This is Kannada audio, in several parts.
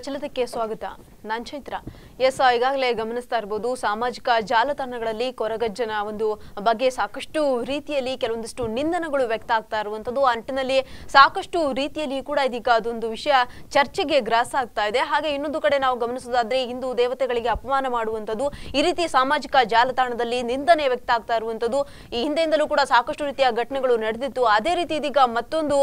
ಪ್ರಚಲಿತಕ್ಕೆ ಸ್ವಾಗತ ನಾನ್ ಚೈತ್ರ ಎಸ್ ಈಗಾಗಲೇ ಗಮನಿಸ್ತಾ ಇರ್ಬೋದು ಸಾಮಾಜಿಕ ಜಾಲತಾಣಗಳಲ್ಲಿ ಕೊರಗಜ್ಜನ ಒಂದು ಬಗ್ಗೆ ಸಾಕಷ್ಟು ರೀತಿಯಲ್ಲಿ ಕೆಲವೊಂದಿಷ್ಟು ನಿಂದನಗಳು ವ್ಯಕ್ತ ಆಗ್ತಾ ಇರುವಂಥದ್ದು ಅಂಟಿನಲ್ಲಿ ಸಾಕಷ್ಟು ರೀತಿಯಲ್ಲಿ ಕೂಡ ಇದೀಗ ಅದೊಂದು ವಿಷಯ ಚರ್ಚೆಗೆ ಗ್ರಾಸ ಆಗ್ತಾ ಇದೆ ಹಾಗೆ ಇನ್ನೊಂದು ಕಡೆ ನಾವು ಗಮನಿಸೋದಾದ್ರೆ ಹಿಂದೂ ದೇವತೆಗಳಿಗೆ ಅಪಮಾನ ಮಾಡುವಂಥದ್ದು ಈ ರೀತಿ ಸಾಮಾಜಿಕ ಜಾಲತಾಣದಲ್ಲಿ ನಿಂದನೆ ವ್ಯಕ್ತ ಆಗ್ತಾ ಇರುವಂಥದ್ದು ಈ ಹಿಂದೆಯಿಂದಲೂ ಕೂಡ ಸಾಕಷ್ಟು ರೀತಿಯ ಘಟನೆಗಳು ನಡೆದಿತ್ತು ಅದೇ ರೀತಿ ಇದೀಗ ಮತ್ತೊಂದು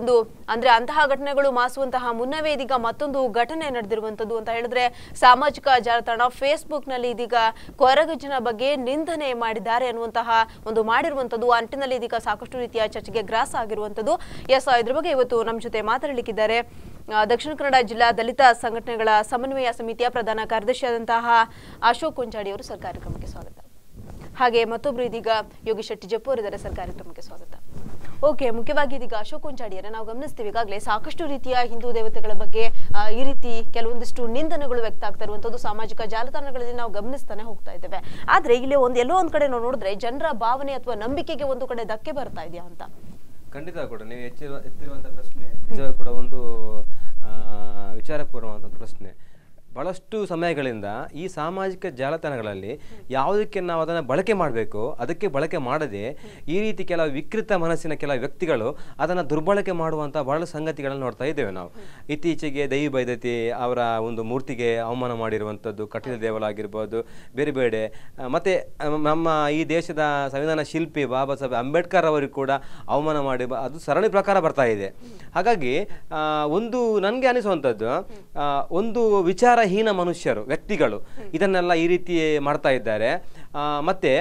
ಒಂದು ಅಂದ್ರೆ ಅಂತಹ ಘಟನೆಗಳು ಮಾಸುವಂತಹ ಮುನ್ನವೇ ಇದೀಗ ಮತ್ತೊಂದು ಘಟನೆ ನಡೆದಿರುವಂತದ್ದು ಅಂತ ಹೇಳಿದ್ರೆ ಸಾಮಾಜಿಕ ಜಾಲತಾಣ ಫೇಸ್ಬುಕ್ ನಲ್ಲಿ ಇದೀಗ ಕೊರಗಜ್ಜನ ಬಗ್ಗೆ ನಿಂದನೆ ಮಾಡಿದ್ದಾರೆ ಅನ್ನುವಂತಹ ಒಂದು ಮಾಡಿರುವಂತದ್ದು ಆ ಇದೀಗ ಸಾಕಷ್ಟು ರೀತಿಯ ಚರ್ಚೆಗೆ ಗ್ರಾಸ ಆಗಿರುವಂತದ್ದು ಎಸ್ ಇದ್ರ ಬಗ್ಗೆ ಇವತ್ತು ನಮ್ಮ ಜೊತೆ ಮಾತಾಡಲಿಕ್ಕಿದ್ದಾರೆ ದಕ್ಷಿಣ ಕನ್ನಡ ಜಿಲ್ಲಾ ದಲಿತ ಸಂಘಟನೆಗಳ ಸಮನ್ವಯ ಸಮಿತಿಯ ಪ್ರಧಾನ ಕಾರ್ಯದರ್ಶಿಯಾದಂತಹ ಅಶೋಕ್ ಕುಂಚಾಡಿ ಅವರು ಸರ್ ಕಾರ್ಯಕ್ರಮಕ್ಕೆ ಸ್ವಾಗತ ಹಾಗೆ ಮತ್ತೊಬ್ರು ಇದೀಗ ಯೋಗಿ ಶೆಟ್ಟಿ ಜಪ್ಪು ಅವರಿದ್ದಾರೆ ಸರ್ ಕಾರ್ಯಕ್ರಮಕ್ಕೆ ಸ್ವಾಗತ ಓಕೆ ಮುಖ್ಯವಾಗಿ ಇದೀಗ ಅಶೋಕುಂಚಾಡಿಯನ್ನ ನಾವು ಗಮನಿಸ್ತೀವಿ ಈಗಾಗಲೇ ಸಾಕಷ್ಟು ರೀತಿಯ ಹಿಂದೂ ದೇವತೆಗಳ ಬಗ್ಗೆ ಈ ರೀತಿ ಕೆಲವೊಂದಿಷ್ಟು ನಿಂದನೆಗಳು ವ್ಯಕ್ತ ಆಗ್ತಾ ಇರುವಂತದ್ದು ಸಾಮಾಜಿಕ ಜಾಲತಾಣಗಳಲ್ಲಿ ನಾವು ಗಮನಿಸ್ತಾನೆ ಹೋಗ್ತಾ ಇದ್ದೇವೆ ಆದ್ರೆ ಇಲ್ಲಿ ಒಂದು ಎಲ್ಲೋ ಒಂದ್ ಕಡೆ ನಾವು ನೋಡಿದ್ರೆ ಜನರ ಭಾವನೆ ಅಥವಾ ನಂಬಿಕೆಗೆ ಒಂದು ಕಡೆ ಧಕ್ಕೆ ಬರ್ತಾ ಇದೆಯಾ ಅಂತ ಖಂಡಿತ ಕೂಡ ನೀವು ಎತ್ತಿರುವಂತಹ ಪ್ರಶ್ನೆ ಕೂಡ ಒಂದು ವಿಚಾರಪೂರ್ವವಾದ ಪ್ರಶ್ನೆ ಬಹಳಷ್ಟು ಸಮಯಗಳಿಂದ ಈ ಸಾಮಾಜಿಕ ಜಾಲತಾಣಗಳಲ್ಲಿ ಯಾವುದಕ್ಕೆ ನಾವು ಅದನ್ನು ಬಳಕೆ ಮಾಡಬೇಕು ಅದಕ್ಕೆ ಬಳಕೆ ಮಾಡದೆ ಈ ರೀತಿ ಕೆಲವು ವಿಕೃತ ಮನಸ್ಸಿನ ಕೆಲವು ವ್ಯಕ್ತಿಗಳು ಅದನ್ನು ದುರ್ಬಳಕೆ ಮಾಡುವಂಥ ಬಹಳ ಸಂಗತಿಗಳನ್ನು ನೋಡ್ತಾ ಇದ್ದೇವೆ ನಾವು ಇತ್ತೀಚೆಗೆ ದೈವಿ ಬೈದತಿ ಅವರ ಒಂದು ಮೂರ್ತಿಗೆ ಅವಮಾನ ಮಾಡಿರುವಂಥದ್ದು ಕಠಿಣ ಆಗಿರ್ಬೋದು ಬೇರೆ ಬೇರೆ ಮತ್ತು ನಮ್ಮ ಈ ದೇಶದ ಸಂವಿಧಾನ ಶಿಲ್ಪಿ ಬಾಬಾ ಸಾಹೇಬ್ ಅಂಬೇಡ್ಕರ್ ಅವರಿಗೂ ಕೂಡ ಅವಮಾನ ಮಾಡಿ ಅದು ಸರಣಿ ಪ್ರಕಾರ ಬರ್ತಾ ಇದೆ ಹಾಗಾಗಿ ಒಂದು ನನಗೆ ಅನಿಸುವಂಥದ್ದು ಒಂದು ವಿಚಾರ ಹೀನ ಮನುಷ್ಯರು ವ್ಯಕ್ತಿಗಳು ಇದನ್ನೆಲ್ಲ ಈ ರೀತಿ ಮಾಡ್ತಾ ಇದ್ದಾರೆ ಮತ್ತೆ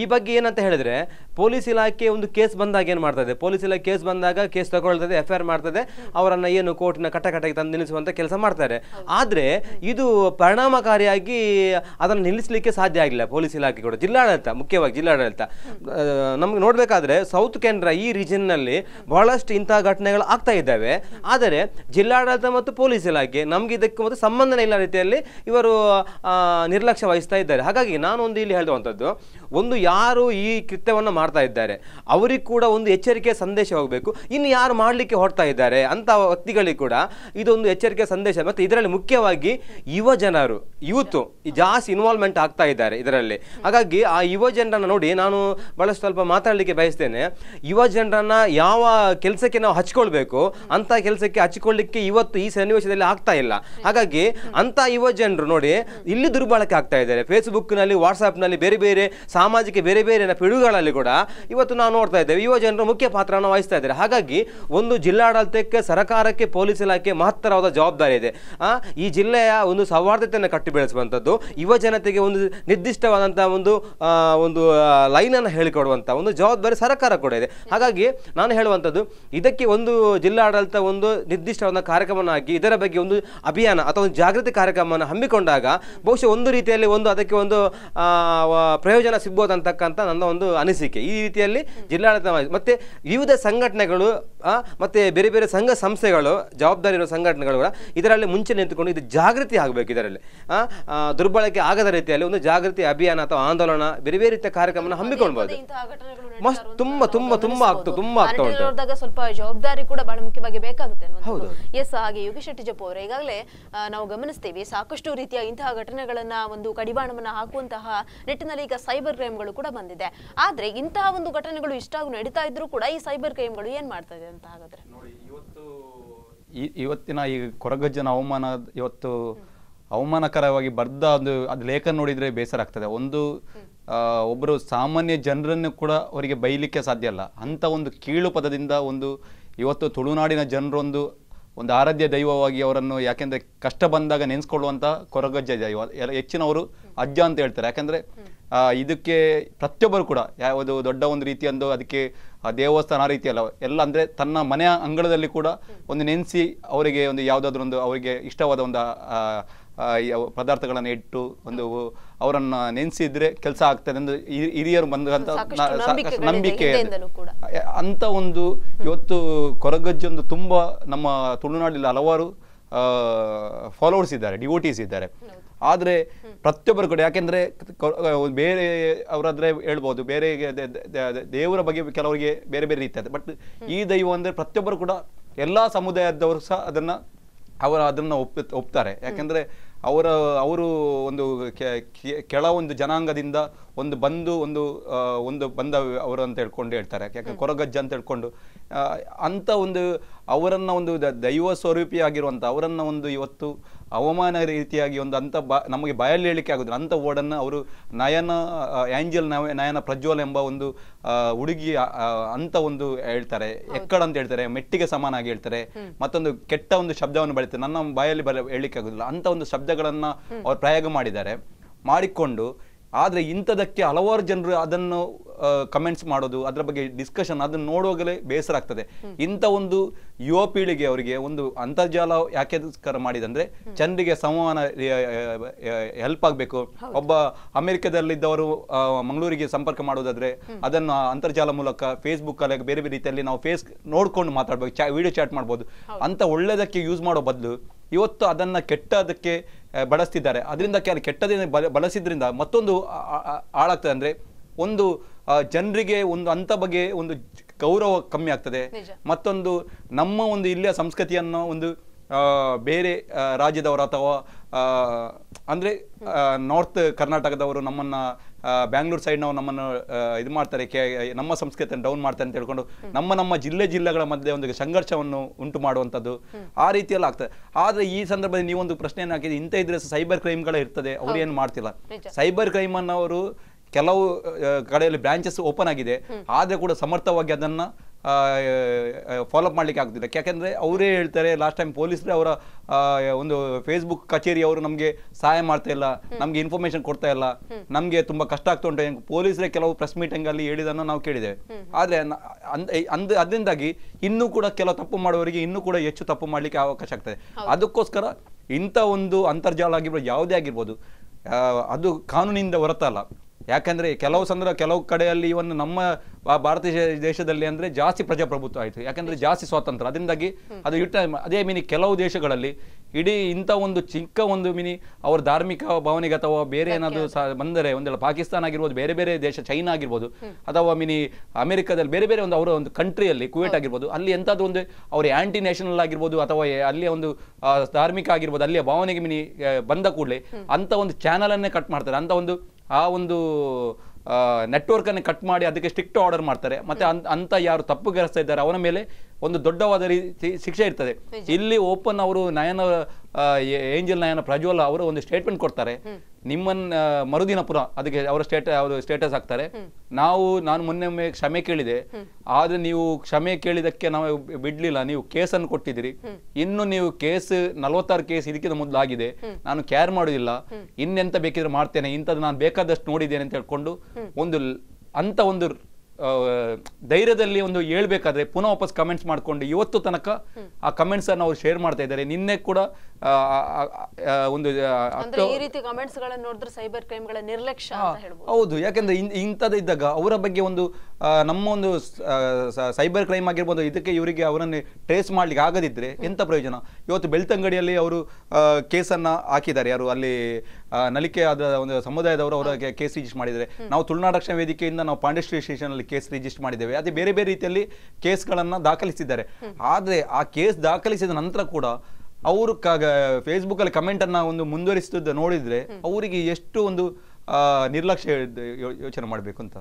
ಈ ಬಗ್ಗೆ ಏನಂತ ಹೇಳಿದ್ರೆ ಪೊಲೀಸ್ ಇಲಾಖೆ ಒಂದು ಕೇಸ್ ಬಂದಾಗ ಏನು ಮಾಡ್ತದೆ ಪೊಲೀಸ್ ಇಲಾಖೆ ಕೇಸ್ ಬಂದಾಗ ಕೇಸ್ ತಗೊಳ್ತದೆ ಎಫ್ ಐ ಆರ್ ಮಾಡ್ತದೆ ಅವರನ್ನು ಏನು ಕೋರ್ಟ್ನ ಕಟ್ಟಕಟ್ಟಾಗಿ ತಂದು ನಿಲ್ಲಿಸುವಂಥ ಕೆಲಸ ಮಾಡ್ತಾರೆ ಆದರೆ ಇದು ಪರಿಣಾಮಕಾರಿಯಾಗಿ ಅದನ್ನು ನಿಲ್ಲಿಸಲಿಕ್ಕೆ ಸಾಧ್ಯ ಆಗಿಲ್ಲ ಪೊಲೀಸ್ ಇಲಾಖೆ ಕೂಡ ಜಿಲ್ಲಾಡಳಿತ ಮುಖ್ಯವಾಗಿ ಜಿಲ್ಲಾಡಳಿತ ನಮ್ಗೆ ನೋಡಬೇಕಾದ್ರೆ ಸೌತ್ ಕೇಂದ್ರ ಈ ರೀಜನ್ನಲ್ಲಿ ಬಹಳಷ್ಟು ಇಂಥ ಘಟನೆಗಳು ಆಗ್ತಾ ಇದ್ದಾವೆ ಆದರೆ ಜಿಲ್ಲಾಡಳಿತ ಮತ್ತು ಪೊಲೀಸ್ ಇಲಾಖೆ ನಮಗೆ ಇದಕ್ಕೆ ಮತ್ತು ಸಂಬಂಧನೇ ಇಲ್ಲ ರೀತಿಯಲ್ಲಿ ಇವರು ನಿರ್ಲಕ್ಷ್ಯ ವಹಿಸ್ತಾ ಇದ್ದಾರೆ ಹಾಗಾಗಿ ಒಂದು ಇಲ್ಲಿ ಹೇಳುವಂಥದ್ದು ಒಂದು ಯಾರು ಈ ಕೃತ್ಯವನ್ನು ಮಾಡ್ತಾ ಇದ್ದಾರೆ ಅವರಿಗೆ ಕೂಡ ಒಂದು ಎಚ್ಚರಿಕೆಯ ಸಂದೇಶ ಹೋಗಬೇಕು ಇನ್ನು ಯಾರು ಮಾಡಲಿಕ್ಕೆ ಹೊಡ್ತಾ ಇದ್ದಾರೆ ಅಂತ ವ್ಯಕ್ತಿಗಳಿಗೆ ಕೂಡ ಇದೊಂದು ಎಚ್ಚರಿಕೆ ಸಂದೇಶ ಮತ್ತು ಇದರಲ್ಲಿ ಮುಖ್ಯವಾಗಿ ಯುವ ಜನರು ಯೂತ್ ಜಾಸ್ತಿ ಇನ್ವಾಲ್ವ್ಮೆಂಟ್ ಆಗ್ತಾ ಇದ್ದಾರೆ ಇದರಲ್ಲಿ ಹಾಗಾಗಿ ಆ ಯುವ ಜನರನ್ನು ನೋಡಿ ನಾನು ಬಹಳ ಸ್ವಲ್ಪ ಮಾತಾಡಲಿಕ್ಕೆ ಬಯಸ್ತೇನೆ ಯುವ ಜನರನ್ನು ಯಾವ ಕೆಲಸಕ್ಕೆ ನಾವು ಹಚ್ಕೊಳ್ಬೇಕು ಅಂಥ ಕೆಲಸಕ್ಕೆ ಹಚ್ಕೊಳ್ಳಿಕ್ಕೆ ಇವತ್ತು ಈ ಸನ್ನಿವೇಶದಲ್ಲಿ ಆಗ್ತಾ ಇಲ್ಲ ಹಾಗಾಗಿ ಅಂಥ ಯುವ ಜನರು ನೋಡಿ ಇಲ್ಲಿ ದುರ್ಬಳಕೆ ಆಗ್ತಾ ಇದ್ದಾರೆ ಫೇಸ್ಬುಕ್ನಲ್ಲಿ ವಾಟ್ಸಪ್ನಲ್ಲಿ ಬೇರೆ ಬೇರೆ ಸಾಮಾಜಿಕ ಬೇರೆ ಬೇರೆ ಪಿಡುಗಳಲ್ಲಿ ಕೂಡ ಇವತ್ತು ನಾವು ನೋಡ್ತಾ ಇದ್ದೇವೆ ಯುವ ಜನರು ಮುಖ್ಯ ಪಾತ್ರವನ್ನು ವಹಿಸ್ತಾ ಇದ್ದಾರೆ ಹಾಗಾಗಿ ಒಂದು ಜಿಲ್ಲಾಡಳಿತಕ್ಕೆ ಸರ್ಕಾರಕ್ಕೆ ಪೊಲೀಸ್ ಇಲಾಖೆ ಮಹತ್ತರವಾದ ಜವಾಬ್ದಾರಿ ಇದೆ ಈ ಜಿಲ್ಲೆಯ ಒಂದು ಸೌಹಾರ್ದತೆಯನ್ನು ಕಟ್ಟಿ ಬೆಳೆಸುವಂಥದ್ದು ಯುವ ಜನತೆಗೆ ಒಂದು ನಿರ್ದಿಷ್ಟವಾದಂಥ ಒಂದು ಒಂದು ಲೈನನ್ನು ಹೇಳಿಕೊಡುವಂಥ ಒಂದು ಜವಾಬ್ದಾರಿ ಸರ್ಕಾರ ಕೂಡ ಇದೆ ಹಾಗಾಗಿ ನಾನು ಹೇಳುವಂಥದ್ದು ಇದಕ್ಕೆ ಒಂದು ಜಿಲ್ಲಾಡಳಿತ ಒಂದು ನಿರ್ದಿಷ್ಟವಾದ ಕಾರ್ಯಕ್ರಮವನ್ನು ಹಾಕಿ ಇದರ ಬಗ್ಗೆ ಒಂದು ಅಭಿಯಾನ ಅಥವಾ ಒಂದು ಜಾಗೃತಿ ಕಾರ್ಯಕ್ರಮವನ್ನು ಹಮ್ಮಿಕೊಂಡಾಗ ಬಹುಶಃ ಒಂದು ರೀತಿಯಲ್ಲಿ ಒಂದು ಅದಕ್ಕೆ ಒಂದು ಪ್ರಯೋಜನ ಸಿಗ್ಬೋದಂತಕ್ಕಂಥ ನನ್ನ ಒಂದು ಅನಿಸಿಕೆ ಈ ರೀತಿಯಲ್ಲಿ ಜಿಲ್ಲಾಡಳಿತ ಮತ್ತೆ ವಿವಿಧ ಸಂಘಟನೆಗಳು ಮತ್ತೆ ಬೇರೆ ಬೇರೆ ಸಂಘ ಸಂಸ್ಥೆಗಳು ಜವಾಬ್ದಾರಿ ಇರುವ ಸಂಘಟನೆಗಳು ಕೂಡ ಇದರಲ್ಲಿ ಮುಂಚೆ ನಿಂತುಕೊಂಡು ಇದು ಜಾಗೃತಿ ಆಗಬೇಕು ಇದರಲ್ಲಿ ದುರ್ಬಳಕೆ ಆಗದ ರೀತಿಯಲ್ಲಿ ಒಂದು ಜಾಗೃತಿ ಅಭಿಯಾನ ಅಥವಾ ಆಂದೋಲನ ಬೇರೆ ಬೇರೆ ರೀತಿಯ ಕಾರ್ಯಕ್ರಮ ಹಮ್ಮಿಕೊಳ್ಬಹುದು ಮಸ್ತ್ ತುಂಬಾ ತುಂಬಾ ತುಂಬಾ ಆಗ್ತದೆ ತುಂಬಾ ಆಗ್ತಾ ಸ್ವಲ್ಪ ಜವಾಬ್ದಾರಿ ಕೂಡ ಬಹಳ ಮುಖ್ಯವಾಗಿ ಬೇಕಾಗುತ್ತೆ ಹೌದು ಎಸ್ ಹಾಗೆ ಯೋಗೇಶ್ ಶೆಟ್ಟಿ ಜಪ್ಪ ಅವರು ಈಗಾಗಲೇ ನಾವು ಗಮನಿಸ್ತೇವೆ ಸಾಕಷ್ಟು ರೀತಿಯ ಇಂತಹ ಘಟನೆಗಳನ್ನ ಒಂದು ಕಡಿವಾಣವನ್ನ ಹಾಕುವಂತಹ ನಿಟ್ಟಿನಲ್ಲಿ ಈಗ ಸೈಬರ್ ಕ್ರೈಮ್ಗಳು ಕೂಡ ಬಂದಿದೆ ಆದ್ರೆ ಇಂತಹ ಒಂದು ಘಟನೆಗಳು ಇಷ್ಟಾಗಿ ನಡೀತಾ ಇದ್ರು ಕೂಡ ಈ ಸೈಬರ್ ಕ್ರೈಮ್ಗಳು ಏನ್ ಮಾಡ್ತಾ ಇದೆ ಅಂತ ಹಾಗಾದ್ರೆ ನೋಡಿ ಇವತ್ತು ಇವತ್ತಿನ ಈ ಕೊರಗಜ್ಜನ ಅವಮಾನ ಇವತ್ತು ಅವಮಾನಕರವಾಗಿ ಬರ್ದ ಒಂದು ಅದು ಲೇಖನ ನೋಡಿದ್ರೆ ಬೇಸರ ಆಗ್ತದೆ ಒಂದು ಒಬ್ಬರು ಸಾಮಾನ್ಯ ಜನರನ್ನು ಕೂಡ ಅವರಿಗೆ ಬೈಲಿಕ್ಕೆ ಸಾಧ್ಯ ಅಲ್ಲ ಅಂತ ಒಂದು ಕೀಳು ಪದದಿಂದ ಒಂದು ಇವತ್ತು ತುಳುನಾಡಿನ ಜನರೊಂದು ಒಂದು ಆರಾಧ್ಯ ದೈವವಾಗಿ ಅವರನ್ನು ಯಾಕೆಂದ್ರೆ ಕಷ್ಟ ಬಂದಾಗ ನೆನೆಸ್ಕೊಳ್ಳುವಂಥ ಕೊರಗಜ್ಜ ದೈವ ಹೆಚ್ಚಿನವರು ಅಜ್ಜ ಅಂತ ಹೇಳ್ತಾರೆ ಯಾಕೆಂದರೆ ಇದಕ್ಕೆ ಪ್ರತಿಯೊಬ್ಬರು ಕೂಡ ಯಾವುದು ದೊಡ್ಡ ಒಂದು ರೀತಿಯೊಂದು ಅದಕ್ಕೆ ದೇವಸ್ಥಾನ ಆ ರೀತಿ ಅಲ್ಲ ಎಲ್ಲ ಅಂದರೆ ತನ್ನ ಮನೆಯ ಅಂಗಳದಲ್ಲಿ ಕೂಡ ಒಂದು ನೆನೆಸಿ ಅವರಿಗೆ ಒಂದು ಯಾವುದಾದ್ರೂ ಒಂದು ಅವರಿಗೆ ಇಷ್ಟವಾದ ಒಂದು ಪದಾರ್ಥಗಳನ್ನು ಇಟ್ಟು ಒಂದು ಅವರನ್ನ ನೆನೆಸಿದ್ರೆ ಕೆಲಸ ಆಗ್ತದೆ ಎಂದು ಹಿರಿಯರು ಬಂದಂತ ನಂಬಿಕೆ ಅಂತ ಒಂದು ಇವತ್ತು ಕೊರಗಜ್ಜೊಂದು ತುಂಬಾ ನಮ್ಮ ತುಳುನಾಡಿನಲ್ಲಿ ಹಲವಾರು ಫಾಲೋವರ್ಸ್ ಇದ್ದಾರೆ ಡಿವೋಟೀಸ್ ಇದ್ದಾರೆ ಆದರೆ ಪ್ರತಿಯೊಬ್ಬರು ಕೂಡ ಯಾಕೆಂದರೆ ಬೇರೆ ಅವರಾದ್ರೆ ಹೇಳ್ಬೋದು ಬೇರೆ ದೇವರ ಬಗ್ಗೆ ಕೆಲವರಿಗೆ ಬೇರೆ ಬೇರೆ ರೀತಿ ಇದೆ ಬಟ್ ಈ ದೈವ ಅಂದರೆ ಪ್ರತಿಯೊಬ್ಬರು ಕೂಡ ಎಲ್ಲ ಸಮುದಾಯದವರು ಸಹ ಅದನ್ನು ಅವರು ಅದನ್ನು ಒಪ್ಪ ಒಪ್ತಾರೆ ಯಾಕೆಂದರೆ ಅವರ ಅವರು ಒಂದು ಕೆಳ ಒಂದು ಜನಾಂಗದಿಂದ ಒಂದು ಬಂದು ಒಂದು ಒಂದು ಬಂದ ಅವರು ಅಂತ ಹೇಳ್ಕೊಂಡು ಹೇಳ್ತಾರೆ ಯಾಕೆಂದ್ರೆ ಕೊರಗಜ್ಜ ಅಂತ ಹೇಳ್ಕೊಂಡು ಅಂಥ ಒಂದು ಅವರನ್ನು ಒಂದು ದೈವ ಸ್ವರೂಪಿಯಾಗಿರುವಂಥ ಅವರನ್ನು ಒಂದು ಇವತ್ತು ಅವಮಾನ ರೀತಿಯಾಗಿ ಒಂದು ಅಂಥ ಬಾ ನಮಗೆ ಬಾಯಲ್ಲಿ ಹೇಳಿಕೆ ಆಗೋದಿಲ್ಲ ಅಂಥ ಓಡನ್ನು ಅವರು ನಯನ ಏಂಜಲ್ ನಯನ ಪ್ರಜ್ವಲ್ ಎಂಬ ಒಂದು ಹುಡುಗಿ ಅಂತ ಒಂದು ಹೇಳ್ತಾರೆ ಎಕ್ಕಡ ಅಂತ ಹೇಳ್ತಾರೆ ಮೆಟ್ಟಿಗೆ ಸಮಾನಾಗಿ ಹೇಳ್ತಾರೆ ಮತ್ತೊಂದು ಕೆಟ್ಟ ಒಂದು ಶಬ್ದವನ್ನು ಬಳಿತಾರೆ ನನ್ನ ಬಾಯಲ್ಲಿ ಬರ ಹೇಳಲಿಕ್ಕೆ ಆಗೋದಿಲ್ಲ ಅಂಥ ಒಂದು ಶಬ್ದಗಳನ್ನು ಅವ್ರು ಪ್ರಯೋಗ ಮಾಡಿದ್ದಾರೆ ಮಾಡಿಕೊಂಡು ಆದರೆ ಇಂಥದಕ್ಕೆ ಹಲವಾರು ಜನರು ಅದನ್ನು ಕಮೆಂಟ್ಸ್ ಮಾಡೋದು ಅದರ ಬಗ್ಗೆ ಡಿಸ್ಕಷನ್ ಅದನ್ನು ನೋಡುವಾಗಲೇ ಬೇಸರ ಆಗ್ತದೆ ಇಂಥ ಒಂದು ಯುವ ಪೀಳಿಗೆ ಅವರಿಗೆ ಒಂದು ಅಂತರ್ಜಾಲ ಯಾಕೆಸ್ಕರ ಮಾಡಿದಂದ್ರೆ ಜನರಿಗೆ ಸಂವಹನ ಹೆಲ್ಪ್ ಆಗಬೇಕು ಒಬ್ಬ ಅಮೆರಿಕದಲ್ಲಿದ್ದವರು ಮಂಗಳೂರಿಗೆ ಸಂಪರ್ಕ ಮಾಡೋದಾದ್ರೆ ಅದನ್ನು ಅಂತರ್ಜಾಲ ಮೂಲಕ ಫೇಸ್ಬುಕ್ ಅಲ್ಲಿ ಬೇರೆ ಬೇರೆ ರೀತಿಯಲ್ಲಿ ನಾವು ಫೇಸ್ ನೋಡ್ಕೊಂಡು ಮಾತಾಡ್ಬೇಕು ವಿಡಿಯೋ ಚಾಟ್ ಮಾಡ್ಬೋದು ಅಂತ ಒಳ್ಳೆದಕ್ಕೆ ಯೂಸ್ ಮಾಡೋ ಬದಲು ಇವತ್ತು ಅದನ್ನು ಕೆಟ್ಟದಕ್ಕೆ ಬಳಸ್ತಿದ್ದಾರೆ ಅದರಿಂದ ಕೆಲ ಕೆಟ್ಟದಿಂದ ಬಳಸಿದ್ರಿಂದ ಮತ್ತೊಂದು ಹಾಳಾಗ್ತದೆ ಅಂದರೆ ಒಂದು ಜನರಿಗೆ ಒಂದು ಅಂತ ಬಗ್ಗೆ ಒಂದು ಗೌರವ ಕಮ್ಮಿ ಆಗ್ತದೆ ಮತ್ತೊಂದು ನಮ್ಮ ಒಂದು ಇಲ್ಲಿಯ ಸಂಸ್ಕೃತಿಯನ್ನು ಒಂದು ಬೇರೆ ರಾಜ್ಯದವರು ಅಥವಾ ಅಂದರೆ ನಾರ್ತ್ ಕರ್ನಾಟಕದವರು ನಮ್ಮನ್ನು ಬ್ಯಾಂಗ್ಳೂರ್ ಸೈಡ್ ನಾವು ನಮ್ಮನ್ನು ಇದು ಮಾಡ್ತಾರೆ ಕೆ ನಮ್ಮ ಸಂಸ್ಕೃತಿಯನ್ನು ಡೌನ್ ಮಾಡ್ತಾರೆ ಅಂತ ಹೇಳ್ಕೊಂಡು ನಮ್ಮ ನಮ್ಮ ಜಿಲ್ಲೆ ಜಿಲ್ಲೆಗಳ ಮಧ್ಯೆ ಒಂದು ಸಂಘರ್ಷವನ್ನು ಉಂಟು ಮಾಡುವಂಥದ್ದು ಆ ರೀತಿಯೆಲ್ಲ ಆಗ್ತದೆ ಆದ್ರೆ ಈ ಸಂದರ್ಭದಲ್ಲಿ ನೀವೊಂದು ಪ್ರಶ್ನೆ ಹಾಕಿದ್ರೆ ಇಂಥ ಇದ್ರೆ ಸೈಬರ್ ಕ್ರೈಮ್ಗಳೇ ಇರ್ತದೆ ಅವ್ರು ಏನು ಮಾಡ್ತಿಲ್ಲ ಸೈಬರ್ ಕ್ರೈಮ್ ಅವರು ಕೆಲವು ಕಡೆಯಲ್ಲಿ ಬ್ರಾಂಚಸ್ ಓಪನ್ ಆಗಿದೆ ಆದರೆ ಕೂಡ ಸಮರ್ಥವಾಗಿ ಅದನ್ನು ಫಾಲೋಅಪ್ ಮಾಡಲಿಕ್ಕೆ ಆಗ್ತಿಲ್ಲ ಯಾಕೆಂದರೆ ಅವರೇ ಹೇಳ್ತಾರೆ ಲಾಸ್ಟ್ ಟೈಮ್ ಪೊಲೀಸರೇ ಅವರ ಒಂದು ಫೇಸ್ಬುಕ್ ಕಚೇರಿ ಅವರು ನಮಗೆ ಸಹಾಯ ಮಾಡ್ತಾ ಇಲ್ಲ ನಮಗೆ ಇನ್ಫಾರ್ಮೇಶನ್ ಕೊಡ್ತಾ ಇಲ್ಲ ನಮಗೆ ತುಂಬ ಕಷ್ಟ ಆಗ್ತಾ ಉಂಟು ಪೊಲೀಸರೇ ಕೆಲವು ಪ್ರೆಸ್ ಮೀಟಿಂಗ್ ಅಲ್ಲಿ ಹೇಳಿದನ್ನು ನಾವು ಕೇಳಿದೆ ಆದರೆ ಅಂದ ಅದರಿಂದಾಗಿ ಇನ್ನೂ ಕೂಡ ಕೆಲವು ತಪ್ಪು ಮಾಡುವವರಿಗೆ ಇನ್ನೂ ಕೂಡ ಹೆಚ್ಚು ತಪ್ಪು ಮಾಡಲಿಕ್ಕೆ ಅವಕಾಶ ಆಗ್ತದೆ ಅದಕ್ಕೋಸ್ಕರ ಇಂಥ ಒಂದು ಅಂತರ್ಜಾಲ ಆಗಿರ್ಬೋದು ಯಾವುದೇ ಆಗಿರ್ಬೋದು ಅದು ಕಾನೂನಿಂದ ಹೊರತಲ್ಲ ಯಾಕಂದರೆ ಕೆಲವು ಸಂದರ್ಭ ಕೆಲವು ಕಡೆಯಲ್ಲಿ ಇವನ್ ನಮ್ಮ ಭಾರತ ದೇಶದಲ್ಲಿ ಅಂದರೆ ಜಾಸ್ತಿ ಪ್ರಜಾಪ್ರಭುತ್ವ ಆಯಿತು ಯಾಕಂದರೆ ಜಾಸ್ತಿ ಸ್ವಾತಂತ್ರ್ಯ ಅದರಿಂದಾಗಿ ಅದು ಇಟ್ಟ ಅದೇ ಮೀನಿ ಕೆಲವು ದೇಶಗಳಲ್ಲಿ ಇಡೀ ಇಂಥ ಒಂದು ಚಿಕ್ಕ ಒಂದು ಮಿನಿ ಅವ್ರ ಧಾರ್ಮಿಕ ಭಾವನೆಗೆ ಅಥವಾ ಬೇರೆ ಏನಾದರೂ ಬಂದರೆ ಒಂದೆಲ್ಲ ಪಾಕಿಸ್ತಾನ ಆಗಿರ್ಬೋದು ಬೇರೆ ಬೇರೆ ದೇಶ ಚೈನಾ ಆಗಿರ್ಬೋದು ಅಥವಾ ಮಿನಿ ಅಮೆರಿಕಾದಲ್ಲಿ ಬೇರೆ ಬೇರೆ ಒಂದು ಅವರ ಒಂದು ಕಂಟ್ರಿಯಲ್ಲಿ ಕುವೇಟ್ ಆಗಿರ್ಬೋದು ಅಲ್ಲಿ ಎಂಥದ್ದು ಒಂದು ಅವ್ರ ಆ್ಯಂಟಿ ನ್ಯಾಷನಲ್ ಆಗಿರ್ಬೋದು ಅಥವಾ ಅಲ್ಲಿಯ ಒಂದು ಧಾರ್ಮಿಕ ಆಗಿರ್ಬೋದು ಅಲ್ಲಿಯ ಭಾವನೆಗೆ ಮಿನಿ ಬಂದ ಕೂಡಲೇ ಅಂಥ ಒಂದು ಚಾನಲನ್ನೇ ಕಟ್ ಮಾಡ್ತಾರೆ ಅಂಥ ಒಂದು ಆ ಒಂದು ನೆಟ್ವರ್ಕನ್ನು ಕಟ್ ಮಾಡಿ ಅದಕ್ಕೆ ಸ್ಟ್ರಿಕ್ಟ್ ಆರ್ಡರ್ ಮಾಡ್ತಾರೆ ಮತ್ತೆ ಅಂತ ಯಾರು ತಪ್ಪು ತಪ್ಪುಗೆರೆಸ್ತಾ ಇದ್ದಾರೆ ಅವನ ಮೇಲೆ ಒಂದು ದೊಡ್ಡವಾದ ರೀತಿ ಶಿಕ್ಷೆ ಇರ್ತದೆ ಇಲ್ಲಿ ಓಪನ್ ಅವರು ನಯನ ಏಂಜಲ್ ನಯನ ಪ್ರಜ್ವಲ್ ಅವರು ಒಂದು ಸ್ಟೇಟ್ಮೆಂಟ್ ಕೊಡ್ತಾರೆ ನಿಮ್ಮನ್ನ ಮರುದಿನ ಪುನಃ ಅದಕ್ಕೆ ಅವರ ಸ್ಟೇಟ ಅವರು ಸ್ಟೇಟಸ್ ಹಾಕ್ತಾರೆ ನಾವು ನಾನು ಮೊನ್ನೆ ಕ್ಷಮೆ ಕೇಳಿದೆ ಆದ್ರೆ ನೀವು ಕ್ಷಮೆ ಕೇಳಿದಕ್ಕೆ ನಾವು ಬಿಡ್ಲಿಲ್ಲ ನೀವು ಕೇಸನ್ನು ಕೊಟ್ಟಿದಿರಿ ಇನ್ನು ನೀವು ಕೇಸ್ ನಲವತ್ತಾರು ಕೇಸ್ ಇದಕ್ಕಿಂತ ಮೊದಲು ಆಗಿದೆ ನಾನು ಕೇರ್ ಮಾಡುದಿಲ್ಲ ಇನ್ನೆಂತ ಬೇಕಿದ್ರೆ ಮಾಡ್ತೇನೆ ಇಂಥದ್ದು ನಾನು ಬೇಕಾದಷ್ಟು ನೋಡಿದ್ದೇನೆ ಅಂತ ಹೇಳ್ಕೊಂಡು ಒಂದು ಅಂತ ಒಂದು ಧೈರ್ಯದಲ್ಲಿ ಒಂದು ಹೇಳ್ಬೇಕಾದ್ರೆ ಪುನಃ ವಾಪಸ್ ಕಮೆಂಟ್ಸ್ ಮಾಡ್ಕೊಂಡು ಇವತ್ತು ತನಕ ಆ ಕಮೆಂಟ್ಸ್ ಅನ್ನು ಅವ್ರು ಶೇರ್ ಮಾಡ್ತಾ ಇದ್ದಾರೆ ನಿನ್ನೆ ಕೂಡ ಒಂದು ಈ ರೀತಿ ಕಮೆಂಟ್ಸ್ ಗಳನ್ನ ನೋಡಿದ್ರೆ ಸೈಬರ್ ಕ್ರೈಮ್ಗಳ ನಿರ್ಲಕ್ಷ್ಯ ಹೌದು ಯಾಕಂದ್ರೆ ಇದ್ದಾಗ ಅವರ ಬಗ್ಗೆ ಒಂದು ನಮ್ಮ ಒಂದು ಸೈಬರ್ ಕ್ರೈಮ್ ಆಗಿರ್ಬೋದು ಇದಕ್ಕೆ ಇವರಿಗೆ ಅವರನ್ನು ಟ್ರೇಸ್ ಮಾಡ್ಲಿಕ್ಕೆ ಆಗದಿದ್ರೆ ಎಂತ ಪ್ರಯೋಜನ ಇವತ್ತು ಬೆಳ್ತಂಗಡಿಯಲ್ಲಿ ಅವರು ಕೇಸನ್ನ ಹಾಕಿದ್ದಾರೆ ಯಾರು ಅಲ್ಲಿ ನಲಿಕೆ ಆದ ಒಂದು ಸಮುದಾಯದವರು ಅವರ ಕೇಸ್ ರಿಜಿಸ್ಟ್ ಮಾಡಿದರೆ ನಾವು ತುಳುನಾಡು ರಕ್ಷಣಾ ವೇದಿಕೆಯಿಂದ ನಾವು ಪಾಂಡೇಶ್ವರಿ ಅಲ್ಲಿ ಕೇಸ್ ರಿಜಿಸ್ಟ್ ಮಾಡಿದ್ದೇವೆ ಅದೇ ಬೇರೆ ಬೇರೆ ರೀತಿಯಲ್ಲಿ ಕೇಸ್ಗಳನ್ನು ದಾಖಲಿಸಿದ್ದಾರೆ ಆದರೆ ಆ ಕೇಸ್ ದಾಖಲಿಸಿದ ನಂತರ ಕೂಡ ಅವರು ಫೇಸ್ಬುಕ್ ಅಲ್ಲಿ ಕಮೆಂಟ್ ಅನ್ನ ಒಂದು ಮುಂದುವರಿಸಿದ್ದು ನೋಡಿದ್ರೆ ಅವರಿಗೆ ಎಷ್ಟು ಒಂದು ನಿರ್ಲಕ್ಷ್ಯ ಯೋಚನೆ ಮಾಡಬೇಕು ಅಂತ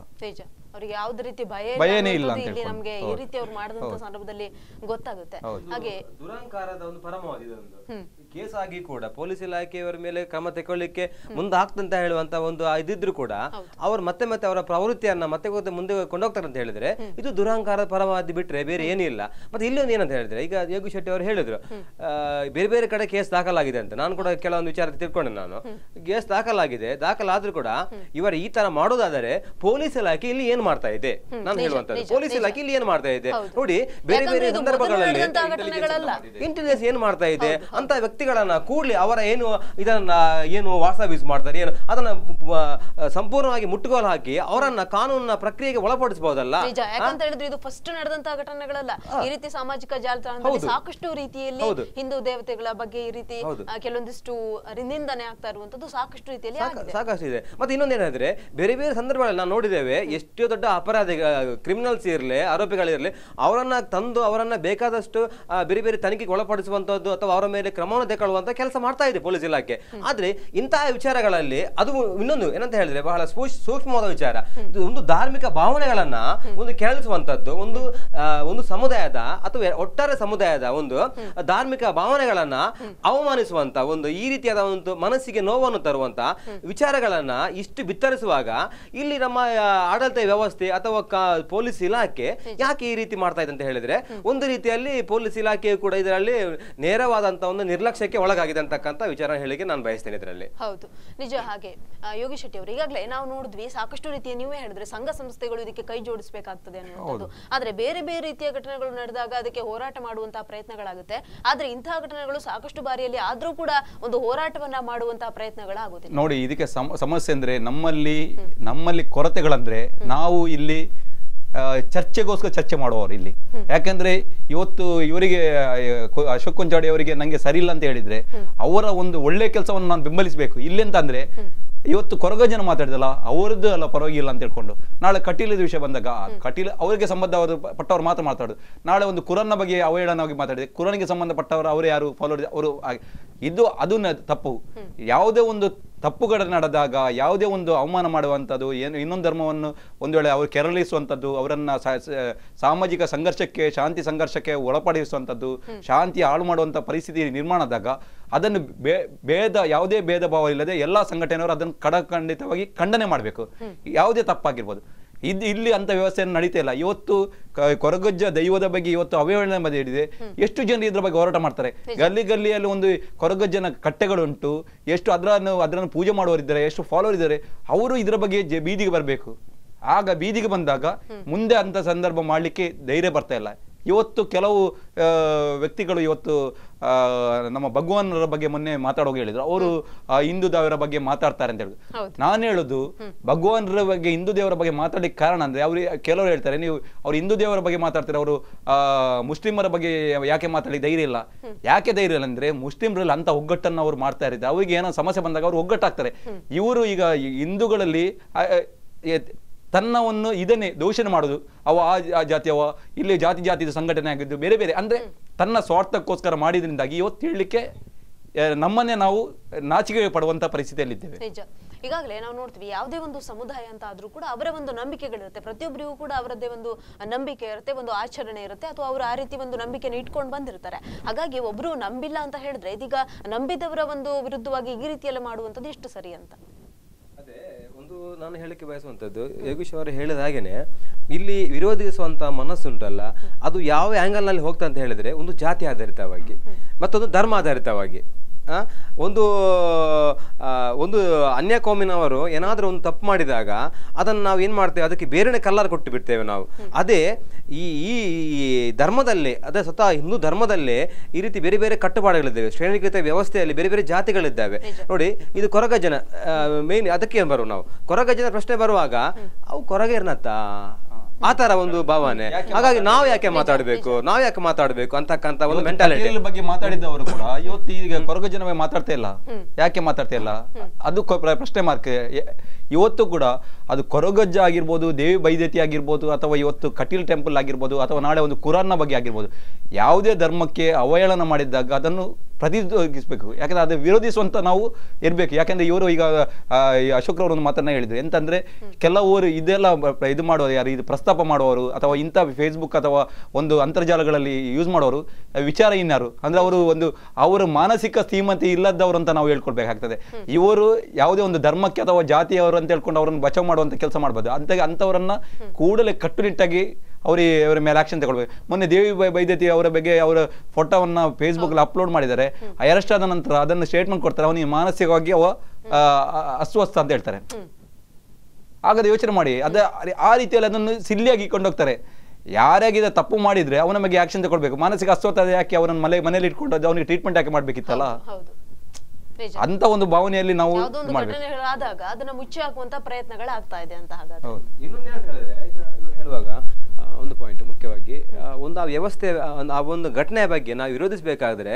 ಅವ್ರಿಗೆ ಯಾವ್ದು ರೀತಿ ಭಯ ಭಯನೇ ಇಲ್ಲ ಇಲ್ಲಿ ನಮ್ಗೆ ಈ ರೀತಿ ಅವ್ರು ಮಾಡಿದಂತ ಸಂದರ್ಭದಲ್ಲಿ ಗೊತ್ತಾಗುತ್ತೆ ಹಾಗೆ ದುರಂಕಾರದ ಒಂದು ಪರಮವಾದ ಇದೊಂದು ಕೇಸ್ ಆಗಿ ಕೂಡ ಪೊಲೀಸ್ ಇಲಾಖೆಯವರ ಮೇಲೆ ಕ್ರಮ ತಗೊಳ್ಳಿಕ್ಕೆ ಮುಂದಾಗ್ತಂತ ಹೇಳುವಂತ ಒಂದು ಇದ್ರು ಕೂಡ ಅವ್ರು ಮತ್ತೆ ಮತ್ತೆ ಅವರ ಪ್ರವೃತ್ತಿಯನ್ನ ಮತ್ತೆ ಮುಂದೆ ಕೊಂಡೋಗ್ತಾರೆ ಅಂತ ಹೇಳಿದ್ರೆ ಇದು ದುರಹಂಕಾರದ ಪರವಾದಿ ಬಿಟ್ರೆ ಬೇರೆ ಏನಿಲ್ಲ ಮತ್ತೆ ಇಲ್ಲೊಂದು ಏನಂತ ಹೇಳಿದ್ರೆ ಈಗ ಯೋಗಿ ಶೆಟ್ಟಿ ಅವರು ಹೇಳಿದ್ರು ಬೇರೆ ಬೇರೆ ಕಡೆ ಕೇಸ್ ದಾಖಲಾಗಿದೆ ಅಂತ ನಾನು ಕೂಡ ಕೆಲವೊಂದು ವಿಚಾರ ತಿಳ್ಕೊಂಡೆ ನಾನು ಕೇಸ್ ದಾಖಲಾಗಿದೆ ದಾಖಲಾದ್ರೂ ಕೂಡ ಇವರು ಈ ತರ ಮಾಡೋದಾದರೆ ಪೊಲೀಸ್ ಇಲಾಖೆ ಇಲ್ಲಿ ಏನ್ ಮಾಡ್ತಾ ಇದೆ ನಾನು ಹೇಳುವಂತದ್ದು ಪೊಲೀಸ್ ಇಲಾಖೆ ಇಲ್ಲಿ ಏನ್ ಮಾಡ್ತಾ ಇದೆ ನೋಡಿ ಬೇರೆ ಬೇರೆ ಸಂದರ್ಭಗಳಲ್ಲಿ ಇಂಟೆಲಿಜೆನ್ಸ್ ಏನ್ ಮಾಡ್ತಾ ಇದೆ ಅಂತ ವ್ಯಕ್ತಿ ವ್ಯಕ್ತಿಗಳನ್ನು ಕೂಡಲೇ ಅವರ ಏನು ಇದನ್ನು ಏನು ವಾಟ್ಸಪ್ ಯೂಸ್ ಮಾಡ್ತಾರೆ ಏನು ಅದನ್ನು ಸಂಪೂರ್ಣವಾಗಿ ಮುಟ್ಟುಗೋಲು ಹಾಕಿ ಅವರನ್ನ ಕಾನೂನಿನ ಪ್ರಕ್ರಿಯೆಗೆ ಒಳಪಡಿಸಬಹುದಲ್ಲ ಯಾಕಂತ ಹೇಳಿದ್ರೆ ಇದು ಫಸ್ಟ್ ನಡೆದಂತಹ ಘಟನೆಗಳಲ್ಲ ಈ ರೀತಿ ಸಾಮಾಜಿಕ ಜಾಲತಾಣದಲ್ಲಿ ಸಾಕಷ್ಟು ರೀತಿಯಲ್ಲಿ ಹಿಂದೂ ದೇವತೆಗಳ ಬಗ್ಗೆ ಈ ರೀತಿ ಕೆಲವೊಂದಿಷ್ಟು ನಿಂದನೆ ಆಗ್ತಾ ಇರುವಂತದ್ದು ಸಾಕಷ್ಟು ರೀತಿಯಲ್ಲಿ ಸಾಕಷ್ಟು ಇದೆ ಮತ್ತೆ ಇನ್ನೊಂದೇನಾದ್ರೆ ಬೇರೆ ಬೇರೆ ಸಂದರ್ಭಗಳಲ್ಲಿ ನಾವು ನೋಡಿದ್ದೇವೆ ಎಷ್ಟೋ ದೊಡ್ಡ ಅಪರಾಧ ಕ್ರಿಮಿನಲ್ಸ್ ಇರಲಿ ಆರೋಪಿಗಳಿರಲಿ ಅವರನ್ನ ತಂದು ಅವರನ್ನ ಬೇಕಾದಷ್ಟು ಬೇರೆ ಬೇರೆ ತನಿಖೆಗೆ ಒಳಪಡಿಸುವಂತದ್ದು ಅಥವಾ ಅವರ ಮೇಲೆ ಕ್ರಮವನ್ನು ಕಳುವಂತ ಕೆಲಸ ಮಾಡ್ತಾ ಇದೆ ಪೊಲೀಸ್ ಇಲಾಖೆ ಆದ್ರೆ ಇಂತಹ ವಿಚಾರಗಳಲ್ಲಿ ಅದು ಇನ್ನೊಂದು ಏನಂತ ಹೇಳಿದ್ರೆ ಬಹಳ ಸೂಕ್ಷ್ಮವಾದ ವಿಚಾರ ಒಂದು ಧಾರ್ಮಿಕ ಭಾವನೆಗಳನ್ನ ಒಂದು ಕೆರಳಿಸುವಂತದ್ದು ಒಂದು ಒಂದು ಸಮುದಾಯದ ಅಥವಾ ಒಟ್ಟಾರೆ ಸಮುದಾಯದ ಒಂದು ಧಾರ್ಮಿಕ ಭಾವನೆಗಳನ್ನ ಅವಮಾನಿಸುವಂತ ಒಂದು ಈ ರೀತಿಯಾದ ಒಂದು ಮನಸ್ಸಿಗೆ ನೋವನ್ನು ತರುವಂತ ವಿಚಾರಗಳನ್ನ ಇಷ್ಟು ಬಿತ್ತರಿಸುವಾಗ ಇಲ್ಲಿ ನಮ್ಮ ಆಡಳಿತ ವ್ಯವಸ್ಥೆ ಅಥವಾ ಪೊಲೀಸ್ ಇಲಾಖೆ ಯಾಕೆ ಈ ರೀತಿ ಮಾಡ್ತಾ ಇದೆ ಅಂತ ಹೇಳಿದ್ರೆ ಒಂದು ರೀತಿಯಲ್ಲಿ ಪೊಲೀಸ್ ಇಲಾಖೆಯು ಕೂಡ ಇದರಲ್ಲಿ ನೇರವಾದಂತ ಒಂದು ನಿರ್ಲಕ್ಷ್ಯ ಕಟಾಕ್ಷಕ್ಕೆ ಒಳಗಾಗಿದೆ ಅಂತಕ್ಕಂಥ ವಿಚಾರ ಹೇಳಿಕೆ ನಾನು ಬಯಸ್ತೇನೆ ಇದರಲ್ಲಿ ಹೌದು ನಿಜ ಹಾಗೆ ಯೋಗಿ ಶೆಟ್ಟಿ ಅವರು ಈಗಾಗಲೇ ನಾವು ನೋಡಿದ್ವಿ ಸಾಕಷ್ಟು ರೀತಿಯ ನೀವೇ ಹೇಳಿದ್ರೆ ಸಂಘ ಸಂಸ್ಥೆಗಳು ಇದಕ್ಕೆ ಕೈ ಜೋಡಿಸಬೇಕಾಗ್ತದೆ ಅನ್ನೋದು ಆದ್ರೆ ಬೇರೆ ಬೇರೆ ರೀತಿಯ ಘಟನೆಗಳು ನಡೆದಾಗ ಅದಕ್ಕೆ ಹೋರಾಟ ಮಾಡುವಂತಹ ಪ್ರಯತ್ನಗಳಾಗುತ್ತೆ ಆದ್ರೆ ಇಂತಹ ಘಟನೆಗಳು ಸಾಕಷ್ಟು ಬಾರಿಯಲ್ಲಿ ಆದ್ರೂ ಕೂಡ ಒಂದು ಹೋರಾಟವನ್ನ ಮಾಡುವಂತಹ ಪ್ರಯತ್ನಗಳಾಗುತ್ತೆ ನೋಡಿ ಇದಕ್ಕೆ ಸಮಸ್ಯೆ ಅಂದ್ರೆ ನಮ್ಮಲ್ಲಿ ನಮ್ಮಲ್ಲಿ ಕೊರತೆಗಳಂದ್ರೆ ನಾವು ಇಲ್ಲಿ ಚರ್ಚೆಗೋಸ್ಕರ ಚರ್ಚೆ ಮಾಡುವವರು ಇಲ್ಲಿ ಯಾಕಂದ್ರೆ ಇವತ್ತು ಇವರಿಗೆ ಅಶೋಕ್ ಕುಂಚಾಡಿ ಅವರಿಗೆ ನಂಗೆ ಸರಿ ಇಲ್ಲ ಅಂತ ಹೇಳಿದ್ರೆ ಅವರ ಒಂದು ಒಳ್ಳೆ ಕೆಲಸವನ್ನು ನಾನು ಬೆಂಬಲಿಸಬೇಕು ಅಂತ ಅಂದ್ರೆ ಇವತ್ತು ಕೊರಗ ಜನ ಮಾತಾಡಿದಲ್ಲ ಅವರದ್ದು ಅಲ್ಲ ಪರವಾಗಿಲ್ಲ ಅಂತ ಹೇಳ್ಕೊಂಡು ನಾಳೆ ಕಟೀಲದ ವಿಷಯ ಬಂದಾಗ ಕಟೀಲ್ ಅವರಿಗೆ ಸಂಬಂಧವಾದ ಪಟ್ಟವರು ಮಾತ್ರ ಮಾತಾಡೋದು ನಾಳೆ ಒಂದು ಕುರನ್ನ ಬಗ್ಗೆ ಅವಹೇಳನವಾಗಿ ಮಾತಾಡಿದೆ ಕುರನಿಗೆ ಸಂಬಂಧಪಟ್ಟವರು ಅವರು ಯಾರು ಫಾಲೋ ಅವರು ಇದು ಅದನ್ನ ತಪ್ಪು ಯಾವುದೇ ಒಂದು ತಪ್ಪುಗಳು ನಡೆದಾಗ ಯಾವುದೇ ಒಂದು ಅವಮಾನ ಮಾಡುವಂಥದ್ದು ಏನು ಇನ್ನೊಂದು ಧರ್ಮವನ್ನು ಒಂದು ವೇಳೆ ಅವರು ಕೆರಳಿಸುವಂಥದ್ದು ಅವರನ್ನು ಸಾಮಾಜಿಕ ಸಂಘರ್ಷಕ್ಕೆ ಶಾಂತಿ ಸಂಘರ್ಷಕ್ಕೆ ಒಳಪಡಿಸುವಂಥದ್ದು ಶಾಂತಿ ಹಾಳು ಮಾಡುವಂಥ ಪರಿಸ್ಥಿತಿ ನಿರ್ಮಾಣದಾಗ ಅದನ್ನು ಬೇ ಭೇದ ಯಾವುದೇ ಭೇದ ಭಾವ ಇಲ್ಲದೆ ಎಲ್ಲ ಸಂಘಟನೆಯವರು ಅದನ್ನು ಕಡಖಂಡಿತವಾಗಿ ಖಂಡನೆ ಮಾಡಬೇಕು ಯಾವುದೇ ತಪ್ಪಾಗಿರ್ಬೋದು ಇದು ಇಲ್ಲಿ ಅಂತ ವ್ಯವಸ್ಥೆಯನ್ನು ನಡೀತಾ ಇಲ್ಲ ಇವತ್ತು ಕೊರಗಜ್ಜ ದೈವದ ಬಗ್ಗೆ ಇವತ್ತು ಅವಹೇಳನ ಬಂದಿದೆ ಎಷ್ಟು ಜನ ಇದ್ರ ಬಗ್ಗೆ ಹೋರಾಟ ಮಾಡ್ತಾರೆ ಗಲ್ಲಿ ಗಲ್ಲಿಯಲ್ಲಿ ಒಂದು ಕೊರಗಜ್ಜನ ಕಟ್ಟೆಗಳುಂಟು ಎಷ್ಟು ಅದರನ್ನು ಅದರನ್ನು ಪೂಜೆ ಮಾಡುವರಿದ್ದಾರೆ ಎಷ್ಟು ಫಾಲೋವರ್ ಇದ್ದಾರೆ ಅವರು ಇದರ ಬಗ್ಗೆ ಬೀದಿಗೆ ಬರಬೇಕು ಆಗ ಬೀದಿಗೆ ಬಂದಾಗ ಮುಂದೆ ಅಂತ ಸಂದರ್ಭ ಮಾಡಲಿಕ್ಕೆ ಧೈರ್ಯ ಬರ್ತಾ ಇಲ್ಲ ಇವತ್ತು ಕೆಲವು ವ್ಯಕ್ತಿಗಳು ಇವತ್ತು ನಮ್ಮ ಭಗವಾನ್ರ ಬಗ್ಗೆ ಮೊನ್ನೆ ಮಾತಾಡೋಕೆ ಹೇಳಿದ್ರು ಅವರು ಹಿಂದೂ ದೇವರ ಬಗ್ಗೆ ಮಾತಾಡ್ತಾರೆ ಅಂತ ಹೇಳಿದ್ರು ನಾನು ಹೇಳುದು ಭಗವಾನ್ರ ಬಗ್ಗೆ ಹಿಂದೂ ದೇವರ ಬಗ್ಗೆ ಮಾತಾಡಲಿಕ್ಕೆ ಕಾರಣ ಅಂದ್ರೆ ಅವ್ರು ಕೆಲವರು ಹೇಳ್ತಾರೆ ನೀವು ಅವ್ರು ಹಿಂದೂ ದೇವರ ಬಗ್ಗೆ ಮಾತಾಡ್ತಾರೆ ಅವರು ಮುಸ್ಲಿಮರ ಬಗ್ಗೆ ಯಾಕೆ ಮಾತಾಡಿ ಧೈರ್ಯ ಇಲ್ಲ ಯಾಕೆ ಧೈರ್ಯ ಇಲ್ಲ ಅಂದ್ರೆ ಮುಸ್ಲಿಮರಲ್ಲಿ ಅಂತ ಒಗ್ಗಟ್ಟನ್ನು ಅವ್ರು ಮಾಡ್ತಾ ಇರ್ತಾರೆ ಅವರಿಗೆ ಏನೋ ಸಮಸ್ಯೆ ಬಂದಾಗ ಅವ್ರು ಒಗ್ಗಟ್ಟಾಗ್ತಾರೆ ಇವರು ಈಗ ಹಿಂದೂಗಳಲ್ಲಿ ತನ್ನವನ್ನು ಇದನ್ನೇ ದೋಷಣೆ ಮಾಡೋದು ಅವ ಆ ಜಾತಿ ಅವ ಇಲ್ಲಿ ಜಾತಿ ಜಾತಿದ ಸಂಘಟನೆ ಆಗಿದ್ದು ಬೇರೆ ಬೇರೆ ಅಂದರೆ ತನ್ನ ಸ್ವಾರ್ಥಕ್ಕೋಸ್ಕರ ಮಾಡಿದ್ರಿಂದಾಗಿ ಇವತ್ತು ಹೇಳಲಿಕ್ಕೆ ನಮ್ಮನ್ನೇ ನಾವು ನಾಚಿಕೆ ಪಡುವಂತ ಪರಿಸ್ಥಿತಿಯಲ್ಲಿದ್ದೇವೆ ಈಗಾಗಲೇ ನಾವು ನೋಡ್ತೀವಿ ಯಾವುದೇ ಒಂದು ಸಮುದಾಯ ಅಂತ ಆದ್ರೂ ಕೂಡ ಅವರ ಒಂದು ನಂಬಿಕೆಗಳಿರುತ್ತೆ ಪ್ರತಿಯೊಬ್ಬರಿಗೂ ಕೂಡ ಅವರದ್ದೇ ಒಂದು ನಂಬಿಕೆ ಇರುತ್ತೆ ಒಂದು ಆಚರಣೆ ಇರುತ್ತೆ ಅಥವಾ ಅವರು ಆ ರೀತಿ ಒಂದು ನಂಬಿಕೆನ ಇಟ್ಕೊಂಡು ಬಂದಿರ್ತಾರೆ ಹಾಗಾಗಿ ಒಬ್ರು ನಂಬಿಲ್ಲ ಅಂತ ಹೇಳಿದ್ರೆ ಇದೀಗ ನಂಬಿದವರ ಒಂದು ವಿರುದ್ಧವಾಗಿ ಈ ರೀತಿಯಲ್ಲಿ ಮಾಡುವಂಥದ್ದು ಎಷ್ಟು ಸರಿ ಅಂತ ನಾನು ಹೇಳಕ್ಕೆ ಬಯಸುವಂಥದ್ದು ಯೋಗೀಶ್ ಅವರು ಹೇಳಿದ ಹಾಗೇನೆ ಇಲ್ಲಿ ವಿರೋಧಿಸುವಂತ ಮನಸ್ಸುಂಟಲ್ಲ ಅದು ಯಾವ ಆ್ಯಂಗಲ್ನಲ್ಲಿ ಹೋಗ್ತಾ ಅಂತ ಹೇಳಿದ್ರೆ ಒಂದು ಜಾತಿ ಆಧಾರಿತವಾಗಿ ಮತ್ತೊಂದು ಧರ್ಮ ಆಧಾರಿತವಾಗಿ ಒಂದು ಒಂದು ಅನ್ಯ ಕೋಮಿನವರು ಏನಾದರೂ ಒಂದು ತಪ್ಪು ಮಾಡಿದಾಗ ಅದನ್ನು ನಾವು ಏನು ಮಾಡ್ತೇವೆ ಅದಕ್ಕೆ ಬೇರೆನೇ ಕಲ್ಲರ್ ಕೊಟ್ಟು ಬಿಡ್ತೇವೆ ನಾವು ಅದೇ ಈ ಈ ಧರ್ಮದಲ್ಲಿ ಅದೇ ಸ್ವತಃ ಹಿಂದೂ ಧರ್ಮದಲ್ಲೇ ಈ ರೀತಿ ಬೇರೆ ಬೇರೆ ಕಟ್ಟುಪಾಡುಗಳಿದ್ದಾವೆ ಶ್ರೇಣೀಕೃತ ವ್ಯವಸ್ಥೆಯಲ್ಲಿ ಬೇರೆ ಬೇರೆ ಜಾತಿಗಳಿದ್ದಾವೆ ನೋಡಿ ಇದು ಕೊರಗ ಜನ ಮೇನ್ ಅದಕ್ಕೆ ಬರುವ ನಾವು ಕೊರಗ ಜನ ಪ್ರಶ್ನೆ ಬರುವಾಗ ಅವು ಕೊರಗೇರ್ನತ್ತ ಆ ಆತರ ಒಂದು ಭಾವನೆ ಹಾಗಾಗಿ ನಾವು ಯಾಕೆ ಮಾತಾಡಬೇಕು ನಾವು ಯಾಕೆ ಮಾತಾಡಬೇಕು ಅಂತಕ್ಕಂತ ಒಂದು ಮೆಂಟಾಲಿಟಿ ಬಗ್ಗೆ ಮಾತಾಡಿದವರು ಕೂಡ ಇವತ್ತು ಈಗ ಕೊರಗ ಜನವೇ ಮಾತಾಡ್ತಾ ಇಲ್ಲ ಯಾಕೆ ಮಾತಾಡ್ತಾ ಇಲ್ಲ ಅದು ಪ್ರಶ್ನೆ ಮಾರ್ಕ್ ಇವತ್ತು ಕೂಡ ಅದು ಕೊರಗಜ್ಜ ಆಗಿರ್ಬೋದು ದೇವಿ ಬೈದತಿ ಆಗಿರ್ಬೋದು ಅಥವಾ ಇವತ್ತು ಕಟೀಲ್ ಟೆಂಪಲ್ ಆಗಿರ್ಬೋದು ಅಥವಾ ನಾಳೆ ಒಂದು ಕುರಾನ್ನ ಬಗ್ಗೆ ಆಗಿರ್ಬೋದು ಯಾವುದೇ ಧರ್ಮಕ್ಕೆ ಅವಹೇಳನ ಮಾಡಿದ್ದಾಗ ಅದನ್ನು ಪ್ರತಿರೋಧಿಸಬೇಕು ಯಾಕಂದರೆ ಅದು ವಿರೋಧಿಸುವಂಥ ನಾವು ಇರಬೇಕು ಯಾಕಂದರೆ ಇವರು ಈಗ ಅವರು ಒಂದು ಮಾತನ್ನ ಹೇಳಿದರು ಎಂತಂದರೆ ಕೆಲವರು ಇದೆಲ್ಲ ಇದು ಮಾಡೋರು ಯಾರು ಇದು ಪ್ರಸ್ತಾಪ ಮಾಡುವವರು ಅಥವಾ ಇಂಥ ಫೇಸ್ಬುಕ್ ಅಥವಾ ಒಂದು ಅಂತರ್ಜಾಲಗಳಲ್ಲಿ ಯೂಸ್ ಮಾಡೋರು ವಿಚಾರ ಇನ್ನಾರು ಅಂದರೆ ಅವರು ಒಂದು ಅವರ ಮಾನಸಿಕ ಸೀಮತೆ ಇಲ್ಲದವರು ಅಂತ ನಾವು ಹೇಳ್ಕೊಡ್ಬೇಕಾಗ್ತದೆ ಇವರು ಯಾವುದೇ ಒಂದು ಧರ್ಮಕ್ಕೆ ಅಥವಾ ಜಾತಿಯವರು ಅಂತ ಹೇಳ್ಕೊಂಡು ಅವರನ್ನು ಬಚಾವ್ ಮಾಡುವಂತ ಕೆಲಸ ಮಾಡಬಹುದು ಅಂತ ಅಂತವರನ್ನ ಕೂಡಲೇ ಕಟ್ಟುನಿಟ್ಟಾಗಿ ಅವರಿಗೆ ಅವರ ಮೇಲೆ ಆಕ್ಷನ್ ತಗೊಳ್ಬೇಕು ಮೊನ್ನೆ ದೇವಿ ಬೈದ್ಯತಿ ಅವರ ಬಗ್ಗೆ ಅವರ ಫೋಟೋವನ್ನು ಅಲ್ಲಿ ಅಪ್ಲೋಡ್ ಮಾಡಿದ್ದಾರೆ ಅರೆಸ್ಟ್ ಆದ ನಂತರ ಅದನ್ನ ಸ್ಟೇಟ್ಮೆಂಟ್ ಕೊಡ್ತಾರೆ ಅವನಿಗೆ ಮಾನಸಿಕವಾಗಿ ಅವ ಅಸ್ವಸ್ಥ ಅಂತ ಹೇಳ್ತಾರೆ ಆಗದ ಯೋಚನೆ ಮಾಡಿ ಅದ ಆ ರೀತಿಯಲ್ಲಿ ಅದನ್ನು ಸಿಲ್ಲಿಯಾಗಿ ಕೊಂಡೋಗ್ತಾರೆ ಯಾರಾಗಿದ ತಪ್ಪು ಮಾಡಿದ್ರೆ ಅವನ ಬಗ್ಗೆ ಆಕ್ಷನ್ ತಗೊಳ್ಬೇಕು ಮಾನಸಿಕ ಅಸ್ವಸ್ಥತೆ ಯಾಕೆ ಅವನ ಮನೆ ಮನೇಲಿ ಇಟ್ಕೊಂಡು ಅವನಿಗೆ ಟ್ರೀಟ್ಮೆಂಟ್ ಯಾಕೆ ಹೌದು ಅಂತ ಒಂದು ಭಾವನೆಯಲ್ಲಿ ನಾವು ಅದನ್ನ ಮುಚ್ಚಿ ಹಾಕುವಂತ ಪ್ರಯತ್ನಗಳಾಗ್ತಾ ಇದೆ ಅಂತ ಹಾಗಾದ್ರೆ ಹೇಳುವಾಗ ಒಂದು ಪಾಯಿಂಟ್ ಮುಖ್ಯವಾಗಿ ಒಂದು ಆ ವ್ಯವಸ್ಥೆ ಆ ಒಂದು ಘಟನೆಯ ಬಗ್ಗೆ ನಾವು ವಿರೋಧಿಸಬೇಕಾದ್ರೆ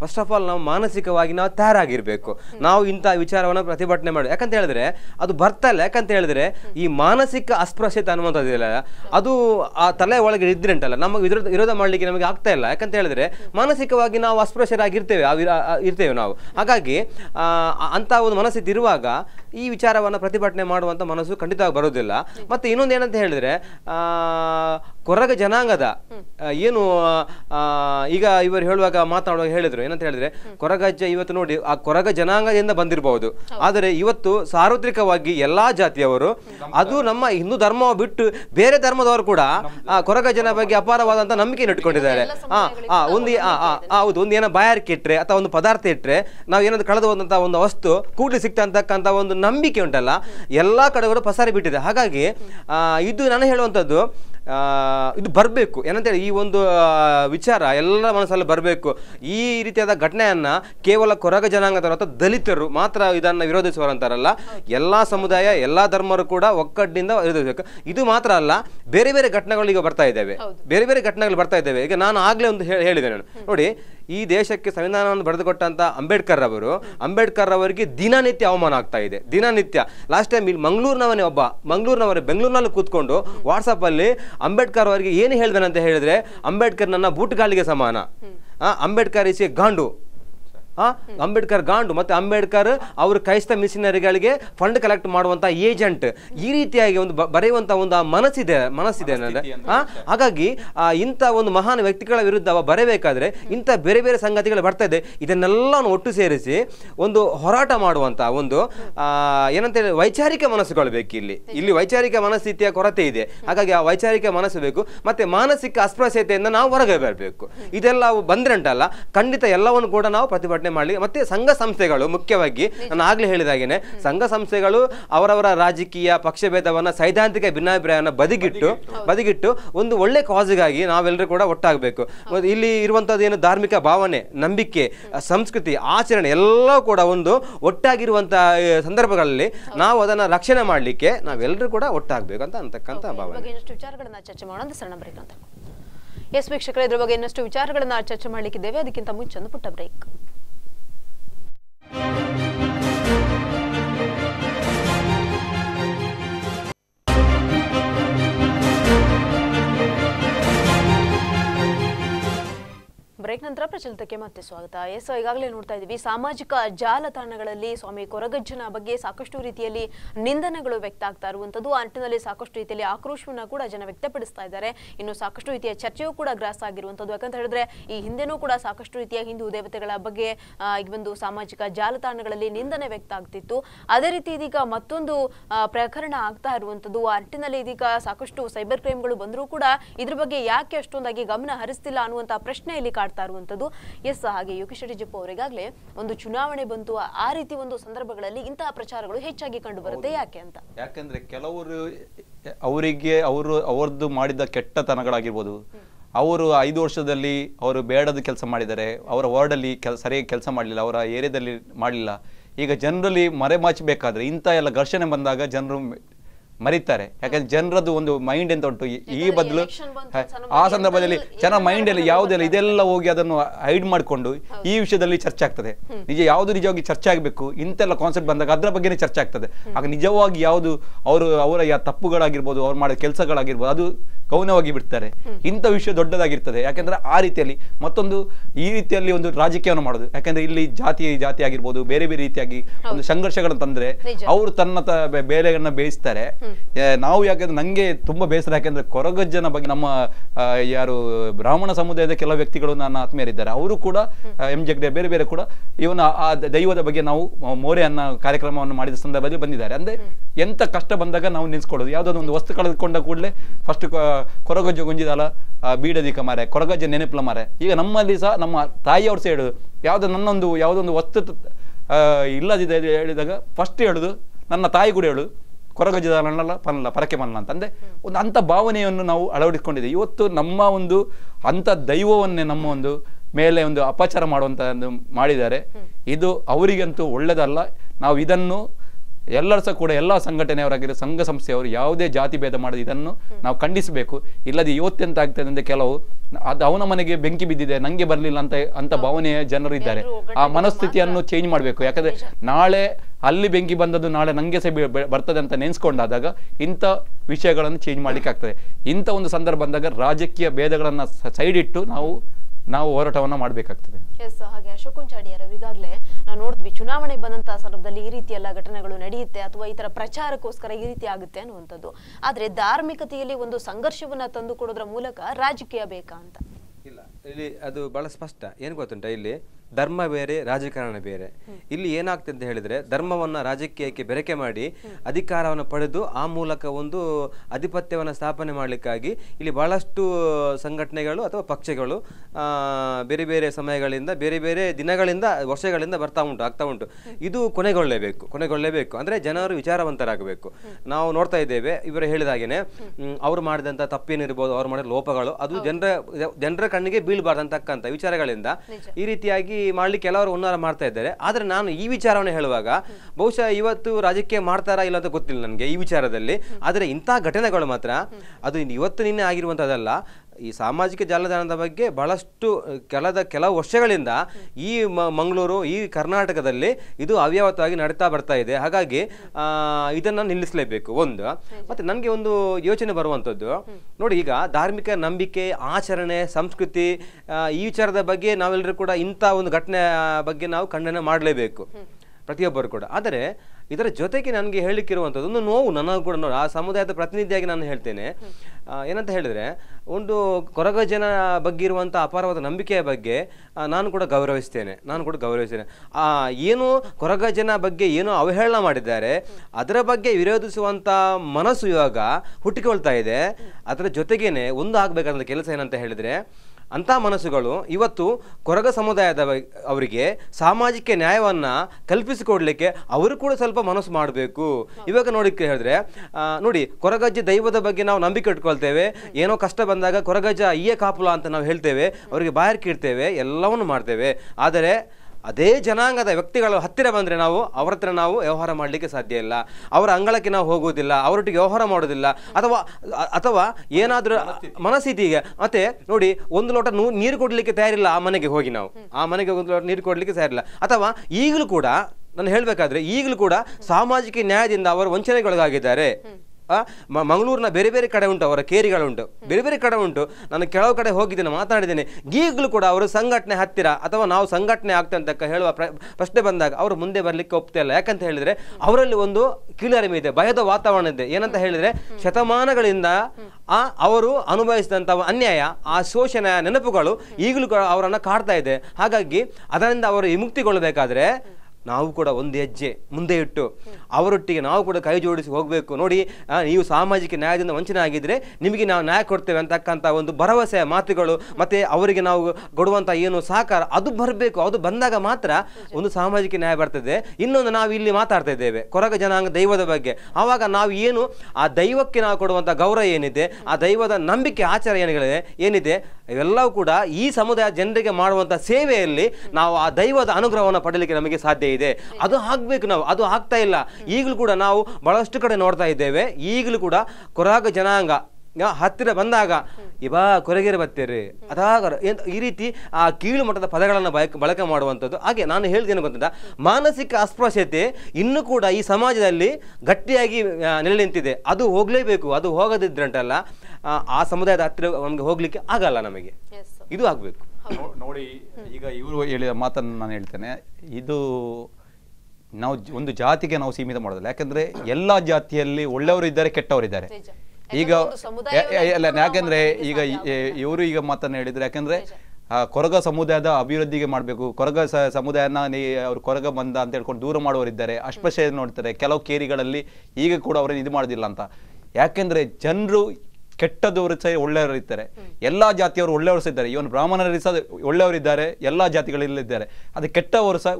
ಫಸ್ಟ್ ಆಫ್ ಆಲ್ ನಾವು ಮಾನಸಿಕವಾಗಿ ನಾವು ತಯಾರಾಗಿರಬೇಕು ನಾವು ಇಂಥ ವಿಚಾರವನ್ನು ಪ್ರತಿಭಟನೆ ಮಾಡಿ ಯಾಕಂತ ಹೇಳಿದ್ರೆ ಅದು ಬರ್ತಲ್ಲ ಯಾಕಂತ ಹೇಳಿದ್ರೆ ಈ ಮಾನಸಿಕ ಅಸ್ಪೃಶ್ಯತೆ ಅನ್ನುವಂಥದ್ದಿಲ್ಲ ಅದು ಆ ತಲೆ ಒಳಗೆ ಇದ್ರೆ ಉಂಟಲ್ಲ ನಮಗೆ ವಿರೋಧ ವಿರೋಧ ಮಾಡಲಿಕ್ಕೆ ನಮಗೆ ಆಗ್ತಾ ಇಲ್ಲ ಯಾಕಂತ ಹೇಳಿದ್ರೆ ಮಾನಸಿಕವಾಗಿ ನಾವು ಅಸ್ಪೃಶ್ಯರಾಗಿರ್ತೇವೆ ಇರ್ತೇವೆ ನಾವು ಹಾಗಾಗಿ ಅಂಥ ಒಂದು ಮನಸ್ಥಿತಿ ಇರುವಾಗ ಈ ವಿಚಾರವನ್ನು ಪ್ರತಿಭಟನೆ ಮಾಡುವಂಥ ಮನಸ್ಸು ಖಂಡಿತವಾಗಿ ಬರೋದಿಲ್ಲ ಮತ್ತು ಇನ್ನೊಂದು ಏನಂತ ಹೇಳಿದ್ರೆ ಕೊರಗ ಜನಾಂಗದ ಏನು ಈಗ ಇವರು ಹೇಳುವಾಗ ಮಾತನಾಡುವಾಗ ಹೇಳಿದ್ರು ಏನಂತ ಹೇಳಿದ್ರೆ ಕೊರಗಜ್ಜ ಇವತ್ತು ನೋಡಿ ಆ ಕೊರಗ ಜನಾಂಗದಿಂದ ಬಂದಿರಬಹುದು ಆದರೆ ಇವತ್ತು ಸಾರ್ವತ್ರಿಕವಾಗಿ ಎಲ್ಲಾ ಜಾತಿಯವರು ಅದು ನಮ್ಮ ಹಿಂದೂ ಧರ್ಮ ಬಿಟ್ಟು ಬೇರೆ ಧರ್ಮದವರು ಕೂಡ ಕೊರಗ ಜನ ಬಗ್ಗೆ ಅಪಾರವಾದಂತ ನಂಬಿಕೆ ಇಟ್ಕೊಂಡಿದ್ದಾರೆ ಆ ಒಂದು ಹೌದು ಒಂದು ಏನೋ ಬಾಯಾರಿಕೆ ಇಟ್ಟರೆ ಅಥವಾ ಒಂದು ಪದಾರ್ಥ ಇಟ್ಟರೆ ನಾವು ಏನಾದ್ರು ಕಳೆದು ಹೋದಂತಹ ಒಂದು ವಸ್ತು ಕೂಡಲಿ ಸಿಗ್ತಾ ಅಂತಕ್ಕಂಥ ಒಂದು ನಂಬಿಕೆ ಉಂಟಲ್ಲ ಎಲ್ಲಾ ಕಡೆಗಳು ಪಸಾರಿ ಬಿಟ್ಟಿದೆ ಹಾಗಾಗಿ ಇದು ನಾನು ಹೇಳುವಂಥದ್ದು ಇದು ಬರಬೇಕು ಏನಂತೇಳಿ ಈ ಒಂದು ವಿಚಾರ ಎಲ್ಲ ಮನಸ್ಸಲ್ಲಿ ಬರಬೇಕು ಈ ರೀತಿಯಾದ ಘಟನೆಯನ್ನು ಕೇವಲ ಕೊರಗ ಜನಾಂಗದವರು ಅಥವಾ ದಲಿತರು ಮಾತ್ರ ಇದನ್ನು ವಿರೋಧಿಸುವಂತಾರಲ್ಲ ಎಲ್ಲ ಸಮುದಾಯ ಎಲ್ಲ ಧರ್ಮರು ಕೂಡ ಒಕ್ಕಡ್ಡಿಂದ ವಿರೋಧಿಸಬೇಕು ಇದು ಮಾತ್ರ ಅಲ್ಲ ಬೇರೆ ಬೇರೆ ಘಟನೆಗಳು ಈಗ ಬರ್ತಾ ಇದ್ದಾವೆ ಬೇರೆ ಬೇರೆ ಘಟನೆಗಳು ಬರ್ತಾ ಇದ್ದಾವೆ ಈಗ ನಾನು ಆಗಲೇ ಒಂದು ಹೇಳಿದೆ ನಾನು ನೋಡಿ ಈ ದೇಶಕ್ಕೆ ಸಂವಿಧಾನವನ್ನು ಬರೆದುಕೊಟ್ಟಂಥ ಅಂಬೇಡ್ಕರ್ ಅವರು ಅಂಬೇಡ್ಕರ್ ಅವರಿಗೆ ದಿನನಿತ್ಯ ಅವಮಾನ ಆಗ್ತಾ ಇದೆ ದಿನನಿತ್ಯ ಲಾಸ್ಟ್ ಟೈಮ್ ಇಲ್ಲಿ ಮಂಗಳೂರಿನವನೇ ಒಬ್ಬ ಮಂಗಳೂರಿನವರೇ ಬೆಂಗಳೂರಿನಲ್ಲಿ ಕೂತ್ಕೊಂಡು ವಾಟ್ಸಪ್ಪಲ್ಲಿ ಅಂಬೇಡ್ಕರ್ ಅವರಿಗೆ ಏನು ಹೇಳ್ದೇನಂತ ಅಂತ ಹೇಳಿದ್ರೆ ಅಂಬೇಡ್ಕರ್ ನನ್ನ ಬೂಟ್ಗಾಲಿಗೆ ಸಮಾನ ಅಂಬೇಡ್ಕರ್ ಇಸಿ ಗಾಂಡು ಅಂಬೇಡ್ಕರ್ ಗಾಂಡು ಮತ್ತೆ ಅಂಬೇಡ್ಕರ್ ಅವರು ಕ್ರೈಸ್ತ ಮಿಷನರಿಗಳಿಗೆ ಫಂಡ್ ಕಲೆಕ್ಟ್ ಮಾಡುವಂತ ಏಜೆಂಟ್ ಈ ರೀತಿಯಾಗಿ ಒಂದು ಬರೆಯುವಂತ ಒಂದು ಮನಸ್ಸಿದೆ ಮನಸ್ಸಿದೆ ಹಾಗಾಗಿ ಇಂಥ ಒಂದು ಮಹಾನ್ ವ್ಯಕ್ತಿಗಳ ವಿರುದ್ಧ ಬರೆಯಬೇಕಾದ್ರೆ ಇಂಥ ಬೇರೆ ಬೇರೆ ಸಂಗತಿಗಳು ಬರ್ತಾ ಇದೆ ಇದನ್ನೆಲ್ಲ ಒಟ್ಟು ಸೇರಿಸಿ ಒಂದು ಹೋರಾಟ ಮಾಡುವಂತ ಒಂದು ಏನಂತ ಹೇಳಿ ವೈಚಾರಿಕ ಮನಸ್ಸುಗಳು ಬೇಕು ಇಲ್ಲಿ ಇಲ್ಲಿ ವೈಚಾರಿಕ ಮನಸ್ಥಿತಿಯ ಕೊರತೆ ಇದೆ ಹಾಗಾಗಿ ಆ ವೈಚಾರಿಕ ಮನಸ್ಸು ಬೇಕು ಮತ್ತೆ ಮಾನಸಿಕ ಅಸ್ಪೃಶ್ಯತೆಯಿಂದ ನಾವು ಹೊರಗೆ ಬರಬೇಕು ಇದೆಲ್ಲ ಬಂದ್ರೆ ಖಂಡಿತ ಎಲ್ಲವನ್ನು ಕೂಡ ನಾವು ಪ್ರತಿಭಟನೆ ಪ್ರತಿಭಟನೆ ಮಾಡಲಿ ಮತ್ತೆ ಸಂಘ ಸಂಸ್ಥೆಗಳು ಮುಖ್ಯವಾಗಿ ನಾನು ಆಗ್ಲೇ ಹೇಳಿದಾಗೇನೆ ಸಂಘ ಸಂಸ್ಥೆಗಳು ಅವರವರ ರಾಜಕೀಯ ಪಕ್ಷಭೇದವನ್ನ ಸೈದ್ಧಾಂತಿಕ ಭಿನ್ನಾಭಿಪ್ರಾಯವನ್ನ ಬದಿಗಿಟ್ಟು ಬದಿಗಿಟ್ಟು ಒಂದು ಒಳ್ಳೆ ಕಾಸ್ಗಾಗಿ ನಾವೆಲ್ಲರೂ ಕೂಡ ಒಟ್ಟಾಗಬೇಕು ಇಲ್ಲಿ ಇರುವಂಥದ್ದು ಏನು ಧಾರ್ಮಿಕ ಭಾವನೆ ನಂಬಿಕೆ ಸಂಸ್ಕೃತಿ ಆಚರಣೆ ಎಲ್ಲವೂ ಕೂಡ ಒಂದು ಒಟ್ಟಾಗಿರುವಂತಹ ಸಂದರ್ಭಗಳಲ್ಲಿ ನಾವು ಅದನ್ನ ರಕ್ಷಣೆ ಮಾಡಲಿಕ್ಕೆ ನಾವೆಲ್ಲರೂ ಕೂಡ ಒಟ್ಟಾಗಬೇಕು ಅಂತ ಅಂತಕ್ಕಂಥ ಭಾವನೆ ಇನ್ನಷ್ಟು ವಿಚಾರಗಳನ್ನ ಚರ್ಚೆ ಮಾಡೋಣ ಸಣ್ಣ ಬ್ರೇಕ್ ಅಂತ ಎಸ್ ವೀಕ್ಷಕರ ಇದ್ರ ಬಗ್ಗೆ ಇನ್ನಷ್ಟು ವಿಚಾರಗಳನ್ನ ಚರ್ಚೆ ಮಾಡಲಿಕ್ಕಿದ್ದೇವೆ ಅದಕ್ಕಿಂತ ಮುಂಚೆ ಒಂದು ಪುಟ್ಟ ಬ್ರೇಕ್ Thank you. ಬ್ರೇಕ್ ನಂತರ ಪ್ರಚಲಿತಕ್ಕೆ ಮತ್ತೆ ಸ್ವಾಗತ ಎಸ್ ಈಗಾಗಲೇ ನೋಡ್ತಾ ಇದ್ದೀವಿ ಸಾಮಾಜಿಕ ಜಾಲತಾಣಗಳಲ್ಲಿ ಸ್ವಾಮಿ ಕೊರಗಜ್ಜನ ಬಗ್ಗೆ ಸಾಕಷ್ಟು ರೀತಿಯಲ್ಲಿ ನಿಂದನೆಗಳು ವ್ಯಕ್ತ ಆಗ್ತಾ ಇರುವಂತದ್ದು ಆ ಸಾಕಷ್ಟು ರೀತಿಯಲ್ಲಿ ಆಕ್ರೋಶವನ್ನು ಕೂಡ ಜನ ವ್ಯಕ್ತಪಡಿಸ್ತಾ ಇದ್ದಾರೆ ಇನ್ನು ಸಾಕಷ್ಟು ರೀತಿಯ ಚರ್ಚೆಯೂ ಕೂಡ ಗ್ರಾಸ ಆಗಿರುವಂಥದ್ದು ಯಾಕಂತ ಹೇಳಿದ್ರೆ ಈ ಹಿಂದೆನೂ ಕೂಡ ಸಾಕಷ್ಟು ರೀತಿಯ ಹಿಂದೂ ದೇವತೆಗಳ ಬಗ್ಗೆ ಈ ಒಂದು ಸಾಮಾಜಿಕ ಜಾಲತಾಣಗಳಲ್ಲಿ ನಿಂದನೆ ವ್ಯಕ್ತ ಆಗ್ತಿತ್ತು ಅದೇ ರೀತಿ ಇದೀಗ ಮತ್ತೊಂದು ಪ್ರಕರಣ ಆಗ್ತಾ ಇರುವಂತದ್ದು ಆ ಇದೀಗ ಸಾಕಷ್ಟು ಸೈಬರ್ ಕ್ರೈಮ್ ಗಳು ಬಂದರೂ ಕೂಡ ಇದ್ರ ಬಗ್ಗೆ ಯಾಕೆ ಅಷ್ಟೊಂದಾಗಿ ಗಮನ ಹರಿಸ್ತಿಲ್ಲ ಅನ್ನುವಂತಹ ಪ್ರಶ್ನೆ ಇಲ್ಲಿ ಕಾಡ್ತಾ ಮಾಡ್ತಾ ಇರುವಂತದ್ದು ಎಸ್ ಹಾಗೆ ಯೋಗೇಶ್ ರೆಡ್ಡಿಜಪ್ಪ ಅವರಿಗಾಗಲೇ ಒಂದು ಚುನಾವಣೆ ಬಂತು ಆ ರೀತಿ ಒಂದು ಸಂದರ್ಭಗಳಲ್ಲಿ ಇಂತಹ ಪ್ರಚಾರಗಳು ಹೆಚ್ಚಾಗಿ ಕಂಡು ಬರುತ್ತೆ ಯಾಕೆ ಅಂತ ಯಾಕಂದ್ರೆ ಕೆಲವರು ಅವರಿಗೆ ಅವರು ಅವರದ್ದು ಮಾಡಿದ ಕೆಟ್ಟತನಗಳಾಗಿರ್ಬೋದು ಅವರು ಐದು ವರ್ಷದಲ್ಲಿ ಅವರು ಬೇಡದ ಕೆಲಸ ಮಾಡಿದ್ದಾರೆ ಅವರ ವಾರ್ಡಲ್ಲಿ ಕೆಲ ಸರಿಯಾಗಿ ಕೆಲಸ ಮಾಡಲಿಲ್ಲ ಅವರ ಏರಿಯಾದಲ್ಲಿ ಮಾಡಲಿಲ್ಲ ಈಗ ಜನರಲ್ಲಿ ಮರೆಮಾಚಬೇಕಾದ್ರೆ ಇಂಥ ಎಲ್ಲ ಘರ್ಷಣೆ ಬಂದಾಗ ಜನರು ಮರಿತಾರೆ ಯಾಕಂದ್ರೆ ಜನರದ್ದು ಒಂದು ಮೈಂಡ್ ಎಂತ ಉಂಟು ಈ ಬದಲು ಆ ಸಂದರ್ಭದಲ್ಲಿ ಜನ ಮೈಂಡ್ ಎಲ್ಲ ಯಾವುದೆಲ್ಲ ಇದೆಲ್ಲ ಹೋಗಿ ಅದನ್ನು ಹೈಡ್ ಮಾಡಿಕೊಂಡು ಈ ವಿಷಯದಲ್ಲಿ ಚರ್ಚೆ ಆಗ್ತದೆ ನಿಜ ಯಾವುದು ನಿಜವಾಗಿ ಚರ್ಚೆ ಆಗಬೇಕು ಇಂತೆಲ್ಲ ಕಾನ್ಸೆಪ್ಟ್ ಬಂದಾಗ ಅದರ ಬಗ್ಗೆನೇ ಚರ್ಚೆ ಆಗ್ತದೆ ಆಗ ನಿಜವಾಗಿ ಯಾವುದು ಅವರು ಅವರ ಯಾವ ತಪ್ಪುಗಳಾಗಿರ್ಬೋದು ಅವ್ರು ಮಾಡೋ ಕೆಲಸಗಳಾಗಿರ್ಬೋದು ಅದು ಕೌನವಾಗಿ ಬಿಡ್ತಾರೆ ಇಂಥ ವಿಷಯ ದೊಡ್ಡದಾಗಿರ್ತದೆ ಯಾಕಂದ್ರೆ ಆ ರೀತಿಯಲ್ಲಿ ಮತ್ತೊಂದು ಈ ರೀತಿಯಲ್ಲಿ ಒಂದು ರಾಜಕೀಯವನ್ನು ಮಾಡೋದು ಯಾಕಂದ್ರೆ ಇಲ್ಲಿ ಜಾತಿ ಜಾತಿ ಆಗಿರ್ಬೋದು ಬೇರೆ ಬೇರೆ ರೀತಿಯಾಗಿ ಒಂದು ಸಂಘರ್ಷಗಳನ್ನು ತಂದ್ರೆ ಅವರು ತನ್ನ ಬೇಲೆಗಳನ್ನ ಬೇಯಿಸ್ತಾರೆ ನಾವು ಯಾಕಂದ್ರೆ ನಂಗೆ ತುಂಬಾ ಬೇಸರ ಯಾಕಂದ್ರೆ ಕೊರಗಜ್ಜನ ಬಗ್ಗೆ ನಮ್ಮ ಯಾರು ಬ್ರಾಹ್ಮಣ ಸಮುದಾಯದ ಕೆಲವು ವ್ಯಕ್ತಿಗಳು ನನ್ನ ಆತ್ಮೀಯರಿದ್ದಾರೆ ಅವರು ಕೂಡ ಎಂ ಜಗಡೆ ಬೇರೆ ಬೇರೆ ಕೂಡ ಇವನ ಆ ದೈವದ ಬಗ್ಗೆ ನಾವು ಮೋರೆ ಅನ್ನ ಕಾರ್ಯಕ್ರಮವನ್ನು ಮಾಡಿದ ಸಂದರ್ಭದಲ್ಲಿ ಬಂದಿದ್ದಾರೆ ಅಂದ್ರೆ ಎಂತ ಕಷ್ಟ ಬಂದಾಗ ನಾವು ನಿಲ್ಸ್ಕೊಳ್ಳೋದು ಯಾವ್ದಾದ್ರು ಒಂದು ವಸ್ತು ಕಳೆದುಕೊಂಡ ಕೂಡಲೇ ಫಸ್ಟ್ ಕೊರಗಜ್ಜ ಗುಂಜಿದಲ್ಲ ಬೀಡದಿಕ ಮಾರೆ ಕೊರಗಜ್ಜ ನೆನಪಿಲ್ಲ ಮಾರೆ ಈಗ ನಮ್ಮಲ್ಲಿ ಸಹ ನಮ್ಮ ತಾಯಿಯವ್ರ ಸಹ ಹೇಳುದು ಯಾವುದೋ ನನ್ನೊಂದು ಯಾವುದೊಂದು ವಸ್ತು ಇಲ್ಲದಿದೆ ಹೇಳಿದಾಗ ಫಸ್ಟ್ ಹೇಳುದು ನನ್ನ ತಾಯಿ ಕೂಡ ಹೇಳು ಕೊರಗಜ್ಜದ ಮನಲ್ಲ ಪನ್ನಲ್ಲ ಪರಕೆ ಅಂತ ಒಂದು ಅಂಥ ಭಾವನೆಯನ್ನು ನಾವು ಅಳವಡಿಸ್ಕೊಂಡಿದ್ದೀವಿ ಇವತ್ತು ನಮ್ಮ ಒಂದು ಅಂಥ ದೈವವನ್ನೇ ನಮ್ಮ ಒಂದು ಮೇಲೆ ಒಂದು ಅಪಚಾರ ಮಾಡುವಂತ ಮಾಡಿದ್ದಾರೆ ಇದು ಅವರಿಗಂತೂ ಒಳ್ಳೆಯದಲ್ಲ ನಾವು ಇದನ್ನು ಎಲ್ಲರೂ ಸಹ ಕೂಡ ಎಲ್ಲ ಸಂಘಟನೆಯವರಾಗಿರೋ ಸಂಘ ಸಂಸ್ಥೆಯವರು ಯಾವುದೇ ಜಾತಿ ಭೇದ ಮಾಡೋದು ಇದನ್ನು ನಾವು ಖಂಡಿಸಬೇಕು ಇಲ್ಲದೆ ಇವತ್ತೆಂತ ಆಗ್ತದೆ ಅಂದರೆ ಕೆಲವು ಅದು ಅವನ ಮನೆಗೆ ಬೆಂಕಿ ಬಿದ್ದಿದೆ ನಂಗೆ ಬರಲಿಲ್ಲ ಅಂತ ಅಂತ ಭಾವನೆಯ ಜನರು ಇದ್ದಾರೆ ಆ ಮನಸ್ಥಿತಿಯನ್ನು ಚೇಂಜ್ ಮಾಡಬೇಕು ಯಾಕಂದರೆ ನಾಳೆ ಅಲ್ಲಿ ಬೆಂಕಿ ಬಂದದ್ದು ನಾಳೆ ನಂಗೆ ಸಹ ಬರ್ತದೆ ಅಂತ ನೆನೆಸ್ಕೊಂಡಾದಾಗ ಇಂಥ ವಿಷಯಗಳನ್ನು ಚೇಂಜ್ ಮಾಡ್ಲಿಕ್ಕೆ ಆಗ್ತದೆ ಇಂಥ ಒಂದು ಸಂದರ್ಭ ಬಂದಾಗ ರಾಜಕೀಯ ಭೇದಗಳನ್ನು ಸೈಡ್ ಇಟ್ಟು ನಾವು ನಾವು ಹೋರಾಟವನ್ನ ಮಾಡಬೇಕಾಗ್ತದೆ ಎಸ್ ಹಾಗೆ ಅಶೋಕ್ ಕುಂಚಾಡಿಯರು ಈಗಾಗಲೇ ನಾವು ನೋಡಿದ್ವಿ ಚುನಾವಣೆ ಬಂದಂತಹ ಸಂದರ್ಭದಲ್ಲಿ ಈ ರೀತಿ ಎಲ್ಲ ಘಟನೆಗಳು ನಡೆಯುತ್ತೆ ಅಥವಾ ಈ ತರ ಪ್ರಚಾರಕ್ಕೋಸ್ಕರ ಈ ರೀತಿ ಆಗುತ್ತೆ ಅನ್ನುವಂಥದ್ದು ಆದ್ರೆ ಧಾರ್ಮಿಕತೆಯಲ್ಲಿ ಒಂದು ಸಂಘರ್ಷವನ್ನ ತಂದು ಮೂಲಕ ರಾಜಕೀಯ ಬೇಕಾ ಅಂತ ಇಲ್ಲ ಇಲ್ಲಿ ಅದು ಬಹಳ ಸ್ಪಷ್ಟ ಏನು ಗೊತ್ತುಂಟ ಇಲ್ಲಿ ಧರ್ಮ ಬೇರೆ ರಾಜಕಾರಣ ಬೇರೆ ಇಲ್ಲಿ ಏನಾಗ್ತದೆ ಅಂತ ಹೇಳಿದ್ರೆ ಧರ್ಮವನ್ನು ರಾಜಕೀಯಕ್ಕೆ ಬೆರಕೆ ಮಾಡಿ ಅಧಿಕಾರವನ್ನು ಪಡೆದು ಆ ಮೂಲಕ ಒಂದು ಆಧಿಪತ್ಯವನ್ನು ಸ್ಥಾಪನೆ ಮಾಡಲಿಕ್ಕಾಗಿ ಇಲ್ಲಿ ಬಹಳಷ್ಟು ಸಂಘಟನೆಗಳು ಅಥವಾ ಪಕ್ಷಗಳು ಬೇರೆ ಬೇರೆ ಸಮಯಗಳಿಂದ ಬೇರೆ ಬೇರೆ ದಿನಗಳಿಂದ ವರ್ಷಗಳಿಂದ ಬರ್ತಾ ಉಂಟು ಆಗ್ತಾ ಉಂಟು ಇದು ಕೊನೆಗೊಳ್ಳಲೇಬೇಕು ಕೊನೆಗೊಳ್ಳಲೇಬೇಕು ಅಂದರೆ ಜನರು ವಿಚಾರವಂತರಾಗಬೇಕು ನಾವು ನೋಡ್ತಾ ಇದ್ದೇವೆ ಇವರು ಹೇಳಿದಾಗೇನೆ ಅವರು ಮಾಡಿದಂಥ ತಪ್ಪೇನಿರ್ಬೋದು ಅವ್ರು ಮಾಡಿದ ಲೋಪಗಳು ಅದು ಜನರ ಜನರ ಕಣ್ಣಿಗೆ ಅಂತಕ್ಕಂಥ ವಿಚಾರಗಳಿಂದ ಈ ರೀತಿಯಾಗಿ ಮಾಡ್ಲಿಕ್ಕೆ ಕೆಲವರು ಉನ್ನಾರ ಮಾಡ್ತಾ ಇದ್ದಾರೆ ಆದರೆ ನಾನು ಈ ವಿಚಾರವನ್ನು ಹೇಳುವಾಗ ಬಹುಶಃ ಇವತ್ತು ರಾಜಕೀಯ ಮಾಡ್ತಾರಾ ಇಲ್ಲ ಅಂತ ಗೊತ್ತಿಲ್ಲ ನನಗೆ ಈ ವಿಚಾರದಲ್ಲಿ ಆದರೆ ಇಂತಹ ಘಟನೆಗಳು ಮಾತ್ರ ಅದು ಇವತ್ತು ನಿನ್ನೆ ಆಗಿರುವಂಥದ್ದಲ್ಲ ಈ ಸಾಮಾಜಿಕ ಜಾಲತಾಣದ ಬಗ್ಗೆ ಬಹಳಷ್ಟು ಕೆಲದ ಕೆಲವು ವರ್ಷಗಳಿಂದ ಈ ಮಂಗಳೂರು ಈ ಕರ್ನಾಟಕದಲ್ಲಿ ಇದು ಅವ್ಯಾವತವಾಗಿ ನಡೀತಾ ಬರ್ತಾ ಇದೆ ಹಾಗಾಗಿ ಇದನ್ನು ನಿಲ್ಲಿಸಲೇಬೇಕು ಒಂದು ಮತ್ತು ನನಗೆ ಒಂದು ಯೋಚನೆ ಬರುವಂಥದ್ದು ನೋಡಿ ಈಗ ಧಾರ್ಮಿಕ ನಂಬಿಕೆ ಆಚರಣೆ ಸಂಸ್ಕೃತಿ ಈ ವಿಚಾರದ ಬಗ್ಗೆ ನಾವೆಲ್ಲರೂ ಕೂಡ ಇಂಥ ಒಂದು ಘಟನೆ ಬಗ್ಗೆ ನಾವು ಖಂಡನೆ ಮಾಡಲೇಬೇಕು ಪ್ರತಿಯೊಬ್ಬರು ಕೂಡ ಆದರೆ ಇದರ ಜೊತೆಗೆ ನನಗೆ ಹೇಳಿಕ್ಕಿರುವಂಥದ್ದು ಒಂದು ನೋವು ನನಗೂ ಕೂಡ ನೋಡಿ ಆ ಸಮುದಾಯದ ಪ್ರತಿನಿಧಿಯಾಗಿ ನಾನು ಹೇಳ್ತೇನೆ ಏನಂತ ಹೇಳಿದರೆ ಒಂದು ಕೊರಗ ಜನ ಬಗ್ಗೆ ಇರುವಂಥ ಅಪಾರವಾದ ನಂಬಿಕೆಯ ಬಗ್ಗೆ ನಾನು ಕೂಡ ಗೌರವಿಸ್ತೇನೆ ನಾನು ಕೂಡ ಗೌರವಿಸ್ತೇನೆ ಏನು ಕೊರಗ ಜನ ಬಗ್ಗೆ ಏನು ಅವಹೇಳನ ಮಾಡಿದ್ದಾರೆ ಅದರ ಬಗ್ಗೆ ವಿರೋಧಿಸುವಂಥ ಮನಸ್ಸು ಇವಾಗ ಹುಟ್ಟಿಕೊಳ್ತಾ ಇದೆ ಅದರ ಜೊತೆಗೇನೆ ಒಂದು ಆಗಬೇಕಾದಂಥ ಕೆಲಸ ಏನಂತ ಹೇಳಿದರೆ ಅಂಥ ಮನಸ್ಸುಗಳು ಇವತ್ತು ಕೊರಗ ಸಮುದಾಯದ ಅವರಿಗೆ ಸಾಮಾಜಿಕ ನ್ಯಾಯವನ್ನು ಕಲ್ಪಿಸಿಕೊಡಲಿಕ್ಕೆ ಅವರು ಕೂಡ ಸ್ವಲ್ಪ ಮನಸ್ಸು ಮಾಡಬೇಕು ಇವಾಗ ನೋಡಿಕ್ಕೆ ಹೇಳಿದ್ರೆ ನೋಡಿ ಕೊರಗಜ್ಜ ದೈವದ ಬಗ್ಗೆ ನಾವು ನಂಬಿಕೆ ಇಟ್ಕೊಳ್ತೇವೆ ಏನೋ ಕಷ್ಟ ಬಂದಾಗ ಕೊರಗಜ್ಜ ಅಯ್ಯ ಕಾಪುಲ ಅಂತ ನಾವು ಹೇಳ್ತೇವೆ ಅವರಿಗೆ ಇಡ್ತೇವೆ ಎಲ್ಲವನ್ನು ಮಾಡ್ತೇವೆ ಆದರೆ ಅದೇ ಜನಾಂಗದ ವ್ಯಕ್ತಿಗಳ ಹತ್ತಿರ ಬಂದರೆ ನಾವು ಅವರ ಹತ್ರ ನಾವು ವ್ಯವಹಾರ ಮಾಡಲಿಕ್ಕೆ ಸಾಧ್ಯ ಇಲ್ಲ ಅವರ ಅಂಗಳಕ್ಕೆ ನಾವು ಹೋಗುವುದಿಲ್ಲ ಅವರೊಟ್ಟಿಗೆ ವ್ಯವಹಾರ ಮಾಡೋದಿಲ್ಲ ಅಥವಾ ಅಥವಾ ಏನಾದರೂ ಮನಸ್ಥಿತಿಗೆ ಮತ್ತೆ ನೋಡಿ ಒಂದು ಲೋಟ ನೀರು ಕೊಡಲಿಕ್ಕೆ ತಯಾರಿಲ್ಲ ಆ ಮನೆಗೆ ಹೋಗಿ ನಾವು ಆ ಮನೆಗೆ ಒಂದು ಲೋಟ ನೀರು ಕೊಡಲಿಕ್ಕೆ ತಯಾರಿಲ್ಲ ಅಥವಾ ಈಗಲೂ ಕೂಡ ನಾನು ಹೇಳಬೇಕಾದ್ರೆ ಈಗಲೂ ಕೂಡ ಸಾಮಾಜಿಕ ನ್ಯಾಯದಿಂದ ಅವರು ವಂಚನೆಗೊಳಗಾಗಿದ್ದಾರೆ ಮಂಗಳೂರಿನ ಬೇರೆ ಬೇರೆ ಕಡೆ ಉಂಟು ಅವರ ಉಂಟು ಬೇರೆ ಬೇರೆ ಕಡೆ ಉಂಟು ನಾನು ಕೆಲವು ಕಡೆ ಹೋಗಿದ್ದೇನೆ ಮಾತನಾಡಿದ್ದೇನೆ ಈಗಲೂ ಕೂಡ ಅವರು ಸಂಘಟನೆ ಹತ್ತಿರ ಅಥವಾ ನಾವು ಸಂಘಟನೆ ಆಗ್ತವೆ ಅಂತ ಹೇಳುವ ಪ್ರಶ್ನೆ ಬಂದಾಗ ಅವರು ಮುಂದೆ ಬರಲಿಕ್ಕೆ ಒಪ್ತಾ ಇಲ್ಲ ಯಾಕಂತ ಹೇಳಿದರೆ ಅವರಲ್ಲಿ ಒಂದು ಕೀಳರಿಮೆ ಇದೆ ಭಯದ ವಾತಾವರಣ ಇದೆ ಏನಂತ ಹೇಳಿದರೆ ಶತಮಾನಗಳಿಂದ ಆ ಅವರು ಅನುಭವಿಸಿದಂಥ ಅನ್ಯಾಯ ಆ ಶೋಷಣೆಯ ನೆನಪುಗಳು ಈಗಲೂ ಅವರನ್ನು ಕಾಡ್ತಾ ಇದೆ ಹಾಗಾಗಿ ಅದರಿಂದ ಅವರು ವಿಮುಕ್ತಿಗೊಳ್ಳಬೇಕಾದ್ರೆ ನಾವು ಕೂಡ ಒಂದು ಹೆಜ್ಜೆ ಮುಂದೆ ಇಟ್ಟು ಅವರೊಟ್ಟಿಗೆ ನಾವು ಕೂಡ ಕೈ ಜೋಡಿಸಿ ಹೋಗಬೇಕು ನೋಡಿ ನೀವು ಸಾಮಾಜಿಕ ನ್ಯಾಯದಿಂದ ವಂಚನೆ ಆಗಿದ್ರೆ ನಿಮಗೆ ನಾವು ನ್ಯಾಯ ಕೊಡ್ತೇವೆ ಅಂತಕ್ಕಂಥ ಒಂದು ಭರವಸೆಯ ಮಾತುಗಳು ಮತ್ತೆ ಅವರಿಗೆ ನಾವು ಕೊಡುವಂಥ ಏನು ಸಹಕಾರ ಅದು ಬರಬೇಕು ಅದು ಬಂದಾಗ ಮಾತ್ರ ಒಂದು ಸಾಮಾಜಿಕ ನ್ಯಾಯ ಬರ್ತದೆ ಇನ್ನೊಂದು ನಾವು ಇಲ್ಲಿ ಮಾತಾಡ್ತಾ ಇದ್ದೇವೆ ಕೊರಗ ಜನಾಂಗ ದೈವದ ಬಗ್ಗೆ ಆವಾಗ ನಾವು ಏನು ಆ ದೈವಕ್ಕೆ ನಾವು ಕೊಡುವಂಥ ಗೌರವ ಏನಿದೆ ಆ ದೈವದ ನಂಬಿಕೆ ಆಚಾರ ಏನುಗಳಿದೆ ಏನಿದೆ ಇವೆಲ್ಲವೂ ಕೂಡ ಈ ಸಮುದಾಯ ಜನರಿಗೆ ಮಾಡುವಂಥ ಸೇವೆಯಲ್ಲಿ ನಾವು ಆ ದೈವದ ಅನುಗ್ರಹವನ್ನು ಪಡೆಯಲಿಕ್ಕೆ ನಮಗೆ ಸಾಧ್ಯ ಇದೆ ಅದು ಆಗಬೇಕು ನಾವು ಅದು ಆಗ್ತಾ ಇಲ್ಲ ಈಗಲೂ ಕೂಡ ನಾವು ಬಹಳಷ್ಟು ಕಡೆ ನೋಡ್ತಾ ಇದ್ದೇವೆ ಈಗಲೂ ಕೂಡ ಕೊರಾಗ ಜನಾಂಗ ಹತ್ತಿರ ಬಂದಾಗ ಇವಾ ಕೊರಗೇರಿ ಬತ್ತೇರಿ ಅದಾಗ ಈ ರೀತಿ ಆ ಕೀಳು ಮಟ್ಟದ ಪದಗಳನ್ನು ಬಯಕೆ ಬಳಕೆ ಮಾಡುವಂಥದ್ದು ಹಾಗೆ ನಾನು ಹೇಳ್ದೇನು ಗೊತ್ತಿದ್ದ ಮಾನಸಿಕ ಅಸ್ಪೃಶ್ಯತೆ ಇನ್ನೂ ಕೂಡ ಈ ಸಮಾಜದಲ್ಲಿ ಗಟ್ಟಿಯಾಗಿ ನೆಲೆ ನಿಂತಿದೆ ಅದು ಹೋಗಲೇಬೇಕು ಅದು ಹೋಗದಿದ್ರಂಟಲ್ಲ ಆ ಸಮುದಾಯದ ಹತ್ತಿರ ನಮಗೆ ಹೋಗಲಿಕ್ಕೆ ಆಗಲ್ಲ ನಮಗೆ ಇದು ಆಗಬೇಕು ನೋಡಿ ಈಗ ಇವರು ಹೇಳಿದ ಮಾತನ್ನು ನಾನು ಹೇಳ್ತೇನೆ ಇದು ನಾವು ಒಂದು ಜಾತಿಗೆ ನಾವು ಸೀಮಿತ ಮಾಡೋದಿಲ್ಲ ಯಾಕಂದ್ರೆ ಎಲ್ಲಾ ಜಾತಿಯಲ್ಲಿ ಒಳ್ಳೆಯವರು ಇದ್ದಾರೆ ಕೆಟ್ಟವರಿದ್ದಾರೆ ಈಗ ಅಲ್ಲ ಯಾಕಂದ್ರೆ ಈಗ ಇವರು ಈಗ ಮಾತನ್ನು ಹೇಳಿದ್ರು ಯಾಕಂದ್ರೆ ಕೊರಗ ಸಮುದಾಯದ ಅಭಿವೃದ್ಧಿಗೆ ಮಾಡಬೇಕು ಕೊರಗ ಸಮುದಾಯನ ಅವ್ರು ಕೊರಗ ಬಂದ ಅಂತ ಹೇಳ್ಕೊಂಡು ದೂರ ಮಾಡುವವರಿದ್ದಾರೆ ಅಸ್ಪಶ್ಯ ನೋಡ್ತಾರೆ ಕೆಲವು ಕೇರಿಗಳಲ್ಲಿ ಈಗ ಕೂಡ ಅವ್ರೇನು ಇದು ಮಾಡೋದಿಲ್ಲ ಅಂತ ಯಾಕೆಂದ್ರೆ ಜನರು ಕೆಟ್ಟದವರು ಸಹ ಒಳ್ಳೆಯವರು ಇದ್ದಾರೆ ಎಲ್ಲ ಜಾತಿಯವರು ಒಳ್ಳೆಯವರು ಸಹ ಇದ್ದಾರೆ ಇವನು ಬ್ರಾಹ್ಮಣರಲ್ಲಿ ಸಹ ಒಳ್ಳೆಯವರಿದ್ದಾರೆ ಎಲ್ಲ ಜಾತಿಗಳಲ್ಲಿದ್ದಾರೆ ಅದು ಕೆಟ್ಟವರು ಸಹ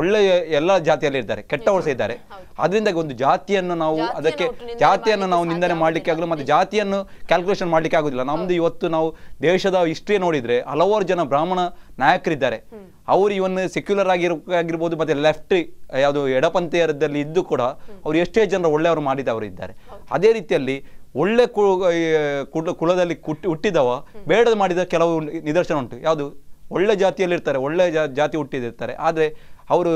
ಒಳ್ಳೆಯ ಎಲ್ಲ ಜಾತಿಯಲ್ಲಿ ಇದ್ದಾರೆ ಕೆಟ್ಟವರು ಸಹ ಇದ್ದಾರೆ ಅದರಿಂದ ಒಂದು ಜಾತಿಯನ್ನು ನಾವು ಅದಕ್ಕೆ ಜಾತಿಯನ್ನು ನಾವು ನಿಂದನೆ ಮಾಡಲಿಕ್ಕೆ ಆಗಲು ಮತ್ತು ಜಾತಿಯನ್ನು ಕ್ಯಾಲ್ಕುಲೇಷನ್ ಮಾಡಲಿಕ್ಕೆ ಆಗೋದಿಲ್ಲ ನಮ್ದು ಇವತ್ತು ನಾವು ದೇಶದ ಹಿಸ್ಟ್ರಿ ನೋಡಿದರೆ ಹಲವಾರು ಜನ ಬ್ರಾಹ್ಮಣ ನಾಯಕರಿದ್ದಾರೆ ಅವರು ಇವನ್ನು ಸೆಕ್ಯುಲರ್ ಆಗಿರ್ಬೋದು ಮತ್ತು ಲೆಫ್ಟ್ ಯಾವುದು ಎಡಪಂಥೀಯರದಲ್ಲಿ ಇದ್ದು ಕೂಡ ಅವರು ಎಷ್ಟೇ ಜನರು ಒಳ್ಳೆಯವರು ಮಾಡಿದವರು ಇದ್ದಾರೆ ಅದೇ ರೀತಿಯಲ್ಲಿ ಒಳ್ಳೆ ಕುಲ ಕುಲದಲ್ಲಿ ಕುಟ್ಟಿ ಹುಟ್ಟಿದವ ಬೇಡದ ಮಾಡಿದ ಕೆಲವು ನಿದರ್ಶನ ಉಂಟು ಯಾವುದು ಒಳ್ಳೆ ಜಾತಿಯಲ್ಲಿರ್ತಾರೆ ಒಳ್ಳೆ ಜಾತಿ ಹುಟ್ಟಿದಿರ್ತಾರೆ ಆದರೆ ಅವರು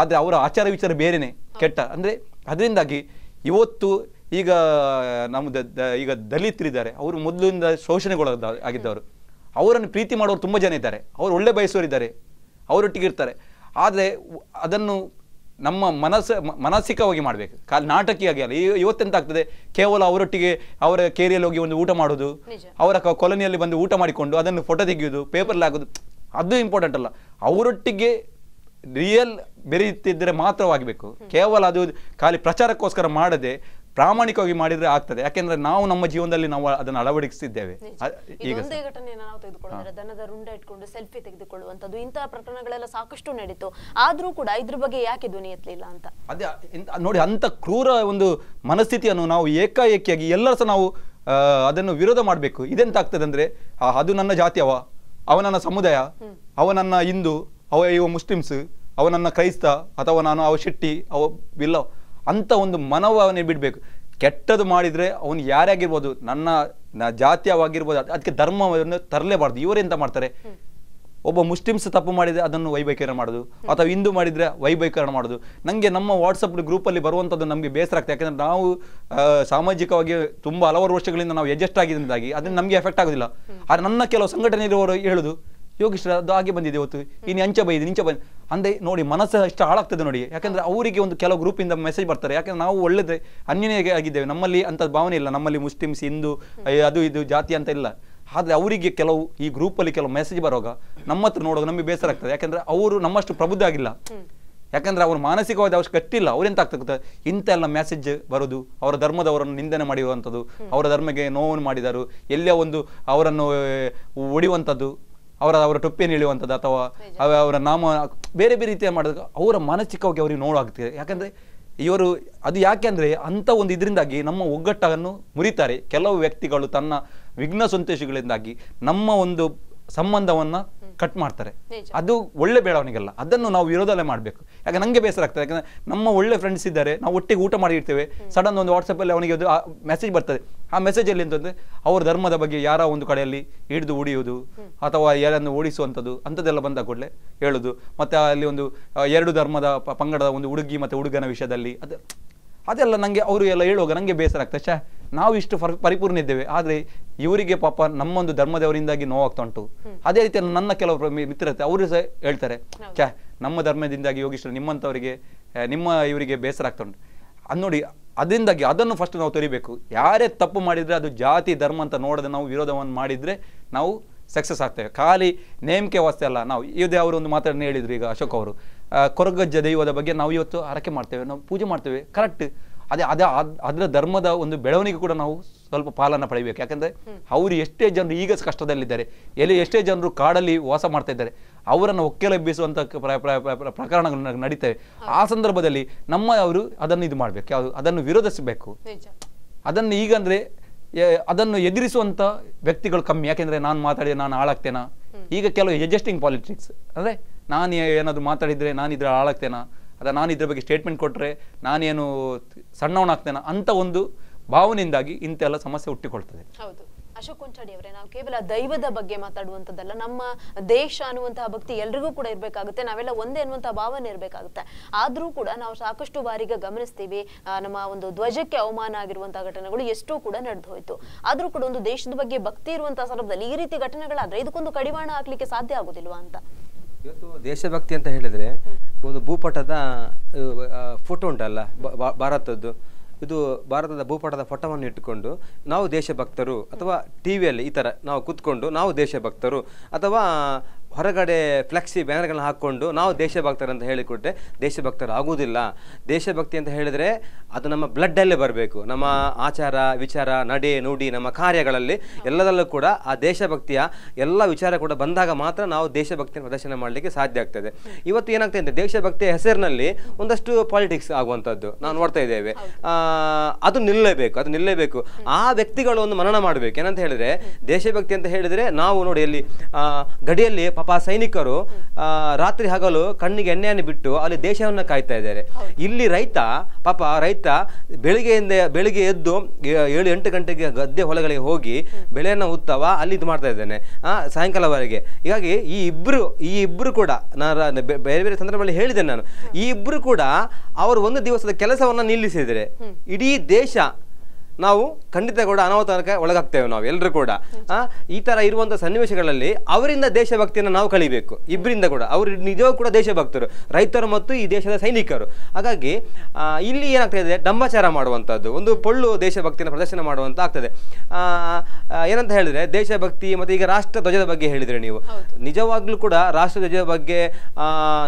ಆದರೆ ಅವರ ಆಚಾರ ವಿಚಾರ ಬೇರೆಯೇ ಕೆಟ್ಟ ಅಂದರೆ ಅದರಿಂದಾಗಿ ಇವತ್ತು ಈಗ ನಮ್ಮದು ಈಗ ದಲಿತರಿದ್ದಾರೆ ಅವರು ಮೊದಲಿಂದ ಶೋಷಣೆಗೊಳದ ಆಗಿದ್ದವರು ಅವರನ್ನು ಪ್ರೀತಿ ಮಾಡೋರು ತುಂಬ ಜನ ಇದ್ದಾರೆ ಅವರು ಒಳ್ಳೆ ಬಯಸೋರಿದ್ದಾರೆ ಅವರೊಟ್ಟಿಗೆ ಇರ್ತಾರೆ ಆದರೆ ಅದನ್ನು ನಮ್ಮ ಮನಸ್ಸು ಮಾನಸಿಕವಾಗಿ ಮಾಡಬೇಕು ಕಾಲ್ ನಾಟಕೀಯಾಗಿ ಅಲ್ಲ ಇವತ್ತೆಂತಾಗ್ತದೆ ಆಗ್ತದೆ ಕೇವಲ ಅವರೊಟ್ಟಿಗೆ ಅವರ ಕೇರಿಯಲ್ಲಿ ಹೋಗಿ ಒಂದು ಊಟ ಮಾಡೋದು ಅವರ ಕಾಲೋನಿಯಲ್ಲಿ ಬಂದು ಊಟ ಮಾಡಿಕೊಂಡು ಅದನ್ನು ಫೋಟೋ ತೆಗೆಯೋದು ಪೇಪರ್ಲ್ಲಿ ಹಾಕೋದು ಅದು ಇಂಪಾರ್ಟೆಂಟ್ ಅಲ್ಲ ಅವರೊಟ್ಟಿಗೆ ರಿಯಲ್ ಬೆರೆಯುತ್ತಿದ್ದರೆ ಮಾತ್ರವಾಗಬೇಕು ಕೇವಲ ಅದು ಖಾಲಿ ಪ್ರಚಾರಕ್ಕೋಸ್ಕರ ಮಾಡದೆ ಪ್ರಾಮಾಣಿಕವಾಗಿ ಮಾಡಿದ್ರೆ ಆಗ್ತದೆ ಯಾಕೆಂದ್ರೆ ನಾವು ನಮ್ಮ ಜೀವನದಲ್ಲಿ ನಾವು ಅದನ್ನು ಅಳವಡಿಸಿದ್ದೇವೆ ದನದ ರುಂಡ ಇಟ್ಕೊಂಡು ಸೆಲ್ಫಿ ತೆಗೆದುಕೊಳ್ಳುವಂತದ್ದು ಇಂತಹ ಪ್ರಕರಣಗಳೆಲ್ಲ ಸಾಕಷ್ಟು ನಡೀತು ಆದ್ರೂ ಕೂಡ ಇದ್ರ ಬಗ್ಗೆ ಯಾಕೆ ಧ್ವನಿ ಎತ್ತಲಿಲ್ಲ ಅಂತ ಅದೇ ನೋಡಿ ಅಂತ ಕ್ರೂರ ಒಂದು ಮನಸ್ಥಿತಿಯನ್ನು ನಾವು ಏಕಾಏಕಿಯಾಗಿ ಎಲ್ಲರೂ ಸಹ ನಾವು ಅದನ್ನು ವಿರೋಧ ಮಾಡಬೇಕು ಆಗ್ತದೆ ಅಂದ್ರೆ ಅದು ನನ್ನ ಜಾತಿಯವ ಅವ ನನ್ನ ಸಮುದಾಯ ಅವ ನನ್ನ ಹಿಂದೂ ಅವ ಇವ ಮುಸ್ಲಿಮ್ಸ್ ಅವ ಕ್ರೈಸ್ತ ಅಥವಾ ನಾನು ಅವ ಶೆಟ್ಟಿ ಅವ ಇಲ್ಲ ಅಂತ ಒಂದು ಮನೋಭಾವನೆ ಬಿಡಬೇಕು ಕೆಟ್ಟದು ಮಾಡಿದರೆ ಅವನು ಯಾರೇ ಆಗಿರ್ಬೋದು ನನ್ನ ಜಾತಿಯವಾಗಿರ್ಬೋದು ಅದಕ್ಕೆ ಧರ್ಮವನ್ನು ತರಲೇಬಾರ್ದು ಎಂತ ಮಾಡ್ತಾರೆ ಒಬ್ಬ ಮುಸ್ಲಿಮ್ಸ್ ತಪ್ಪು ಮಾಡಿದರೆ ಅದನ್ನು ವೈಭೈಕರಣ ಮಾಡೋದು ಅಥವಾ ಹಿಂದೂ ಮಾಡಿದರೆ ವೈಭೈಕರಣ ಮಾಡೋದು ನನಗೆ ನಮ್ಮ ವಾಟ್ಸಪ್ ಗ್ರೂಪಲ್ಲಿ ಬರುವಂಥದ್ದು ನಮಗೆ ಬೇಸರ ಆಗ್ತದೆ ಯಾಕೆಂದರೆ ನಾವು ಸಾಮಾಜಿಕವಾಗಿ ತುಂಬ ಹಲವಾರು ವರ್ಷಗಳಿಂದ ನಾವು ಅಡ್ಜಸ್ಟ್ ಆಗಿದ್ದರಿಂದಾಗಿ ಅದನ್ನು ನಮಗೆ ಎಫೆಕ್ಟ್ ಆಗೋದಿಲ್ಲ ಆದರೆ ನನ್ನ ಕೆಲವು ಸಂಘಟನೆ ಇರುವವರು ಹೇಳೋದು ಅದು ಆಗಿ ಬಂದಿದೆ ಇವತ್ತು ಇನ್ನು ಹಂಚ ಬೈದಿ ನಿಂಚ ಬಂದ ನೋಡಿ ಮನಸ್ಸು ಅಷ್ಟು ಹಾಳಾಗ್ತದೆ ನೋಡಿ ಯಾಕಂದ್ರೆ ಅವರಿಗೆ ಒಂದು ಕೆಲವು ಗ್ರೂಪಿಂದ ಮೆಸೇಜ್ ಬರ್ತಾರೆ ಯಾಕಂದ್ರೆ ನಾವು ಒಳ್ಳೆದ್ರೆ ಅನ್ಯನೇ ಆಗಿದ್ದೇವೆ ನಮ್ಮಲ್ಲಿ ಅಂಥ ಭಾವನೆ ಇಲ್ಲ ನಮ್ಮಲ್ಲಿ ಮುಸ್ಲಿಮ್ಸ್ ಹಿಂದೂ ಅದು ಇದು ಜಾತಿ ಅಂತ ಇಲ್ಲ ಆದರೆ ಅವರಿಗೆ ಕೆಲವು ಈ ಗ್ರೂಪಲ್ಲಿ ಕೆಲವು ಮೆಸೇಜ್ ಬರುವಾಗ ನಮ್ಮ ಹತ್ರ ನೋಡೋದು ನಮಗೆ ಬೇಸರ ಆಗ್ತದೆ ಯಾಕಂದ್ರೆ ಅವರು ನಮ್ಮಷ್ಟು ಪ್ರಬುದ್ಧ ಆಗಿಲ್ಲ ಯಾಕಂದ್ರೆ ಅವರು ಮಾನಸಿಕವಾದ ಅವಶ್ಯ ಕಟ್ಟಿಲ್ಲ ಎಂತ ಆಗ್ತದೆ ಇಂಥ ಎಲ್ಲ ಮೆಸೇಜ್ ಬರೋದು ಅವರ ಧರ್ಮದವರನ್ನು ನಿಂದನೆ ಮಾಡಿರುವಂಥದ್ದು ಅವರ ಧರ್ಮಕ್ಕೆ ನೋವನ್ನು ಮಾಡಿದರು ಎಲ್ಲೇ ಒಂದು ಅವರನ್ನು ಒಡೆಯುವಂಥದ್ದು ಅವರ ಅವರ ಟೊಪ್ಪಿಯನ್ನು ಇಳಿಯುವಂಥದ್ದು ಅಥವಾ ಅವರ ನಾಮ ಬೇರೆ ಬೇರೆ ರೀತಿಯ ಮಾಡಿದಾಗ ಅವರ ಮಾನಸಿಕವಾಗಿ ಅವರಿಗೆ ನೋವಾಗ್ತಿದೆ ಯಾಕಂದರೆ ಇವರು ಅದು ಯಾಕೆಂದರೆ ಅಂಥ ಒಂದು ಇದರಿಂದಾಗಿ ನಮ್ಮ ಒಗ್ಗಟ್ಟನ್ನು ಮುರಿತಾರೆ ಕೆಲವು ವ್ಯಕ್ತಿಗಳು ತನ್ನ ವಿಘ್ನ ಸಂತೋಷಗಳಿಂದಾಗಿ ನಮ್ಮ ಒಂದು ಸಂಬಂಧವನ್ನು ಕಟ್ ಮಾಡ್ತಾರೆ ಅದು ಒಳ್ಳೆ ಅಲ್ಲ ಅದನ್ನು ನಾವು ವಿರೋಧಲೇ ಮಾಡಬೇಕು ಯಾಕೆ ನಂಗೆ ಬೇಸರ ಆಗ್ತದೆ ಯಾಕಂದ್ರೆ ನಮ್ಮ ಒಳ್ಳೆ ಫ್ರೆಂಡ್ಸ್ ಇದ್ದಾರೆ ನಾವು ಒಟ್ಟಿಗೆ ಊಟ ಮಾಡಿರ್ತೇವೆ ಸಡನ್ ಒಂದು ವಾಟ್ಸಪ್ಪಲ್ಲಿ ಅವನಿಗೆ ಅದು ಮೆಸೇಜ್ ಬರ್ತದೆ ಆ ಅಲ್ಲಿ ಅಂತಂದ್ರೆ ಅವ್ರ ಧರ್ಮದ ಬಗ್ಗೆ ಯಾರ ಒಂದು ಕಡೆಯಲ್ಲಿ ಹಿಡಿದು ಉಡಿಯುವುದು ಅಥವಾ ಯಾರನ್ನು ಓಡಿಸುವಂಥದ್ದು ಅಂಥದ್ದೆಲ್ಲ ಬಂದ ಕೂಡಲೇ ಹೇಳೋದು ಮತ್ತು ಅಲ್ಲಿ ಒಂದು ಎರಡು ಧರ್ಮದ ಪಂಗಡದ ಒಂದು ಹುಡುಗಿ ಮತ್ತು ಹುಡುಗನ ವಿಷಯದಲ್ಲಿ ಅದು ಅದೆಲ್ಲ ನನಗೆ ಅವರು ಎಲ್ಲ ಹೇಳುವಾಗ ನನಗೆ ಬೇಸರ ಆಗ್ತದೆ ನಾವು ಇಷ್ಟು ಪರಿಪೂರ್ಣ ಇದ್ದೇವೆ ಆದರೆ ಇವರಿಗೆ ಪಾಪ ನಮ್ಮೊಂದು ಧರ್ಮದವರಿಂದಾಗಿ ನೋವಾಗ್ತಾ ಉಂಟು ಅದೇ ರೀತಿ ನನ್ನ ಕೆಲವು ಮಿತ್ರತೆ ಅವರು ಸಹ ಹೇಳ್ತಾರೆ ಛಾ ನಮ್ಮ ಧರ್ಮದಿಂದಾಗಿ ಯೋಗೀಶ್ವರು ನಿಮ್ಮಂಥವರಿಗೆ ನಿಮ್ಮ ಇವರಿಗೆ ಬೇಸರ ಆಗ್ತಾ ಉಂಟು ಅದು ನೋಡಿ ಅದರಿಂದಾಗಿ ಅದನ್ನು ಫಸ್ಟ್ ನಾವು ತೊರಿಬೇಕು ಯಾರೇ ತಪ್ಪು ಮಾಡಿದರೆ ಅದು ಜಾತಿ ಧರ್ಮ ಅಂತ ನೋಡದೆ ನಾವು ವಿರೋಧವನ್ನು ಮಾಡಿದರೆ ನಾವು ಸಕ್ಸಸ್ ಆಗ್ತೇವೆ ಖಾಲಿ ನೇಮಿಕೆ ವಾಸ್ತೆ ಅಲ್ಲ ನಾವು ಇದೇ ಅವರು ಒಂದು ಮಾತಾಡಿ ಹೇಳಿದರು ಈಗ ಅಶೋಕ್ ಅವರು ಕೊರಗಜ್ಜ ದೈವದ ಬಗ್ಗೆ ನಾವು ಇವತ್ತು ಹರಕೆ ಮಾಡ್ತೇವೆ ನಾವು ಪೂಜೆ ಮಾಡ್ತೇವೆ ಕರೆಕ್ಟ್ ಅದೇ ಅದೇ ಅದರ ಧರ್ಮದ ಒಂದು ಬೆಳವಣಿಗೆ ಕೂಡ ನಾವು ಸ್ವಲ್ಪ ಪಾಲನ ಪಡೆಯಬೇಕು ಯಾಕಂದ್ರೆ ಅವರು ಎಷ್ಟೇ ಜನರು ಈಗ ಕಷ್ಟದಲ್ಲಿದ್ದಾರೆ ಎಲ್ಲಿ ಎಷ್ಟೇ ಜನರು ಕಾಡಲ್ಲಿ ವಾಸ ಮಾಡ್ತಾ ಇದ್ದಾರೆ ಅವರನ್ನು ಒಕ್ಕೆಲೆಬ್ಬಿಸುವಂಥ ಪ್ರಕರಣಗಳು ನಡೀತವೆ ಆ ಸಂದರ್ಭದಲ್ಲಿ ನಮ್ಮ ಅವರು ಅದನ್ನು ಇದು ಮಾಡಬೇಕು ಯಾವುದು ಅದನ್ನು ವಿರೋಧಿಸಬೇಕು ಅದನ್ನು ಈಗಂದ್ರೆ ಅದನ್ನು ಎದುರಿಸುವಂಥ ವ್ಯಕ್ತಿಗಳು ಕಮ್ಮಿ ಯಾಕೆಂದರೆ ನಾನು ಮಾತಾಡಿ ನಾನು ಹಾಳಾಗ್ತೇನಾ ಈಗ ಕೆಲವು ಎಜೆಸ್ಟಿಂಗ್ ಪಾಲಿಟಿಕ್ಸ್ ಅಂದರೆ ನಾನು ಏನಾದರೂ ಮಾತಾಡಿದರೆ ಇದ್ರೆ ಹಾಳಾಗ್ತೇನಾ ಅದ ನಾನು ಇದ್ರ ಬಗ್ಗೆ ಸ್ಟೇಟ್ಮೆಂಟ್ ಕೊಟ್ಟರೆ ನಾನೇನು ಸಣ್ಣವನಾಗ್ತೇನೆ ಅಂತ ಒಂದು ಭಾವನೆಯಿಂದಾಗಿ ಇಂತೆಲ್ಲ ಸಮಸ್ಯೆ ಹುಟ್ಟಿಕೊಳ್ತದೆ ಹೌದು ಅಶೋಕ್ ಕುಂಚಾಡಿ ಅವರೇ ನಾವು ಕೇವಲ ದೈವದ ಬಗ್ಗೆ ಮಾತಾಡುವಂಥದ್ದಲ್ಲ ನಮ್ಮ ದೇಶ ಅನ್ನುವಂತಹ ಭಕ್ತಿ ಎಲ್ರಿಗೂ ಕೂಡ ಇರಬೇಕಾಗುತ್ತೆ ನಾವೆಲ್ಲ ಒಂದೇ ಅನ್ನುವಂತಹ ಭಾವನೆ ಇರಬೇಕಾಗುತ್ತೆ ಆದರೂ ಕೂಡ ನಾವು ಸಾಕಷ್ಟು ಬಾರಿಗೆ ಗಮನಿಸ್ತೀವಿ ನಮ್ಮ ಒಂದು ಧ್ವಜಕ್ಕೆ ಅವಮಾನ ಆಗಿರುವಂತಹ ಘಟನೆಗಳು ಎಷ್ಟೋ ಕೂಡ ನಡೆದು ಹೋಯಿತು ಆದರೂ ಕೂಡ ಒಂದು ದೇಶದ ಬಗ್ಗೆ ಭಕ್ತಿ ಇರುವಂತಹ ಸಂದರ್ಭದಲ್ಲಿ ಈ ರೀತಿ ಘಟನೆಗಳಾದ್ರೆ ಇದಕ್ಕೊಂದು ಕಡಿವಾಣ ಹಾಕ್ಲಿಕ್ಕೆ ಸಾಧ್ಯ ಆಗೋದಿಲ್ವಾ ಅಂತ ಇವತ್ತು ದೇಶಭಕ್ತಿ ಅಂತ ಹೇಳಿದರೆ ಒಂದು ಭೂಪಟದ ಫೋಟೋ ಉಂಟಲ್ಲ ಭಾರತದ್ದು ಇದು ಭಾರತದ ಭೂಪಟದ ಫೋಟೋವನ್ನು ಇಟ್ಟುಕೊಂಡು ನಾವು ದೇಶಭಕ್ತರು ಅಥವಾ ಟಿ ವಿಯಲ್ಲಿ ಈ ಥರ ನಾವು ಕೂತ್ಕೊಂಡು ನಾವು ದೇಶಭಕ್ತರು ಅಥವಾ ಹೊರಗಡೆ ಫ್ಲೆಕ್ಸಿ ಬ್ಯಾನರ್ಗಳನ್ನ ಹಾಕ್ಕೊಂಡು ನಾವು ದೇಶಭಕ್ತರು ಅಂತ ಹೇಳಿಕೊಟ್ಟೆ ದೇಶಭಕ್ತರು ಆಗುವುದಿಲ್ಲ ದೇಶಭಕ್ತಿ ಅಂತ ಹೇಳಿದರೆ ಅದು ನಮ್ಮ ಬ್ಲಡ್ಡಲ್ಲೇ ಬರಬೇಕು ನಮ್ಮ ಆಚಾರ ವಿಚಾರ ನಡೆ ನುಡಿ ನಮ್ಮ ಕಾರ್ಯಗಳಲ್ಲಿ ಎಲ್ಲದರಲ್ಲೂ ಕೂಡ ಆ ದೇಶಭಕ್ತಿಯ ಎಲ್ಲ ವಿಚಾರ ಕೂಡ ಬಂದಾಗ ಮಾತ್ರ ನಾವು ದೇಶಭಕ್ತಿಯನ್ನು ಪ್ರದರ್ಶನ ಮಾಡಲಿಕ್ಕೆ ಸಾಧ್ಯ ಆಗ್ತದೆ ಇವತ್ತು ಏನಾಗ್ತದೆ ಅಂದರೆ ದೇಶಭಕ್ತಿಯ ಹೆಸರಿನಲ್ಲಿ ಒಂದಷ್ಟು ಪಾಲಿಟಿಕ್ಸ್ ಆಗುವಂಥದ್ದು ನಾವು ನೋಡ್ತಾ ಇದ್ದೇವೆ ಅದು ನಿಲ್ಲಲೇಬೇಕು ಅದು ನಿಲ್ಲಲೇಬೇಕು ಆ ವ್ಯಕ್ತಿಗಳು ಒಂದು ಮನನ ಮಾಡಬೇಕು ಏನಂತ ಹೇಳಿದ್ರೆ ದೇಶಭಕ್ತಿ ಅಂತ ಹೇಳಿದರೆ ನಾವು ನೋಡಿ ಅಲ್ಲಿ ಗಡಿಯಲ್ಲಿ ಪಾಪ ಪಾಪ ಸೈನಿಕರು ರಾತ್ರಿ ಹಗಲು ಕಣ್ಣಿಗೆ ಎಣ್ಣೆಯನ್ನು ಬಿಟ್ಟು ಅಲ್ಲಿ ದೇಶವನ್ನು ಕಾಯ್ತಾ ಇದ್ದಾರೆ ಇಲ್ಲಿ ರೈತ ಪಾಪ ರೈತ ಬೆಳಿಗ್ಗೆಯಿಂದ ಬೆಳಿಗ್ಗೆ ಎದ್ದು ಏಳು ಎಂಟು ಗಂಟೆಗೆ ಗದ್ದೆ ಹೊಲಗಳಿಗೆ ಹೋಗಿ ಬೆಳೆಯನ್ನು ಉತ್ತವ ಅಲ್ಲಿ ಇದು ಮಾಡ್ತಾ ಇದ್ದಾನೆ ಸಾಯಂಕಾಲವರೆಗೆ ಹೀಗಾಗಿ ಈ ಇಬ್ಬರು ಈ ಇಬ್ಬರು ಕೂಡ ನಾನು ಬೇರೆ ಬೇರೆ ಸಂದರ್ಭದಲ್ಲಿ ಹೇಳಿದ್ದೇನೆ ನಾನು ಈ ಇಬ್ಬರು ಕೂಡ ಅವರು ಒಂದು ದಿವಸದ ಕೆಲಸವನ್ನು ನಿಲ್ಲಿಸಿದರೆ ಇಡೀ ದೇಶ ನಾವು ಖಂಡಿತ ಕೂಡ ಅನಾಹುತಕ್ಕೆ ಒಳಗಾಗ್ತೇವೆ ನಾವು ಎಲ್ಲರೂ ಕೂಡ ಈ ತರ ಇರುವಂಥ ಸನ್ನಿವೇಶಗಳಲ್ಲಿ ಅವರಿಂದ ದೇಶಭಕ್ತಿಯನ್ನು ನಾವು ಕಲಿಬೇಕು ಇಬ್ಬರಿಂದ ಕೂಡ ಅವರು ನಿಜವೂ ಕೂಡ ದೇಶಭಕ್ತರು ರೈತರು ಮತ್ತು ಈ ದೇಶದ ಸೈನಿಕರು ಹಾಗಾಗಿ ಇಲ್ಲಿ ಏನಾಗ್ತಾ ಇದೆ ಡಂಬಾಚಾರ ಮಾಡುವಂಥದ್ದು ಒಂದು ಪೊಳ್ಳು ದೇಶಭಕ್ತಿಯನ್ನು ಪ್ರದರ್ಶನ ಮಾಡುವಂತ ಆಗ್ತದೆ ಏನಂತ ಹೇಳಿದ್ರೆ ದೇಶಭಕ್ತಿ ಮತ್ತು ಈಗ ರಾಷ್ಟ್ರ ಧ್ವಜದ ಬಗ್ಗೆ ಹೇಳಿದ್ರೆ ನೀವು ನಿಜವಾಗ್ಲೂ ಕೂಡ ರಾಷ್ಟ್ರ ಧ್ವಜದ ಬಗ್ಗೆ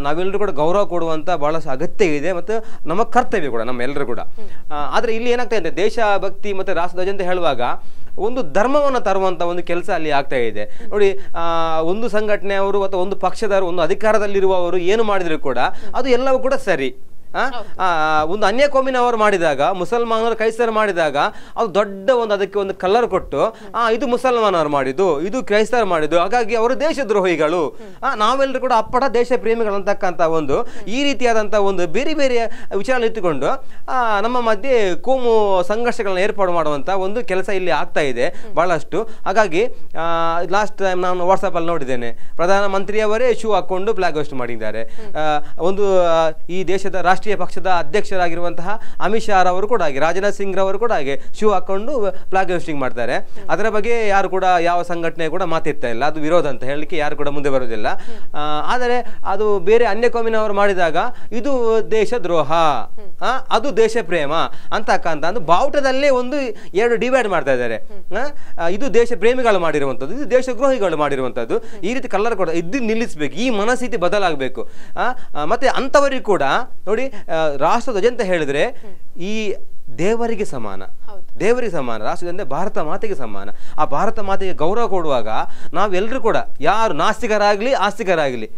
ನಾವೆಲ್ಲರೂ ಕೂಡ ಗೌರವ ಕೊಡುವಂತ ಬಹಳಷ್ಟು ಅಗತ್ಯ ಇದೆ ಮತ್ತು ನಮ್ಮ ಕರ್ತವ್ಯ ಕೂಡ ನಮ್ಮೆಲ್ಲರೂ ಕೂಡ ಆದರೆ ಇಲ್ಲಿ ಏನಾಗ್ತಾ ಇದೆ ದೇಶಭಕ್ತಿ ತಿ ಮತ್ತು ರಾಸಧ್ವಜ ಅಂತ ಹೇಳುವಾಗ ಒಂದು ಧರ್ಮವನ್ನು ತರುವಂಥ ಒಂದು ಕೆಲಸ ಅಲ್ಲಿ ಆಗ್ತಾ ಇದೆ ನೋಡಿ ಒಂದು ಸಂಘಟನೆಯವರು ಅಥವಾ ಒಂದು ಪಕ್ಷದವರು ಒಂದು ಅಧಿಕಾರದಲ್ಲಿರುವವರು ಏನು ಮಾಡಿದರೂ ಕೂಡ ಅದು ಎಲ್ಲವೂ ಕೂಡ ಸರಿ ಒಂದು ಅನ್ಯ ಕೋಮಿನವರು ಮಾಡಿದಾಗ ಮುಸಲ್ಮಾನರು ಕ್ರೈಸ್ತರು ಮಾಡಿದಾಗ ಅವ್ರು ದೊಡ್ಡ ಒಂದು ಅದಕ್ಕೆ ಒಂದು ಕಲರ್ ಕೊಟ್ಟು ಇದು ಮುಸಲ್ಮಾನವರು ಮಾಡಿದ್ದು ಇದು ಕ್ರೈಸ್ತರು ಮಾಡಿದ್ದು ಹಾಗಾಗಿ ಅವರು ದೇಶದ್ರೋಹಿಗಳು ನಾವೆಲ್ಲರೂ ಕೂಡ ಅಪ್ಪಟ ದೇಶ ಪ್ರೇಮಿಗಳಂತಕ್ಕಂಥ ಒಂದು ಈ ರೀತಿಯಾದಂಥ ಒಂದು ಬೇರೆ ಬೇರೆ ವಿಚಾರ ಇಟ್ಟುಕೊಂಡು ನಮ್ಮ ಮಧ್ಯೆ ಕೋಮು ಸಂಘರ್ಷಗಳನ್ನ ಏರ್ಪಾಡು ಮಾಡುವಂಥ ಒಂದು ಕೆಲಸ ಇಲ್ಲಿ ಆಗ್ತಾ ಇದೆ ಬಹಳಷ್ಟು ಹಾಗಾಗಿ ಲಾಸ್ಟ್ ಟೈಮ್ ನಾನು ವಾಟ್ಸಪ್ಪಲ್ಲಿ ನೋಡಿದ್ದೇನೆ ಪ್ರಧಾನಮಂತ್ರಿಯವರೇ ಶೂ ಹಾಕ್ಕೊಂಡು ಫ್ಲಾಗ್ ಹೋಸ್ಟ್ ಮಾಡಿದ್ದಾರೆ ಒಂದು ಈ ದೇಶದ ರಾಷ್ಟ್ರ ರಾಷ್ಟ್ರೀಯ ಪಕ್ಷದ ಅಧ್ಯಕ್ಷರಾಗಿರುವಂತಹ ಅಮಿತ್ ಶಾ ಅವರು ಕೂಡ ಹಾಗೆ ರಾಜನಾಥ್ ಸಿಂಗ್ ಅವರು ಕೂಡ ಹಾಗೆ ಶೂ ಹಾಕೊಂಡು ಫ್ಲಾಗ್ ಹೋಸ್ಟಿಂಗ್ ಮಾಡ್ತಾರೆ ಅದರ ಬಗ್ಗೆ ಯಾರು ಕೂಡ ಯಾವ ಸಂಘಟನೆ ಕೂಡ ಮಾತಿರ್ತಾ ಇಲ್ಲ ಅದು ವಿರೋಧ ಅಂತ ಹೇಳಲಿಕ್ಕೆ ಯಾರು ಕೂಡ ಮುಂದೆ ಬರೋದಿಲ್ಲ ಆದರೆ ಅದು ಬೇರೆ ಅನ್ಯ ಕೋಮಿನವರು ಮಾಡಿದಾಗ ಇದು ದೇಶ ದ್ರೋಹ ಅದು ದೇಶ ಪ್ರೇಮ ಅಂತಕ್ಕಂಥ ಬಾವುಟದಲ್ಲೇ ಒಂದು ಎರಡು ಡಿವೈಡ್ ಮಾಡ್ತಾ ಇದ್ದಾರೆ ಇದು ದೇಶ ಪ್ರೇಮಿಗಳು ಮಾಡಿರುವಂಥದ್ದು ಇದು ದೇಶದ್ರೋಹಿಗಳು ಮಾಡಿರುವಂಥದ್ದು ಈ ರೀತಿ ಕಲ್ಲರ್ ಕೊಡ ಇದ್ದು ನಿಲ್ಲಿಸಬೇಕು ಈ ಮನಸ್ಥಿತಿ ಬದಲಾಗಬೇಕು ಮತ್ತೆ ಅಂಥವರಿಗೂ ಕೂಡ ನೋಡಿ ಧ್ವಜ ಅಂತ ಹೇಳಿದ್ರೆ ಈ ದೇವರಿಗೆ ಸಮಾನ ದೇವರಿಗೆ ಸಮಾನ ಅಂದರೆ ಭಾರತ ಮಾತೆಗೆ ಸಮಾನ ಆ ಭಾರತ ಮಾತೆಗೆ ಗೌರವ ಕೊಡುವಾಗ ನಾವೆಲ್ಲರೂ ಕೂಡ ಯಾರು ನಾಸ್ತಿಕರಾಗಲಿ ಆಸ್ತಿಕರಾಗಲಿ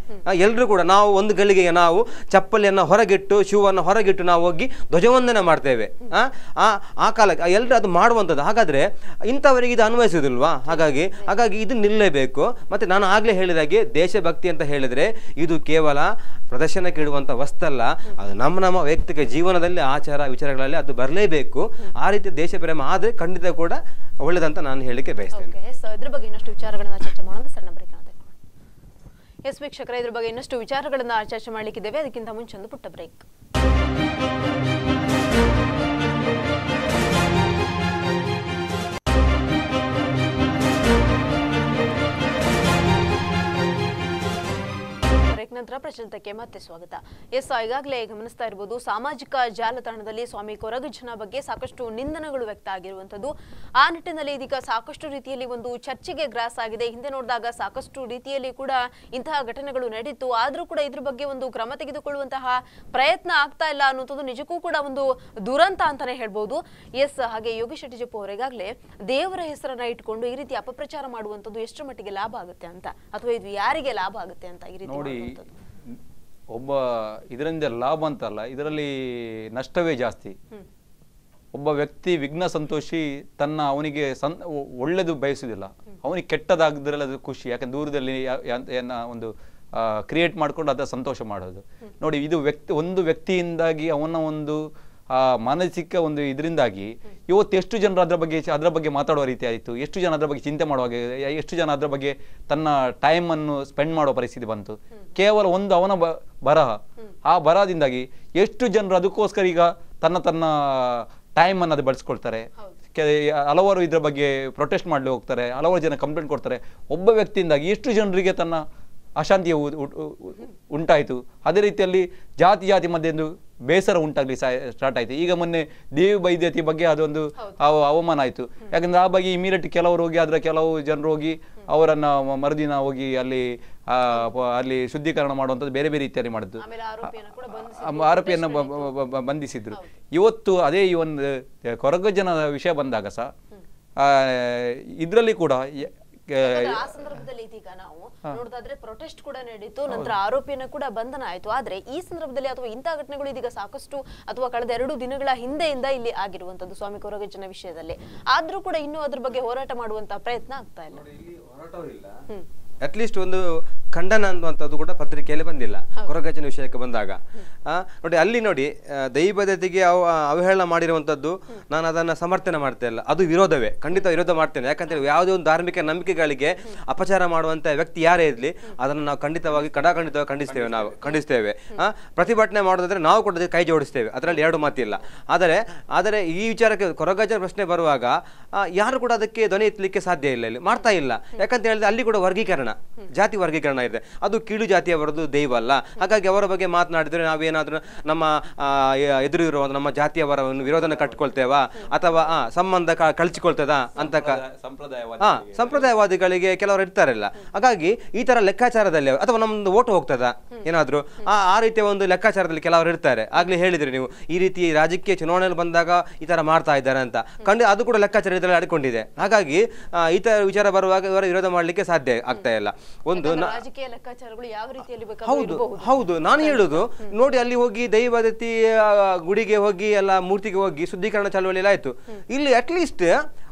ಎಲ್ಲರೂ ಕೂಡ ನಾವು ಒಂದು ಗಳಿಗೆ ನಾವು ಚಪ್ಪಲಿಯನ್ನು ಹೊರಗಿಟ್ಟು ಶೂವನ್ನು ಹೊರಗಿಟ್ಟು ನಾವು ಹೋಗಿ ಧ್ವಜವಂದನೆ ಮಾಡ್ತೇವೆ ಆ ಕಾಲಕ್ಕೆ ಎಲ್ಲರೂ ಅದು ಮಾಡುವಂಥದ್ದು ಹಾಗಾದರೆ ಇಂಥವರಿಗೆ ಇದು ಅನ್ವಯಿಸೋದಿಲ್ವಾ ಹಾಗಾಗಿ ಹಾಗಾಗಿ ಇದು ನಿಲ್ಲಲೇಬೇಕು ಮತ್ತು ನಾನು ಆಗಲೇ ಹೇಳಿದಾಗೆ ದೇಶಭಕ್ತಿ ಅಂತ ಹೇಳಿದರೆ ಇದು ಕೇವಲ ಪ್ರದರ್ಶನಕ್ಕೆ ಇಡುವಂಥ ವಸ್ತಲ್ಲ ಅದು ನಮ್ಮ ನಮ್ಮ ವೈಯಕ್ತಿಕ ಜೀವನದಲ್ಲಿ ಆಚಾರ ವಿಚಾರಗಳಲ್ಲಿ ಅದು ಬರಲೇಬೇಕು ಆ ರೀತಿ ದೇಶ ಮೇಡಮ್ ಆದರೆ ಖಂಡಿತ ಕೂಡ ಒಳ್ಳೇದಂತ ನಾನು ಹೇಳಿಕೆ ಬಯಸ್ತೇನೆ ಇದ್ರ ಬಗ್ಗೆ ಇನ್ನಷ್ಟು ವಿಚಾರಗಳನ್ನು ಚರ್ಚೆ ಮಾಡೋಣ ಸಣ್ಣ ಬ್ರೇಕ್ ಎಸ್ ವೀಕ್ಷಕರ ಇದ್ರ ಬಗ್ಗೆ ಇನ್ನಷ್ಟು ವಿಚಾರಗಳನ್ನು ಚರ್ಚೆ ಮಾಡಲಿಕ್ಕಿದ್ದೇವೆ ಅದಕ್ಕಿಂತ ಮುಂಚೆ ಒಂದು ಪುಟ್ಟ ಬ್ರೇಕ್ ಬ್ರೇಕ್ ನಂತರ ಪ್ರಚಲಿತಕ್ಕೆ ಮತ್ತೆ ಸ್ವಾಗತ ಎಸ್ ಈಗಾಗಲೇ ಗಮನಿಸ್ತಾ ಇರಬಹುದು ಸಾಮಾಜಿಕ ಜಾಲತಾಣದಲ್ಲಿ ಸ್ವಾಮಿ ಕೊರಗಜ್ಜನ ಬಗ್ಗೆ ಸಾಕಷ್ಟು ನಿಂದನಗಳು ವ್ಯಕ್ತ ಆಗಿರುವಂತದ್ದು ಆ ನಿಟ್ಟಿನಲ್ಲಿ ಇದೀಗ ಸಾಕಷ್ಟು ರೀತಿಯಲ್ಲಿ ಒಂದು ಚರ್ಚೆಗೆ ಗ್ರಾಸ್ ಆಗಿದೆ ಹಿಂದೆ ನೋಡಿದಾಗ ಸಾಕಷ್ಟು ರೀತಿಯಲ್ಲಿ ಕೂಡ ಇಂತಹ ಘಟನೆಗಳು ನಡೀತು ಆದರೂ ಕೂಡ ಇದ್ರ ಬಗ್ಗೆ ಒಂದು ಕ್ರಮ ತೆಗೆದುಕೊಳ್ಳುವಂತಹ ಪ್ರಯತ್ನ ಆಗ್ತಾ ಇಲ್ಲ ಅನ್ನುವಂಥದ್ದು ನಿಜಕ್ಕೂ ಕೂಡ ಒಂದು ದುರಂತ ಅಂತಾನೆ ಹೇಳ್ಬಹುದು ಎಸ್ ಹಾಗೆ ಯೋಗಿ ಶೆಟ್ಟಿ ಜಪ್ಪು ಅವರಿಗಾಗಲೇ ದೇವರ ಹೆಸರನ್ನ ಇಟ್ಕೊಂಡು ಈ ರೀತಿ ಅಪಪ್ರಚಾರ ಮಾಡುವಂತದ್ದು ಎಷ್ಟು ಮಟ್ಟಿಗೆ ಲಾಭ ಆಗುತ್ತೆ ಅಂತ ಅಥವಾ ಇದು ಯಾರಿಗೆ ಲಾಭ ಆಗುತ್ತೆ ಅಂತ ಈ ರೀತಿ ನೋಡಿ ಒಬ್ಬ ಇದರಿಂದ ಲಾಭ ಅಂತಲ್ಲ ಇದರಲ್ಲಿ ನಷ್ಟವೇ ಜಾಸ್ತಿ ಒಬ್ಬ ವ್ಯಕ್ತಿ ವಿಘ್ನ ಸಂತೋಷಿ ತನ್ನ ಅವನಿಗೆ ಸನ್ ಒಳ್ಳೆಯದು ಬಯಸುವುದಿಲ್ಲ ಅವನಿಗೆ ಕೆಟ್ಟದಾಗದ್ರಲ್ಲಿ ಅದು ಖುಷಿ ಯಾಕಂದ್ರೆ ದೂರದಲ್ಲಿ ಒಂದು ಕ್ರಿಯೇಟ್ ಮಾಡಿಕೊಂಡು ಅದ ಸಂತೋಷ ಮಾಡೋದು ನೋಡಿ ಇದು ವ್ಯಕ್ತಿ ಒಂದು ವ್ಯಕ್ತಿಯಿಂದಾಗಿ ಅವನ ಒಂದು ಆ ಮಾನಸಿಕ ಒಂದು ಇದರಿಂದಾಗಿ ಇವತ್ತು ಎಷ್ಟು ಜನರು ಅದರ ಬಗ್ಗೆ ಅದರ ಬಗ್ಗೆ ಮಾತಾಡುವ ರೀತಿ ಆಯಿತು ಎಷ್ಟು ಜನ ಅದರ ಬಗ್ಗೆ ಚಿಂತೆ ಮಾಡುವಾಗ ಎಷ್ಟು ಜನ ಅದರ ಬಗ್ಗೆ ತನ್ನ ಟೈಮನ್ನು ಸ್ಪೆಂಡ್ ಮಾಡುವ ಪರಿಸ್ಥಿತಿ ಬಂತು ಕೇವಲ ಒಂದು ಅವನ ಬರಹ ಆ ಬರಹದಿಂದಾಗಿ ಎಷ್ಟು ಜನರು ಅದಕ್ಕೋಸ್ಕರ ಈಗ ತನ್ನ ತನ್ನ ಟೈಮನ್ನು ಅದು ಬಳಸ್ಕೊಳ್ತಾರೆ ಹಲವಾರು ಇದರ ಬಗ್ಗೆ ಪ್ರೊಟೆಸ್ಟ್ ಮಾಡ್ಲಿ ಹೋಗ್ತಾರೆ ಹಲವಾರು ಜನ ಕಂಪ್ಲೇಂಟ್ ಕೊಡ್ತಾರೆ ಒಬ್ಬ ವ್ಯಕ್ತಿಯಿಂದಾಗಿ ಎಷ್ಟು ಜನರಿಗೆ ತನ್ನ ಅಶಾಂತಿಯ ಉಂಟಾಯಿತು ಅದೇ ರೀತಿಯಲ್ಲಿ ಜಾತಿ ಜಾತಿ ಮಧ್ಯೆ ಒಂದು ಬೇಸರ ಉಂಟಾಗಲಿ ಸ್ಟಾರ್ಟ್ ಆಯಿತು ಈಗ ಮೊನ್ನೆ ದೇವಿ ವೈದ್ಯತೆ ಬಗ್ಗೆ ಅದೊಂದು ಅವಮಾನ ಆಯಿತು ಯಾಕಂದ್ರೆ ಆ ಬಗ್ಗೆ ಇಮಿಡಿಯೇಟ್ ಕೆಲವರು ಹೋಗಿ ಅದರ ಕೆಲವು ಜನರು ಹೋಗಿ ಅವರನ್ನು ಮರುದಿನ ಹೋಗಿ ಅಲ್ಲಿ ಅಲ್ಲಿ ಶುದ್ಧೀಕರಣ ಮಾಡುವಂಥದ್ದು ಬೇರೆ ಬೇರೆ ರೀತಿಯಲ್ಲಿ ಮಾಡಿದ್ದು ಆರೋಪಿಯನ್ನು ಬಂಧಿಸಿದ್ರು ಇವತ್ತು ಅದೇ ಈ ಒಂದು ಕೊರಗಜ್ಜನ ವಿಷಯ ಬಂದಾಗ ಸಹ ಇದರಲ್ಲಿ ಕೂಡ ಆ ಸಂದರ್ಭದಲ್ಲಿ ಇದೀಗ ನಾವು ನೋಡುದಾದ್ರೆ ಪ್ರೊಟೆಸ್ಟ್ ಕೂಡ ನಡೀತು ನಂತರ ಆರೋಪಿಯನ್ನ ಕೂಡ ಬಂಧನ ಆಯ್ತು ಆದ್ರೆ ಈ ಸಂದರ್ಭದಲ್ಲಿ ಅಥವಾ ಇಂತಹ ಘಟನೆಗಳು ಇದೀಗ ಸಾಕಷ್ಟು ಅಥವಾ ಕಳೆದ ಎರಡು ದಿನಗಳ ಹಿಂದೆಯಿಂದ ಇಲ್ಲಿ ಆಗಿರುವಂತದ್ದು ಸ್ವಾಮಿ ಕೊರಗಜ್ಜನ ವಿಷಯದಲ್ಲಿ ಆದ್ರೂ ಕೂಡ ಇನ್ನು ಅದ್ರ ಬಗ್ಗೆ ಹೋರಾಟ ಮಾಡುವಂತಹ ಪ್ರಯತ್ನ ಆಗ್ತಾ ಇಲ್ಲ ಅಟ್ಲೀಸ್ಟ್ ಒಂದು ಖಂಡನ ಅನ್ನುವಂಥದ್ದು ಕೂಡ ಪತ್ರಿಕೆಯಲ್ಲಿ ಬಂದಿಲ್ಲ ಕೊರಗಜನ ವಿಷಯಕ್ಕೆ ಬಂದಾಗ ನೋಡಿ ಅಲ್ಲಿ ನೋಡಿ ದೈವದತೆಗೆ ಅವ ಅವಹೇಳನ ಮಾಡಿರುವಂಥದ್ದು ನಾನು ಅದನ್ನು ಸಮರ್ಥನೆ ಮಾಡ್ತಾ ಇಲ್ಲ ಅದು ವಿರೋಧವೇ ಖಂಡಿತ ವಿರೋಧ ಮಾಡ್ತೇನೆ ಯಾಕಂತೇಳಿ ಯಾವುದೇ ಒಂದು ಧಾರ್ಮಿಕ ನಂಬಿಕೆಗಳಿಗೆ ಅಪಚಾರ ಮಾಡುವಂಥ ವ್ಯಕ್ತಿ ಯಾರೇ ಇರಲಿ ಅದನ್ನು ನಾವು ಖಂಡಿತವಾಗಿ ಕಡಾಖಂಡಿತವಾಗಿ ಖಂಡಿಸ್ತೇವೆ ನಾವು ಖಂಡಿಸ್ತೇವೆ ಪ್ರತಿಭಟನೆ ಮಾಡೋದಾದ್ರೆ ನಾವು ಕೂಡ ಕೈ ಜೋಡಿಸ್ತೇವೆ ಅದರಲ್ಲಿ ಎರಡು ಮಾತಿಲ್ಲ ಆದರೆ ಆದರೆ ಈ ವಿಚಾರಕ್ಕೆ ಕೊರಗಜರ ಪ್ರಶ್ನೆ ಬರುವಾಗ ಯಾರು ಕೂಡ ಅದಕ್ಕೆ ಧ್ವನಿ ಎತ್ತಲಿಕ್ಕೆ ಸಾಧ್ಯ ಇಲ್ಲ ಇಲ್ಲಿ ಮಾಡ್ತಾ ಇಲ್ಲ ಯಾಕಂತ ಹೇಳಿದ್ರೆ ಅಲ್ಲಿ ಕೂಡ ವರ್ಗೀಕರಣ ಜಾತಿ ವರ್ಗೀಕರಣ ಇದೆ ಅದು ಕೀಳು ಜಾತಿಯವರದ್ದು ದೈವ ಅಲ್ಲ ಹಾಗಾಗಿ ಅವರ ಬಗ್ಗೆ ಮಾತನಾಡಿದರೆ ನಾವೇನಾದರೂ ನಮ್ಮ ಎದುರು ನಮ್ಮ ಜಾತಿಯವರ ವಿರೋಧನ ಕಟ್ಕೊಳ್ತೇವಾ ಅಥವಾ ಸಂಬಂಧ ಕಳಚಿಕೊಳ್ತದ ಅಂತ ಹಾ ಸಂಪ್ರದಾಯವಾದಿಗಳಿಗೆ ಕೆಲವರು ಇರ್ತಾರಲ್ಲ ಹಾಗಾಗಿ ಈ ತರ ಲೆಕ್ಕಾಚಾರದಲ್ಲಿ ಅಥವಾ ನಮ್ದು ಓಟ್ ಹೋಗ್ತದ ಏನಾದ್ರು ಆ ರೀತಿಯ ಒಂದು ಲೆಕ್ಕಾಚಾರದಲ್ಲಿ ಕೆಲವರು ಇರ್ತಾರೆ ಆಗ್ಲೇ ಹೇಳಿದ್ರಿ ನೀವು ಈ ರೀತಿ ರಾಜಕೀಯ ಚುನಾವಣೆಯಲ್ಲಿ ಬಂದಾಗ ಈ ತರ ಮಾಡ್ತಾ ಇದ್ದಾರೆ ಅಂತ ಕಂಡು ಅದು ಕೂಡ ಲೆಕ್ಕಾಚಾರ ಇದರಲ್ಲಿ ಅಡ್ಕೊಂಡಿದೆ ಹಾಗಾಗಿ ಈ ತರ ವಿಚಾರ ಬರುವಾಗ ಇವರ ವಿರೋಧ ಮಾಡಲಿಕ್ಕೆ ಸಾಧ್ಯ ಆಗ್ತಾ ಇಲ್ಲ ಒಂದು ಲೆಕ್ಕಾಚಾರಗಳು ಯಾವ ರೀತಿಯಲ್ಲಿ ಹೌದು ಹೌದು ನಾನು ಹೇಳುದು ನೋಡಿ ಅಲ್ಲಿ ಹೋಗಿ ದೈವದತಿ ಗುಡಿಗೆ ಹೋಗಿ ಎಲ್ಲ ಮೂರ್ತಿಗೆ ಹೋಗಿ ಶುದ್ಧೀಕರಣ ಚಳವಳಿ ಆಯ್ತು ಇಲ್ಲಿ ಅಟ್ ಲೀಸ್ಟ್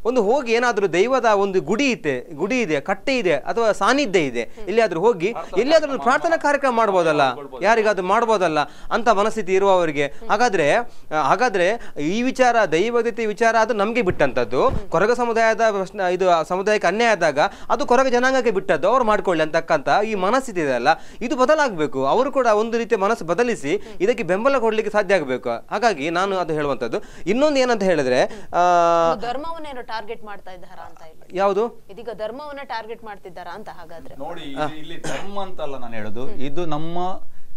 ಒಂದು ಹೋಗಿ ಏನಾದರೂ ದೈವದ ಒಂದು ಗುಡಿ ಇದೆ ಗುಡಿ ಇದೆ ಕಟ್ಟೆ ಇದೆ ಅಥವಾ ಸಾನ್ನಿಧ್ಯ ಇದೆ ಎಲ್ಲಿಯಾದ್ರೂ ಹೋಗಿ ಒಂದು ಪ್ರಾರ್ಥನಾ ಕಾರ್ಯಕ್ರಮ ಮಾಡ್ಬೋದಲ್ಲ ಯಾರಿಗಾದ್ರೂ ಮಾಡ್ಬೋದಲ್ಲ ಅಂತ ಮನಸ್ಥಿತಿ ಇರುವವರಿಗೆ ಹಾಗಾದ್ರೆ ಹಾಗಾದ್ರೆ ಈ ವಿಚಾರ ದೈವದತೆ ವಿಚಾರ ಅದು ನಮಗೆ ಬಿಟ್ಟಂತದ್ದು ಕೊರಗ ಸಮುದಾಯದ ಇದು ಸಮುದಾಯಕ್ಕೆ ಅನ್ಯಾಯ ಆದಾಗ ಅದು ಕೊರಗ ಜನಾಂಗಕ್ಕೆ ಬಿಟ್ಟದ್ದು ಅವ್ರು ಮಾಡ್ಕೊಳ್ಳಿ ಅಂತಕ್ಕಂಥ ಈ ಮನಸ್ಸಿದೆ ಅಲ್ಲ ಇದು ಬದಲಾಗಬೇಕು ಅವರು ಕೂಡ ಒಂದು ರೀತಿಯ ಮನಸ್ಸು ಬದಲಿಸಿ ಇದಕ್ಕೆ ಬೆಂಬಲ ಕೊಡಲಿಕ್ಕೆ ಸಾಧ್ಯ ಆಗಬೇಕು ಹಾಗಾಗಿ ನಾನು ಅದು ಹೇಳುವಂತದ್ದು ಇನ್ನೊಂದು ಏನಂತ ಹೇಳಿದ್ರೆ ಧರ್ಮವನ್ನೇನು ಟಾರ್ಗೆಟ್ ಮಾಡ್ತಾ ಇದ್ದಾರಾ ಅಂತ ಯಾವುದು ಇದೀಗ ಧರ್ಮವನ್ನ ಟಾರ್ಗೆಟ್ ಮಾಡ್ತಿದ್ದಾರಾ ಅಂತ ಹಾಗಾದ್ರೆ ನೋಡಿ ಇಲ್ಲಿ ಧರ್ಮ ಅಂತಲ್ಲ ನಾನು ಹೇಳುದು ಇದು ನಮ್ಮ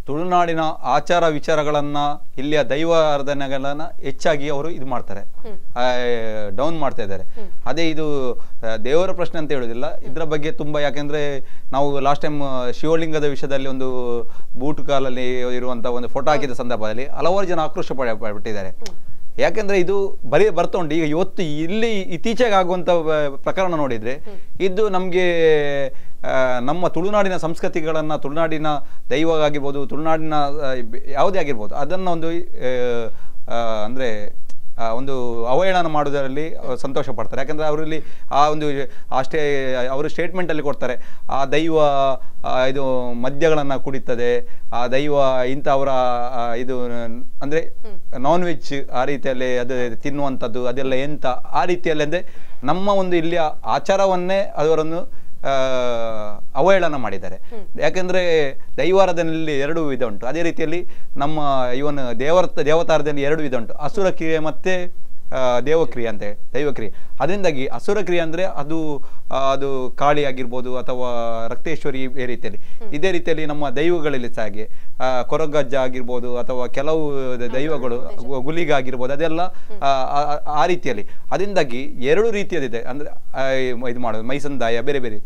ತುಳುನಾಡಿನ ಆಚಾರ ವಿಚಾರಗಳನ್ನ ಇಲ್ಲಿಯ ದೈವ ಆರಾಧನೆಗಳನ್ನ ಹೆಚ್ಚಾಗಿ ಅವರು ಇದು ಮಾಡ್ತಾರೆ ಡೌನ್ ಮಾಡ್ತಾ ಇದ್ದಾರೆ ಅದೇ ಇದು ದೇವರ ಪ್ರಶ್ನೆ ಅಂತ ಹೇಳುದಿಲ್ಲ ಇದರ ಬಗ್ಗೆ ತುಂಬಾ ಯಾಕೆಂದ್ರೆ ನಾವು ಲಾಸ್ಟ್ ಟೈಮ್ ಶಿವಲಿಂಗದ ವಿಷಯದಲ್ಲಿ ಒಂದು ಬೂಟು ಕಾಲಲ್ಲಿ ಇರುವಂತಹ ಒಂದು ಫೋಟೋ ಹಾಕಿದ ಸಂದರ್ಭದಲ್ಲಿ ಹಲವಾರು ಜನ ಆಕ್ರೋಶ ಪಟ್ಟಿದ್ದಾರೆ ಯಾಕಂದ್ರೆ ಇದು ಬರೀ ಬರ್ತಾ ಈಗ ಇವತ್ತು ಇಲ್ಲಿ ಇತ್ತೀಚೆಗೆ ಆಗುವಂತ ಪ್ರಕರಣ ನೋಡಿದ್ರೆ ಇದು ನಮಗೆ ನಮ್ಮ ತುಳುನಾಡಿನ ಸಂಸ್ಕೃತಿಗಳನ್ನು ತುಳುನಾಡಿನ ದೈವ ಆಗಿರ್ಬೋದು ತುಳುನಾಡಿನ ಯಾವುದೇ ಆಗಿರ್ಬೋದು ಅದನ್ನು ಒಂದು ಅಂದರೆ ಒಂದು ಅವಹೇಳನ ಮಾಡೋದರಲ್ಲಿ ಸಂತೋಷ ಪಡ್ತಾರೆ ಯಾಕಂದರೆ ಅವರಲ್ಲಿ ಆ ಒಂದು ಅಷ್ಟೇ ಅವರು ಸ್ಟೇಟ್ಮೆಂಟಲ್ಲಿ ಕೊಡ್ತಾರೆ ಆ ದೈವ ಇದು ಮದ್ಯಗಳನ್ನು ಕುಡಿತದೆ ಆ ದೈವ ಇಂಥವರ ಇದು ಅಂದರೆ ನಾನ್ ವೆಜ್ ಆ ರೀತಿಯಲ್ಲಿ ಅದು ತಿನ್ನುವಂಥದ್ದು ಅದೆಲ್ಲ ಎಂಥ ಆ ರೀತಿಯಲ್ಲಿ ಅಂದರೆ ನಮ್ಮ ಒಂದು ಇಲ್ಲಿಯ ಆಚಾರವನ್ನೇ ಅದರನ್ನು ಅವಹೇಳನ ಮಾಡಿದ್ದಾರೆ ಯಾಕೆಂದ್ರೆ ದೈವಾರಾಧನೆಯಲ್ಲಿ ಎರಡು ವಿಧ ಉಂಟು ಅದೇ ರೀತಿಯಲ್ಲಿ ನಮ್ಮ ಇವನು ದೇವರ ದೇವತಾರದಲ್ಲಿ ಎರಡು ವಿಧ ಉಂಟು ಅಸುರ ಕ್ರಿಯೆ ಮತ್ತೆ ದೇವಕ್ರಿಯೆ ಅಂತ ಹೇಳಿ ದೈವಕ್ರಿಯೆ ಅದರಿಂದಾಗಿ ಅಸುರಕ್ರಿಯೆ ಅಂದರೆ ಅದು ಅದು ಕಾಳಿ ಆಗಿರ್ಬೋದು ಅಥವಾ ರಕ್ತೇಶ್ವರಿ ಈ ರೀತಿಯಲ್ಲಿ ಇದೇ ರೀತಿಯಲ್ಲಿ ನಮ್ಮ ದೈವಗಳಲ್ಲಿ ಸಹ ಹಾಗೆ ಕೊರಗಜ್ಜ ಆಗಿರ್ಬೋದು ಅಥವಾ ಕೆಲವು ದೈವಗಳು ಗುಲಿಗ ಅದೆಲ್ಲ ಆ ರೀತಿಯಲ್ಲಿ ಅದರಿಂದಾಗಿ ಎರಡು ರೀತಿಯದಿದೆ ಅಂದರೆ ಇದು ಮಾಡೋದು ಮೈಸಂದಾಯ ಬೇರೆ ಬೇರೆ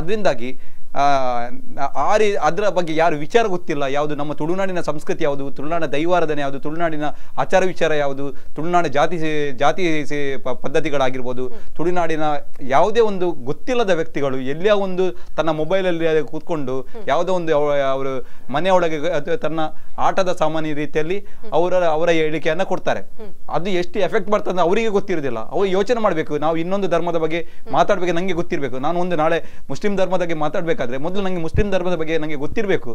ಅದರಿಂದಾಗಿ ಆ ರೀ ಅದರ ಬಗ್ಗೆ ಯಾರು ವಿಚಾರ ಗೊತ್ತಿಲ್ಲ ಯಾವುದು ನಮ್ಮ ತುಳುನಾಡಿನ ಸಂಸ್ಕೃತಿ ಯಾವುದು ತುಳುನಾಡಿನ ದೈವಾರಾಧನೆ ಯಾವುದು ತುಳುನಾಡಿನ ಆಚಾರ ವಿಚಾರ ಯಾವುದು ತುಳುನಾಡು ಜಾತಿ ಜಾತಿ ಪದ್ಧತಿಗಳಾಗಿರ್ಬೋದು ತುಳುನಾಡಿನ ಯಾವುದೇ ಒಂದು ಗೊತ್ತಿಲ್ಲದ ವ್ಯಕ್ತಿಗಳು ಎಲ್ಲಿಯ ಒಂದು ತನ್ನ ಮೊಬೈಲಲ್ಲಿ ಕೂತ್ಕೊಂಡು ಯಾವುದೋ ಒಂದು ಅವರು ಮನೆಯೊಳಗೆ ತನ್ನ ಆಟದ ಸಾಮಾನ್ಯ ರೀತಿಯಲ್ಲಿ ಅವರ ಅವರ ಹೇಳಿಕೆಯನ್ನು ಕೊಡ್ತಾರೆ ಅದು ಎಷ್ಟು ಎಫೆಕ್ಟ್ ಬರ್ತದೆ ಅವರಿಗೆ ಗೊತ್ತಿರೋದಿಲ್ಲ ಅವರು ಯೋಚನೆ ಮಾಡಬೇಕು ನಾವು ಇನ್ನೊಂದು ಧರ್ಮದ ಬಗ್ಗೆ ಮಾತಾಡಬೇಕು ನನಗೆ ಗೊತ್ತಿರಬೇಕು ನಾನು ಒಂದು ನಾಳೆ ಮುಸ್ಲಿಂ ಧರ್ಮದ ಬಗ್ಗೆ ಮಾತಾಡಬೇಕು ಮಾಡಬೇಕಾದ್ರೆ ಮೊದಲು ನಂಗೆ ಮುಸ್ಲಿಂ ಧರ್ಮದ ಬಗ್ಗೆ ನಂಗೆ ಗೊತ್ತಿರಬೇಕು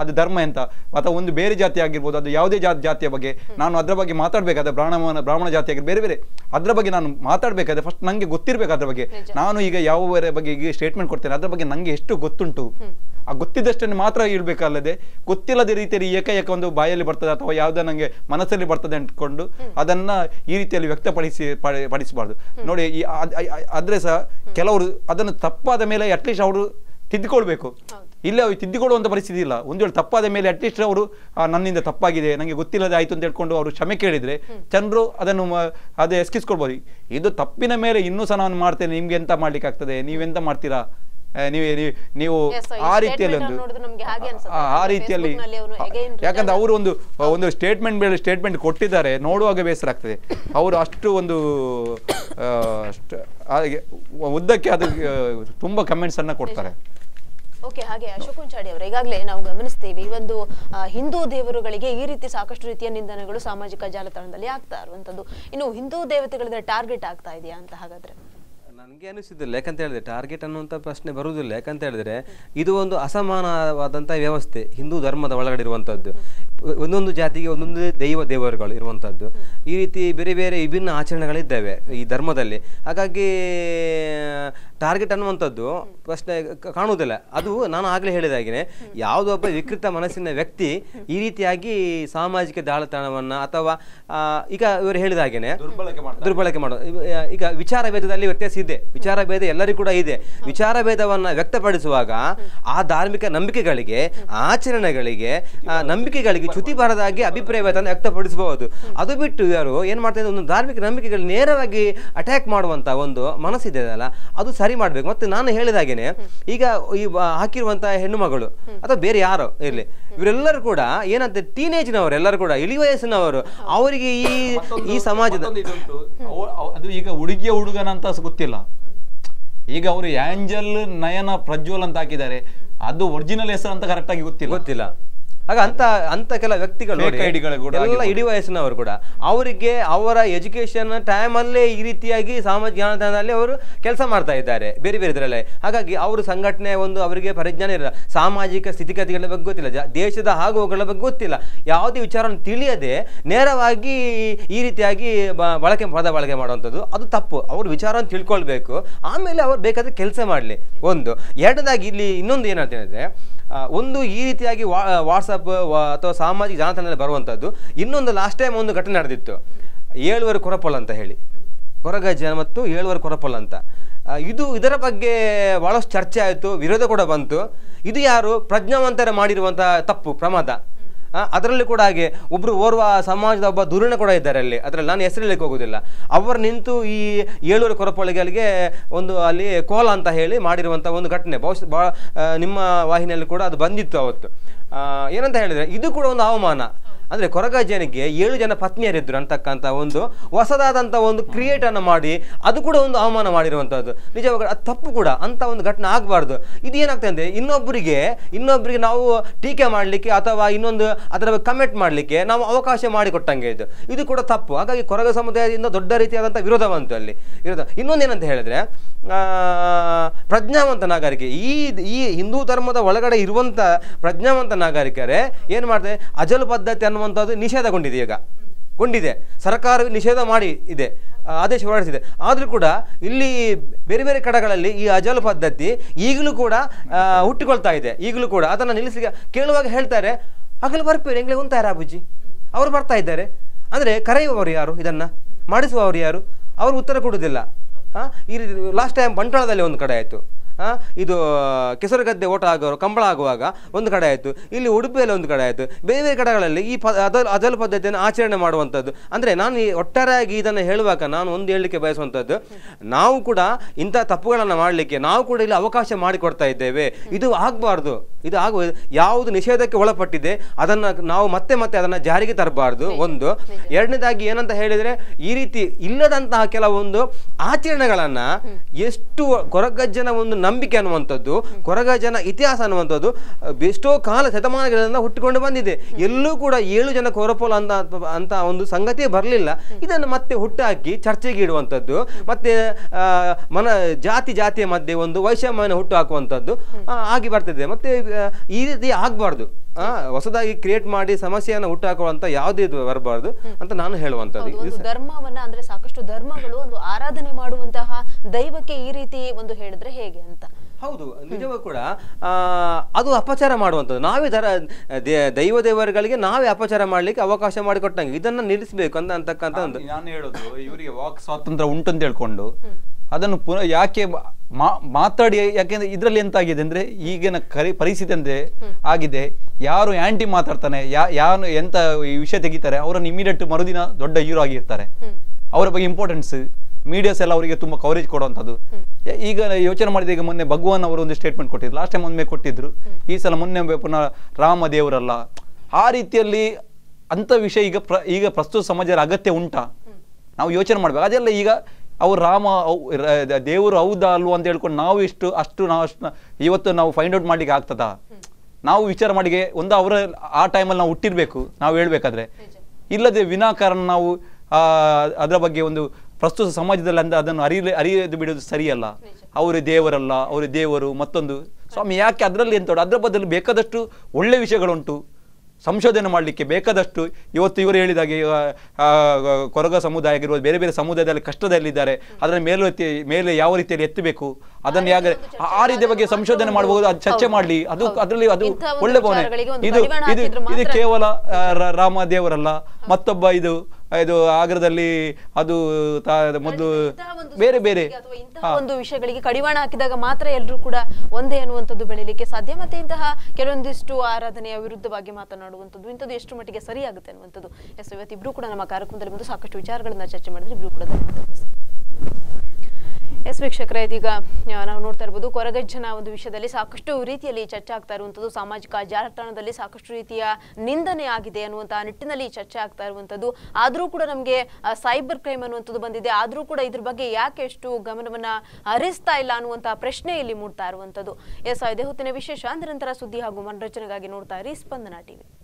ಅದು ಧರ್ಮ ಎಂತ ಅಥವಾ ಒಂದು ಬೇರೆ ಜಾತಿ ಆಗಿರ್ಬೋದು ಅದು ಯಾವುದೇ ಜಾತಿ ಜಾತಿಯ ಬಗ್ಗೆ ನಾನು ಅದರ ಬಗ್ಗೆ ಮಾತಾಡಬೇಕಾದ್ರೆ ಬ್ರಾಹ್ಮಣ ಬ್ರಾಹ್ಮಣ ಜಾತಿ ಬೇರೆ ಬೇರೆ ಅದರ ಬಗ್ಗೆ ನಾನು ಮಾತಾಡಬೇಕಾದ್ರೆ ಫಸ್ಟ್ ನಂಗೆ ಗೊತ್ತಿರಬೇಕು ಅದ್ರ ಬಗ್ಗೆ ನಾನು ಈಗ ಯಾವ ಬಗ್ಗೆ ಈಗ ಸ್ಟೇಟ್ಮೆಂಟ್ ಕೊಡ್ತೇನೆ ಅದ್ರ ಬಗ್ಗೆ ನಂಗೆ ಎಷ್ಟು ಗೊತ್ತುಂಟು ಆ ಗೊತ್ತಿದ್ದಷ್ಟನ್ನು ಮಾತ್ರ ಹೇಳ್ಬೇಕಲ್ಲದೆ ಗೊತ್ತಿಲ್ಲದ ರೀತಿಯಲ್ಲಿ ಏಕೈಕ ಒಂದು ಬಾಯಲ್ಲಿ ಬರ್ತದೆ ಅಥವಾ ಯಾವುದೋ ನನಗೆ ಮನಸ್ಸಲ್ಲಿ ಬರ್ತದೆ ಅಂದ್ಕೊಂಡು ಅದನ್ನ ಈ ರೀತಿಯಲ್ಲಿ ವ್ಯಕ್ತಪಡಿಸಿ ಪಡಿಸಬಾರ್ದು ನೋಡಿ ಅದ್ರೆ ಸಹ ಕೆಲವರು ಅದನ್ನು ತಪ್ಪಾದ ಮೇಲೆ ಅಟ್ಲೀಸ್ಟ್ ಅವರು ತಿದ್ದುಕೊಳ್ಬೇಕು ಇಲ್ಲ ತಿದ್ದುಕೊಳ್ಳುವಂಥ ಪರಿಸ್ಥಿತಿ ಇಲ್ಲ ಒಂದು ವೇಳೆ ತಪ್ಪಾದ ಮೇಲೆ ಅಟ್ಲೀಸ್ಟ್ ಅವರು ನನ್ನಿಂದ ತಪ್ಪಾಗಿದೆ ನನಗೆ ಗೊತ್ತಿಲ್ಲದೆ ಆಯಿತು ಅಂತ ಹೇಳ್ಕೊಂಡು ಅವರು ಕ್ಷಮೆ ಕೇಳಿದರೆ ಜನರು ಅದನ್ನು ಅದೇ ಎಸ್ಕಿಸ್ಕೊಳ್ಬೋದು ಇದು ತಪ್ಪಿನ ಮೇಲೆ ಇನ್ನೂ ಸಹ ನಾನು ಮಾಡ್ತೇನೆ ನಿಮ್ಗೆ ಎಂತ ಮಾಡ್ಲಿಕ್ಕೆ ಆಗ್ತದೆ ನೀವೆಂತ ಮಾಡ್ತೀರಾ ನೀವೇ ನೀವು ಆ ರೀತಿಯಲ್ಲಿ ಒಂದು ಆ ರೀತಿಯಲ್ಲಿ ಯಾಕಂದ್ರೆ ಅವರು ಒಂದು ಒಂದು ಸ್ಟೇಟ್ಮೆಂಟ್ ಮೇಲೆ ಸ್ಟೇಟ್ಮೆಂಟ್ ಕೊಟ್ಟಿದ್ದಾರೆ ನೋಡುವಾಗ ಬೇಸರ ಆಗ್ತದೆ ಅವರು ಅಷ್ಟು ಒಂದು ಉದ್ದಕ್ಕೆ ಅದು ತುಂಬ ಕಮೆಂಟ್ಸನ್ನು ಕೊಡ್ತಾರೆ ಓಕೆ ಹಾಗೆ ಅಶೋಕ್ ಚಾಡಿ ಅವರು ಈಗಾಗಲೇ ನಾವು ಗಮನಿಸ್ತೀವಿ ಒಂದು ಹಿಂದೂ ದೇವರುಗಳಿಗೆ ಈ ರೀತಿ ಸಾಕಷ್ಟು ರೀತಿಯ ನಿಂದನೆಗಳು ಸಾಮಾಜಿಕ ಜಾಲತಾಣದಲ್ಲಿ ಆಗ್ತಾ ಇರುವಂತದ್ದು ಇನ್ನು ಹಿಂದೂ ದೇವತೆಗಳಿಂದ ಟಾರ್ಗೆಟ್ ಆಗ್ತಾ ಇದೆಯಾ ಅಂತ ಹಾಗಾದ್ರೆ ನನಗೆ ಅನಿಸಿದ್ದಿಲ್ಲ ಯಾಕಂತ ಹೇಳಿದ್ರೆ ಟಾರ್ಗೆಟ್ ಅನ್ನುವಂಥ ಪ್ರಶ್ನೆ ಬರುವುದಿಲ್ಲ ಯಾಕಂತ ಹೇಳಿದ್ರೆ ಇದು ಒಂದು ಅಸಮಾನವಾದಂಥ ವ್ಯವಸ್ಥೆ ಹಿಂದೂ ಧರ್ಮದ ಒಳಗಡೆ ಇರುವಂಥದ್ದು ಒಂದೊಂದು ಜಾತಿಗೆ ಒಂದೊಂದು ದೈವ ದೇವರುಗಳು ಇರುವಂಥದ್ದು ಈ ರೀತಿ ಬೇರೆ ಬೇರೆ ವಿಭಿನ್ನ ಆಚರಣೆಗಳಿದ್ದಾವೆ ಈ ಧರ್ಮದಲ್ಲಿ ಹಾಗಾಗಿ ಟಾರ್ಗೆಟ್ ಅನ್ನುವಂಥದ್ದು ಪ್ರಶ್ನೆ ಕಾಣುವುದಿಲ್ಲ ಅದು ನಾನು ಆಗಲೇ ಯಾವುದೋ ಒಬ್ಬ ವಿಕೃತ ಮನಸ್ಸಿನ ವ್ಯಕ್ತಿ ಈ ರೀತಿಯಾಗಿ ಸಾಮಾಜಿಕ ದಾಳತಾಣವನ್ನು ಅಥವಾ ಈಗ ಇವರು ಹೇಳಿದ ಹಾಗೆಯೇ ದುರ್ಬಳಕೆ ಮಾಡೋದು ಈಗ ವಿಚಾರ ಭೇದದಲ್ಲಿ ವ್ಯತ್ಯಾಸ ಇದೆ ವಿಚಾರ ಭೇದ ಎಲ್ಲರಿಗೂ ಕೂಡ ಇದೆ ವಿಚಾರ ಭೇದವನ್ನು ವ್ಯಕ್ತಪಡಿಸುವಾಗ ಆ ಧಾರ್ಮಿಕ ನಂಬಿಕೆಗಳಿಗೆ ಆಚರಣೆಗಳಿಗೆ ನಂಬಿಕೆಗಳಿಗೆ ಚ್ಯುತಿ ಬಾರದಾಗಿ ಅಭಿಪ್ರಾಯ ವ್ಯಕ್ತಪಡಿಸಬಹುದು ಅದು ಬಿಟ್ಟು ಯಾರು ಏನು ಮಾಡ್ತಾರೆ ಒಂದು ಧಾರ್ಮಿಕ ನಂಬಿಕೆಗಳು ನೇರವಾಗಿ ಅಟ್ಯಾಕ್ ಮಾಡುವಂಥ ಒಂದು ಮನಸ್ಸಿದೆ ಅಲ್ಲ ಅದು ಸರಿ ಸರಿ ಮಾಡಬೇಕು ಮತ್ತೆ ನಾನು ಹೇಳಿದಾಗೇನೆ ಈಗ ಈ ಹಾಕಿರುವಂತಹ ಹೆಣ್ಣು ಮಗಳು ಅಥವಾ ಬೇರೆ ಯಾರು ಇರಲಿ ಇವರೆಲ್ಲರೂ ಕೂಡ ಏನಂತ ಟೀನೇಜ್ನವರು ಎಲ್ಲರೂ ಕೂಡ ಇಳಿ ವಯಸ್ಸಿನವರು ಅವರಿಗೆ ಈ ಈ ಸಮಾಜದ ಅದು ಈಗ ಹುಡುಗಿಯ ಅಂತ ಗೊತ್ತಿಲ್ಲ ಈಗ ಅವರು ಆಂಜಲ್ ನಯನ ಪ್ರಜ್ವಲ್ ಅಂತ ಹಾಕಿದ್ದಾರೆ ಅದು ಒರಿಜಿನಲ್ ಹೆಸರು ಅಂತ ಕರೆಕ್ಟಾಗಿ ಗೊತ್ತಿಲ್ಲ ಗೊತ್ತಿಲ್ಲ ಆಗ ಅಂತ ಅಂತ ಕೆಲ ವ್ಯಕ್ತಿಗಳು ಎಲ್ಲ ಇಡೀ ವಯಸ್ಸಿನವರು ಕೂಡ ಅವರಿಗೆ ಅವರ ಎಜುಕೇಶನ್ ಟೈಮಲ್ಲೇ ಈ ರೀತಿಯಾಗಿ ಸಾಮಾಜಿಕ ಜ್ಞಾನದಲ್ಲಿ ಅವರು ಕೆಲಸ ಮಾಡ್ತಾ ಇದ್ದಾರೆ ಬೇರೆ ಬೇರೆ ಇದರಲ್ಲೇ ಹಾಗಾಗಿ ಅವರು ಸಂಘಟನೆ ಒಂದು ಅವರಿಗೆ ಪರಿಜ್ಞಾನ ಇರಲ್ಲ ಸಾಮಾಜಿಕ ಸ್ಥಿತಿಗತಿಗಳ ಬಗ್ಗೆ ಗೊತ್ತಿಲ್ಲ ದೇಶದ ಆಗುವಗಳ ಬಗ್ಗೆ ಗೊತ್ತಿಲ್ಲ ಯಾವುದೇ ವಿಚಾರವನ್ನು ತಿಳಿಯದೆ ನೇರವಾಗಿ ಈ ರೀತಿಯಾಗಿ ಬಳಕೆ ಪದ ಬಳಕೆ ಮಾಡುವಂಥದ್ದು ಅದು ತಪ್ಪು ಅವ್ರ ವಿಚಾರವನ್ನು ತಿಳ್ಕೊಳ್ಬೇಕು ಆಮೇಲೆ ಅವ್ರು ಬೇಕಾದ್ರೆ ಕೆಲಸ ಮಾಡಲಿ ಒಂದು ಎರಡನೇದಾಗಿ ಇಲ್ಲಿ ಇನ್ನೊಂದು ಏನಂತ ಹೇಳಿದ್ರೆ ಒಂದು ಈ ರೀತಿಯಾಗಿ ವಾಟ್ಸಪ್ ಅಥವಾ ಸಾಮಾಜಿಕ ಜಾಲತಾಣದಲ್ಲಿ ಬರುವಂಥದ್ದು ಇನ್ನೊಂದು ಲಾಸ್ಟ್ ಟೈಮ್ ಒಂದು ಘಟನೆ ನಡೆದಿತ್ತು ಏಳುವರೆ ಕೊರಪಲ್ ಅಂತ ಹೇಳಿ ಕೊರಗಜ್ಜ ಮತ್ತು ಏಳುವರೆ ಕೊರಪಲ್ ಅಂತ ಇದು ಇದರ ಬಗ್ಗೆ ಭಾಳಷ್ಟು ಚರ್ಚೆ ಆಯಿತು ವಿರೋಧ ಕೂಡ ಬಂತು ಇದು ಯಾರು ಪ್ರಜ್ಞಾವಂತರ ಮಾಡಿರುವಂಥ ತಪ್ಪು ಪ್ರಮಾದ ಅದರಲ್ಲಿ ಕೂಡ ಹಾಗೆ ಒಬ್ಬರು ಓರ್ವ ಸಮಾಜದ ಒಬ್ಬ ಧುರೀಣ ಕೂಡ ಇದ್ದಾರೆ ಅಲ್ಲಿ ಅದರಲ್ಲಿ ನಾನು ಹೆಸರು ಹೇಳಕ್ಕೆ ಹೋಗೋದಿಲ್ಲ ಅವರು ನಿಂತು ಈ ಏಳೂರು ಕೊರಪಳ್ಳಿಗಳಿಗೆ ಒಂದು ಅಲ್ಲಿ ಕೋಲ ಅಂತ ಹೇಳಿ ಮಾಡಿರುವಂಥ ಒಂದು ಘಟನೆ ಬಹುಶಃ ಭಾಳ ನಿಮ್ಮ ವಾಹಿನಿಯಲ್ಲಿ ಕೂಡ ಅದು ಬಂದಿತ್ತು ಅವತ್ತು ಏನಂತ ಹೇಳಿದರೆ ಇದು ಕೂಡ ಒಂದು ಅವಮಾನ ಅಂದರೆ ಕೊರಗಜ್ಜನಿಗೆ ಏಳು ಜನ ಪತ್ನಿಯರಿದ್ದರು ಅಂತಕ್ಕಂಥ ಒಂದು ಹೊಸದಾದಂಥ ಒಂದು ಕ್ರಿಯೇಟನ್ನು ಮಾಡಿ ಅದು ಕೂಡ ಒಂದು ಅವಮಾನ ಮಾಡಿರುವಂಥದ್ದು ನಿಜವಾಗ ಅದು ತಪ್ಪು ಕೂಡ ಅಂಥ ಒಂದು ಘಟನೆ ಆಗಬಾರ್ದು ಇದು ಏನಾಗ್ತದೆ ಅಂದರೆ ಇನ್ನೊಬ್ಬರಿಗೆ ಇನ್ನೊಬ್ಬರಿಗೆ ನಾವು ಟೀಕೆ ಮಾಡಲಿಕ್ಕೆ ಅಥವಾ ಇನ್ನೊಂದು ಅದರ ಕಮೆಂಟ್ ಮಾಡಲಿಕ್ಕೆ ನಾವು ಅವಕಾಶ ಮಾಡಿಕೊಟ್ಟಂಗೆ ಇದು ಇದು ಕೂಡ ತಪ್ಪು ಹಾಗಾಗಿ ಕೊರಗ ಸಮುದಾಯದಿಂದ ದೊಡ್ಡ ರೀತಿಯಾದಂಥ ವಿರೋಧ ಬಂತು ಅಲ್ಲಿ ವಿರೋಧ ಇನ್ನೊಂದೇನಂತ ಹೇಳಿದ್ರೆ ಪ್ರಜ್ಞಾವಂತ ನಾಗರಿಕೆ ಈ ಈ ಹಿಂದೂ ಧರ್ಮದ ಒಳಗಡೆ ಇರುವಂಥ ಪ್ರಜ್ಞಾವಂತ ನಾಗರಿಕರೇ ಏನು ಮಾಡ್ತಾರೆ ಅಜಲು ಪದ್ಧತಿ ಅನ್ನುವ ಅನ್ನುವಂಥದ್ದು ನಿಷೇಧಗೊಂಡಿದೆ ಈಗ ಗೊಂಡಿದೆ ಸರ್ಕಾರ ನಿಷೇಧ ಮಾಡಿ ಇದೆ ಆದೇಶ ಹೊರಡಿಸಿದೆ ಆದರೂ ಕೂಡ ಇಲ್ಲಿ ಬೇರೆ ಬೇರೆ ಕಡೆಗಳಲ್ಲಿ ಈ ಅಜಲ ಪದ್ಧತಿ ಈಗಲೂ ಕೂಡ ಹುಟ್ಟಿಕೊಳ್ತಾ ಇದೆ ಈಗಲೂ ಕೂಡ ಅದನ್ನು ನಿಲ್ಲಿಸಿ ಕೇಳುವಾಗ ಹೇಳ್ತಾರೆ ಹಗಲು ಬರ್ಪೇರು ಎಂಗ್ಲೇ ಉಂತಾರೆ ಅಬುಜಿ ಅವರು ಬರ್ತಾ ಇದ್ದಾರೆ ಅಂದರೆ ಕರೆಯುವವರು ಯಾರು ಇದನ್ನು ಮಾಡಿಸುವವರು ಯಾರು ಅವರು ಉತ್ತರ ಕೊಡುವುದಿಲ್ಲ ಹಾಂ ಈ ಲಾಸ್ಟ್ ಟೈಮ್ ಬಂಟ್ವಾಳದಲ್ಲಿ ಒಂದು ಕಡೆ ಆಯಿತು ಇದು ಗದ್ದೆ ಓಟ ಆಗೋರು ಕಂಬಳ ಆಗುವಾಗ ಒಂದು ಕಡೆ ಆಯಿತು ಇಲ್ಲಿ ಉಡುಪಿಯಲ್ಲಿ ಒಂದು ಕಡೆ ಆಯಿತು ಬೇರೆ ಬೇರೆ ಕಡೆಗಳಲ್ಲಿ ಈ ಪ ಪದ್ಧತಿಯನ್ನು ಆಚರಣೆ ಮಾಡುವಂಥದ್ದು ಅಂದರೆ ನಾನು ಈ ಒಟ್ಟಾರೆಯಾಗಿ ಇದನ್ನು ಹೇಳುವಾಗ ನಾನು ಒಂದು ಹೇಳಲಿಕ್ಕೆ ಬಯಸುವಂಥದ್ದು ನಾವು ಕೂಡ ಇಂಥ ತಪ್ಪುಗಳನ್ನು ಮಾಡಲಿಕ್ಕೆ ನಾವು ಕೂಡ ಇಲ್ಲಿ ಅವಕಾಶ ಮಾಡಿಕೊಡ್ತಾ ಇದ್ದೇವೆ ಇದು ಆಗಬಾರ್ದು ಇದು ಆಗ ಯಾವುದು ನಿಷೇಧಕ್ಕೆ ಒಳಪಟ್ಟಿದೆ ಅದನ್ನು ನಾವು ಮತ್ತೆ ಮತ್ತೆ ಅದನ್ನು ಜಾರಿಗೆ ತರಬಾರ್ದು ಒಂದು ಎರಡನೇದಾಗಿ ಏನಂತ ಹೇಳಿದರೆ ಈ ರೀತಿ ಇಲ್ಲದಂತಹ ಕೆಲವೊಂದು ಆಚರಣೆಗಳನ್ನು ಎಷ್ಟು ಕೊರಗಜ್ಜನ ಒಂದು ನಂಬಿಕೆ ಅನ್ನುವಂಥದ್ದು ಕೊರಗ ಜನ ಇತಿಹಾಸ ಅನ್ನುವಂಥದ್ದು ಎಷ್ಟೋ ಕಾಲ ಶತಮಾನಗಳಿಂದ ಹುಟ್ಟಿಕೊಂಡು ಬಂದಿದೆ ಎಲ್ಲೂ ಕೂಡ ಏಳು ಜನ ಕೊರಪೋಲ ಅಂತ ಅಂತ ಒಂದು ಸಂಗತಿ ಬರಲಿಲ್ಲ ಇದನ್ನು ಮತ್ತೆ ಹುಟ್ಟಾಕಿ ಚರ್ಚೆಗೆ ಇಡುವಂಥದ್ದು ಮತ್ತೆ ಮನ ಜಾತಿ ಜಾತಿಯ ಮಧ್ಯೆ ಒಂದು ವೈಷಮ್ಯನ ಹುಟ್ಟು ಹಾಕುವಂಥದ್ದು ಆಗಿ ಬರ್ತದೆ ಮತ್ತೆ ಈ ರೀತಿ ಆಗಬಾರ್ದು ಹೊಸದಾಗಿ ಕ್ರಿಯೇಟ್ ಮಾಡಿ ಸಮಸ್ಯೆಯನ್ನು ಹುಟ್ಟಾಕುವಂತ ಯಾವುದೇ ಇದು ಅಂತ ನಾನು ಹೇಳುವಂತದ್ದು ಧರ್ಮವನ್ನ ಅಂದ್ರೆ ಸಾಕಷ್ಟು ಧರ್ಮಗಳು ಒಂದು ಆರಾಧನೆ ಮಾಡುವಂತಹ ದೈವಕ್ಕೆ ಈ ರೀತಿ ಒಂದು ಹೇಳಿದ್ರೆ ಹೇಗೆ ಅಂತ ಹೌದು ನಿಜವೂ ಕೂಡ ಅದು ಅಪಚಾರ ಮಾಡುವಂಥದ್ದು ನಾವೇ ಧರ ದೈವ ದೇವರುಗಳಿಗೆ ನಾವೇ ಅಪಚಾರ ಮಾಡಲಿಕ್ಕೆ ಅವಕಾಶ ಮಾಡಿಕೊಟ್ಟಂಗೆ ಇದನ್ನ ನಿಲ್ಲಿಸಬೇಕು ಅಂತ ಅಂತಕ್ಕಂಥ ಒಂದು ನಾನು ಹೇಳೋದು ಇವರಿಗೆ ವಾಕ್ ಸ್ವಾತಂತ್ರ್ಯ ಉಂಟು ಅಂತ ಹೇಳ್ಕೊಂಡು ಅದನ್ನು ಪುನಃ ಯಾಕೆ ಮಾತಾಡಿ ಯಾಕೆಂದ್ರೆ ಇದರಲ್ಲಿ ಎಂತಾಗಿದೆ ಅಂದ್ರೆ ಈಗಿನ ಕರಿ ಪರಿಸ್ಥಿತಿ ಅಂದ್ರೆ ಆಗಿದೆ ಯಾರು ಆಂಟಿ ಮಾತಾಡ್ತಾನೆ ಯಾ ಯಾರು ಎಂತ ಈ ವಿಷಯ ತೆಗಿತಾರೆ ಅವರನ್ನು ಇಮಿಡಿಯೇಟ್ ಮರುದಿನ ದೊಡ್ಡ ಹೀರೋ ಆಗಿರ್ತಾರೆ ಅವರ ಬಗ್ಗೆ ಇಂಪಾರ್ಟೆನ್ಸ್ ಮೀಡಿಯಾಸ್ ಎಲ್ಲ ಅವರಿಗೆ ತುಂಬಾ ಕವರೇಜ್ ಕೊಡುವಂಥದ್ದು ಈಗ ಯೋಚನೆ ಮಾಡಿದ ಈಗ ಮೊನ್ನೆ ಭಗವಾನ್ ಅವರು ಒಂದು ಸ್ಟೇಟ್ಮೆಂಟ್ ಕೊಟ್ಟಿದ್ರು ಲಾಸ್ಟ್ ಟೈಮ್ ಒಮ್ಮೆ ಕೊಟ್ಟಿದ್ರು ಈ ಸಲ ಮೊನ್ನೆ ಪುನಃ ರಾಮ ದೇವರಲ್ಲ ಆ ರೀತಿಯಲ್ಲಿ ಅಂಥ ವಿಷಯ ಈಗ ಪ್ರ ಈಗ ಪ್ರಸ್ತುತ ಸಮಾಜದ ಅಗತ್ಯ ಉಂಟಾ ನಾವು ಯೋಚನೆ ಮಾಡ್ಬೇಕು ಅದೆಲ್ಲ ಈಗ ಅವ್ರು ರಾಮ ದೇವರು ಹೌದಾ ಅಲ್ವ ಅಂತ ಹೇಳ್ಕೊಂಡು ನಾವು ಇಷ್ಟು ಅಷ್ಟು ನಾವು ಅಷ್ಟು ಇವತ್ತು ನಾವು ಫೈಂಡ್ ಔಟ್ ಮಾಡ್ಲಿಕ್ಕೆ ಆಗ್ತದಾ ನಾವು ವಿಚಾರ ಮಾಡಿಗೆ ಒಂದು ಅವರ ಆ ಟೈಮಲ್ಲಿ ನಾವು ಹುಟ್ಟಿರಬೇಕು ನಾವು ಹೇಳ್ಬೇಕಾದ್ರೆ ಇಲ್ಲದೆ ವಿನಾಕಾರಣ ನಾವು ಅದರ ಬಗ್ಗೆ ಒಂದು ಪ್ರಸ್ತುತ ಸಮಾಜದಲ್ಲಿ ಅಂದ ಅದನ್ನು ಅರಿಯಲು ಅರಿಯದು ಬಿಡೋದು ಸರಿಯಲ್ಲ ಅವರು ದೇವರಲ್ಲ ಅವರು ದೇವರು ಮತ್ತೊಂದು ಸ್ವಾಮಿ ಯಾಕೆ ಅದರಲ್ಲಿ ಎಂತ ಅದರ ಬದಲು ಬೇಕಾದಷ್ಟು ಒಳ್ಳೆ ವಿಷಯಗಳುಂಟು ಸಂಶೋಧನೆ ಮಾಡಲಿಕ್ಕೆ ಬೇಕಾದಷ್ಟು ಇವತ್ತು ಇವರು ಹೇಳಿದಾಗೆ ಕೊರಗ ಸಮುದಾಯ ಆಗಿರ್ಬೋದು ಬೇರೆ ಬೇರೆ ಸಮುದಾಯದಲ್ಲಿ ಕಷ್ಟದಲ್ಲಿದ್ದಾರೆ ಅದರ ಮೇಲೆ ಮೇಲೆ ಯಾವ ರೀತಿಯಲ್ಲಿ ಎತ್ತಬೇಕು ಅದನ್ನು ಯಾಕೆ ಆ ರೀತಿಯ ಬಗ್ಗೆ ಸಂಶೋಧನೆ ಮಾಡಬಹುದು ಅದು ಚರ್ಚೆ ಮಾಡಲಿ ಅದು ಅದರಲ್ಲಿ ಅದು ಒಳ್ಳೆ ಭಾವನೆ ಇದು ಇದು ಇದು ಕೇವಲ ರಾಮ ಮತ್ತೊಬ್ಬ ಇದು ಇದು ಆಗ್ರದಲ್ಲಿ ಅದು ಮೊದಲು ಬೇರೆ ಬೇರೆ ಒಂದು ವಿಷಯಗಳಿಗೆ ಕಡಿವಾಣ ಹಾಕಿದಾಗ ಮಾತ್ರ ಎಲ್ಲರೂ ಕೂಡ ಒಂದೇ ಅನ್ನುವಂಥದ್ದು ಬೆಳೀಲಿಕ್ಕೆ ಸಾಧ್ಯ ಮತ್ತೆ ಇಂತಹ ಕೆಲವೊಂದಿಷ್ಟು ಆರಾಧನೆಯ ವಿರುದ್ಧವಾಗಿ ಮಾತನಾಡುವಂಥದ್ದು ಇಂಥದ್ದು ಎಷ್ಟು ಮಟ್ಟಿಗೆ ಸರಿಯಾಗುತ್ತೆ ಅನ್ನುವಂಥದ್ದು ಎಸ್ ಇವತ್ತು ಕೂಡ ನಮ್ಮ ಕಾರ್ಯಕ್ರಮದಲ್ಲಿ ಬಂದು ಸಾಕಷ್ಟು ವಿಚಾರಗಳನ್ನ ಚರ್ಚೆ ಮಾಡಿದ್ರೆ ಇಬ್ರು ಕೂಡ ಎಸ್ ವೀಕ್ಷಕರ ಇದೀಗ ನಾವು ನೋಡ್ತಾ ಇರ್ಬೋದು ಕೊರಗಜ್ಜನ ಒಂದು ವಿಷಯದಲ್ಲಿ ಸಾಕಷ್ಟು ರೀತಿಯಲ್ಲಿ ಚರ್ಚೆ ಆಗ್ತಾ ಇರುವಂಥದ್ದು ಸಾಮಾಜಿಕ ಜಾಲತಾಣದಲ್ಲಿ ಸಾಕಷ್ಟು ರೀತಿಯ ನಿಂದನೆ ಆಗಿದೆ ಅನ್ನುವಂತಹ ನಿಟ್ಟಿನಲ್ಲಿ ಚರ್ಚೆ ಆಗ್ತಾ ಇರುವಂಥದ್ದು ಆದರೂ ಕೂಡ ನಮಗೆ ಸೈಬರ್ ಕ್ರೈಮ್ ಅನ್ನುವಂಥದ್ದು ಬಂದಿದೆ ಆದರೂ ಕೂಡ ಇದ್ರ ಬಗ್ಗೆ ಯಾಕೆ ಎಷ್ಟು ಗಮನವನ್ನು ಹರಿಸ್ತಾ ಇಲ್ಲ ಅನ್ನುವಂಥ ಪ್ರಶ್ನೆ ಇಲ್ಲಿ ಮೂಡ್ತಾ ಇರುವಂಥದ್ದು ಎಸ್ ಇದೇ ಹೊತ್ತಿನ ವಿಶೇಷ ನಿರಂತರ ಸುದ್ದಿ ಹಾಗೂ ಮನರಂಜನೆಗಾಗಿ ನೋಡ್ತಾ ಇರಿ ಸ್ಪಂದನಾ ಟಿವಿ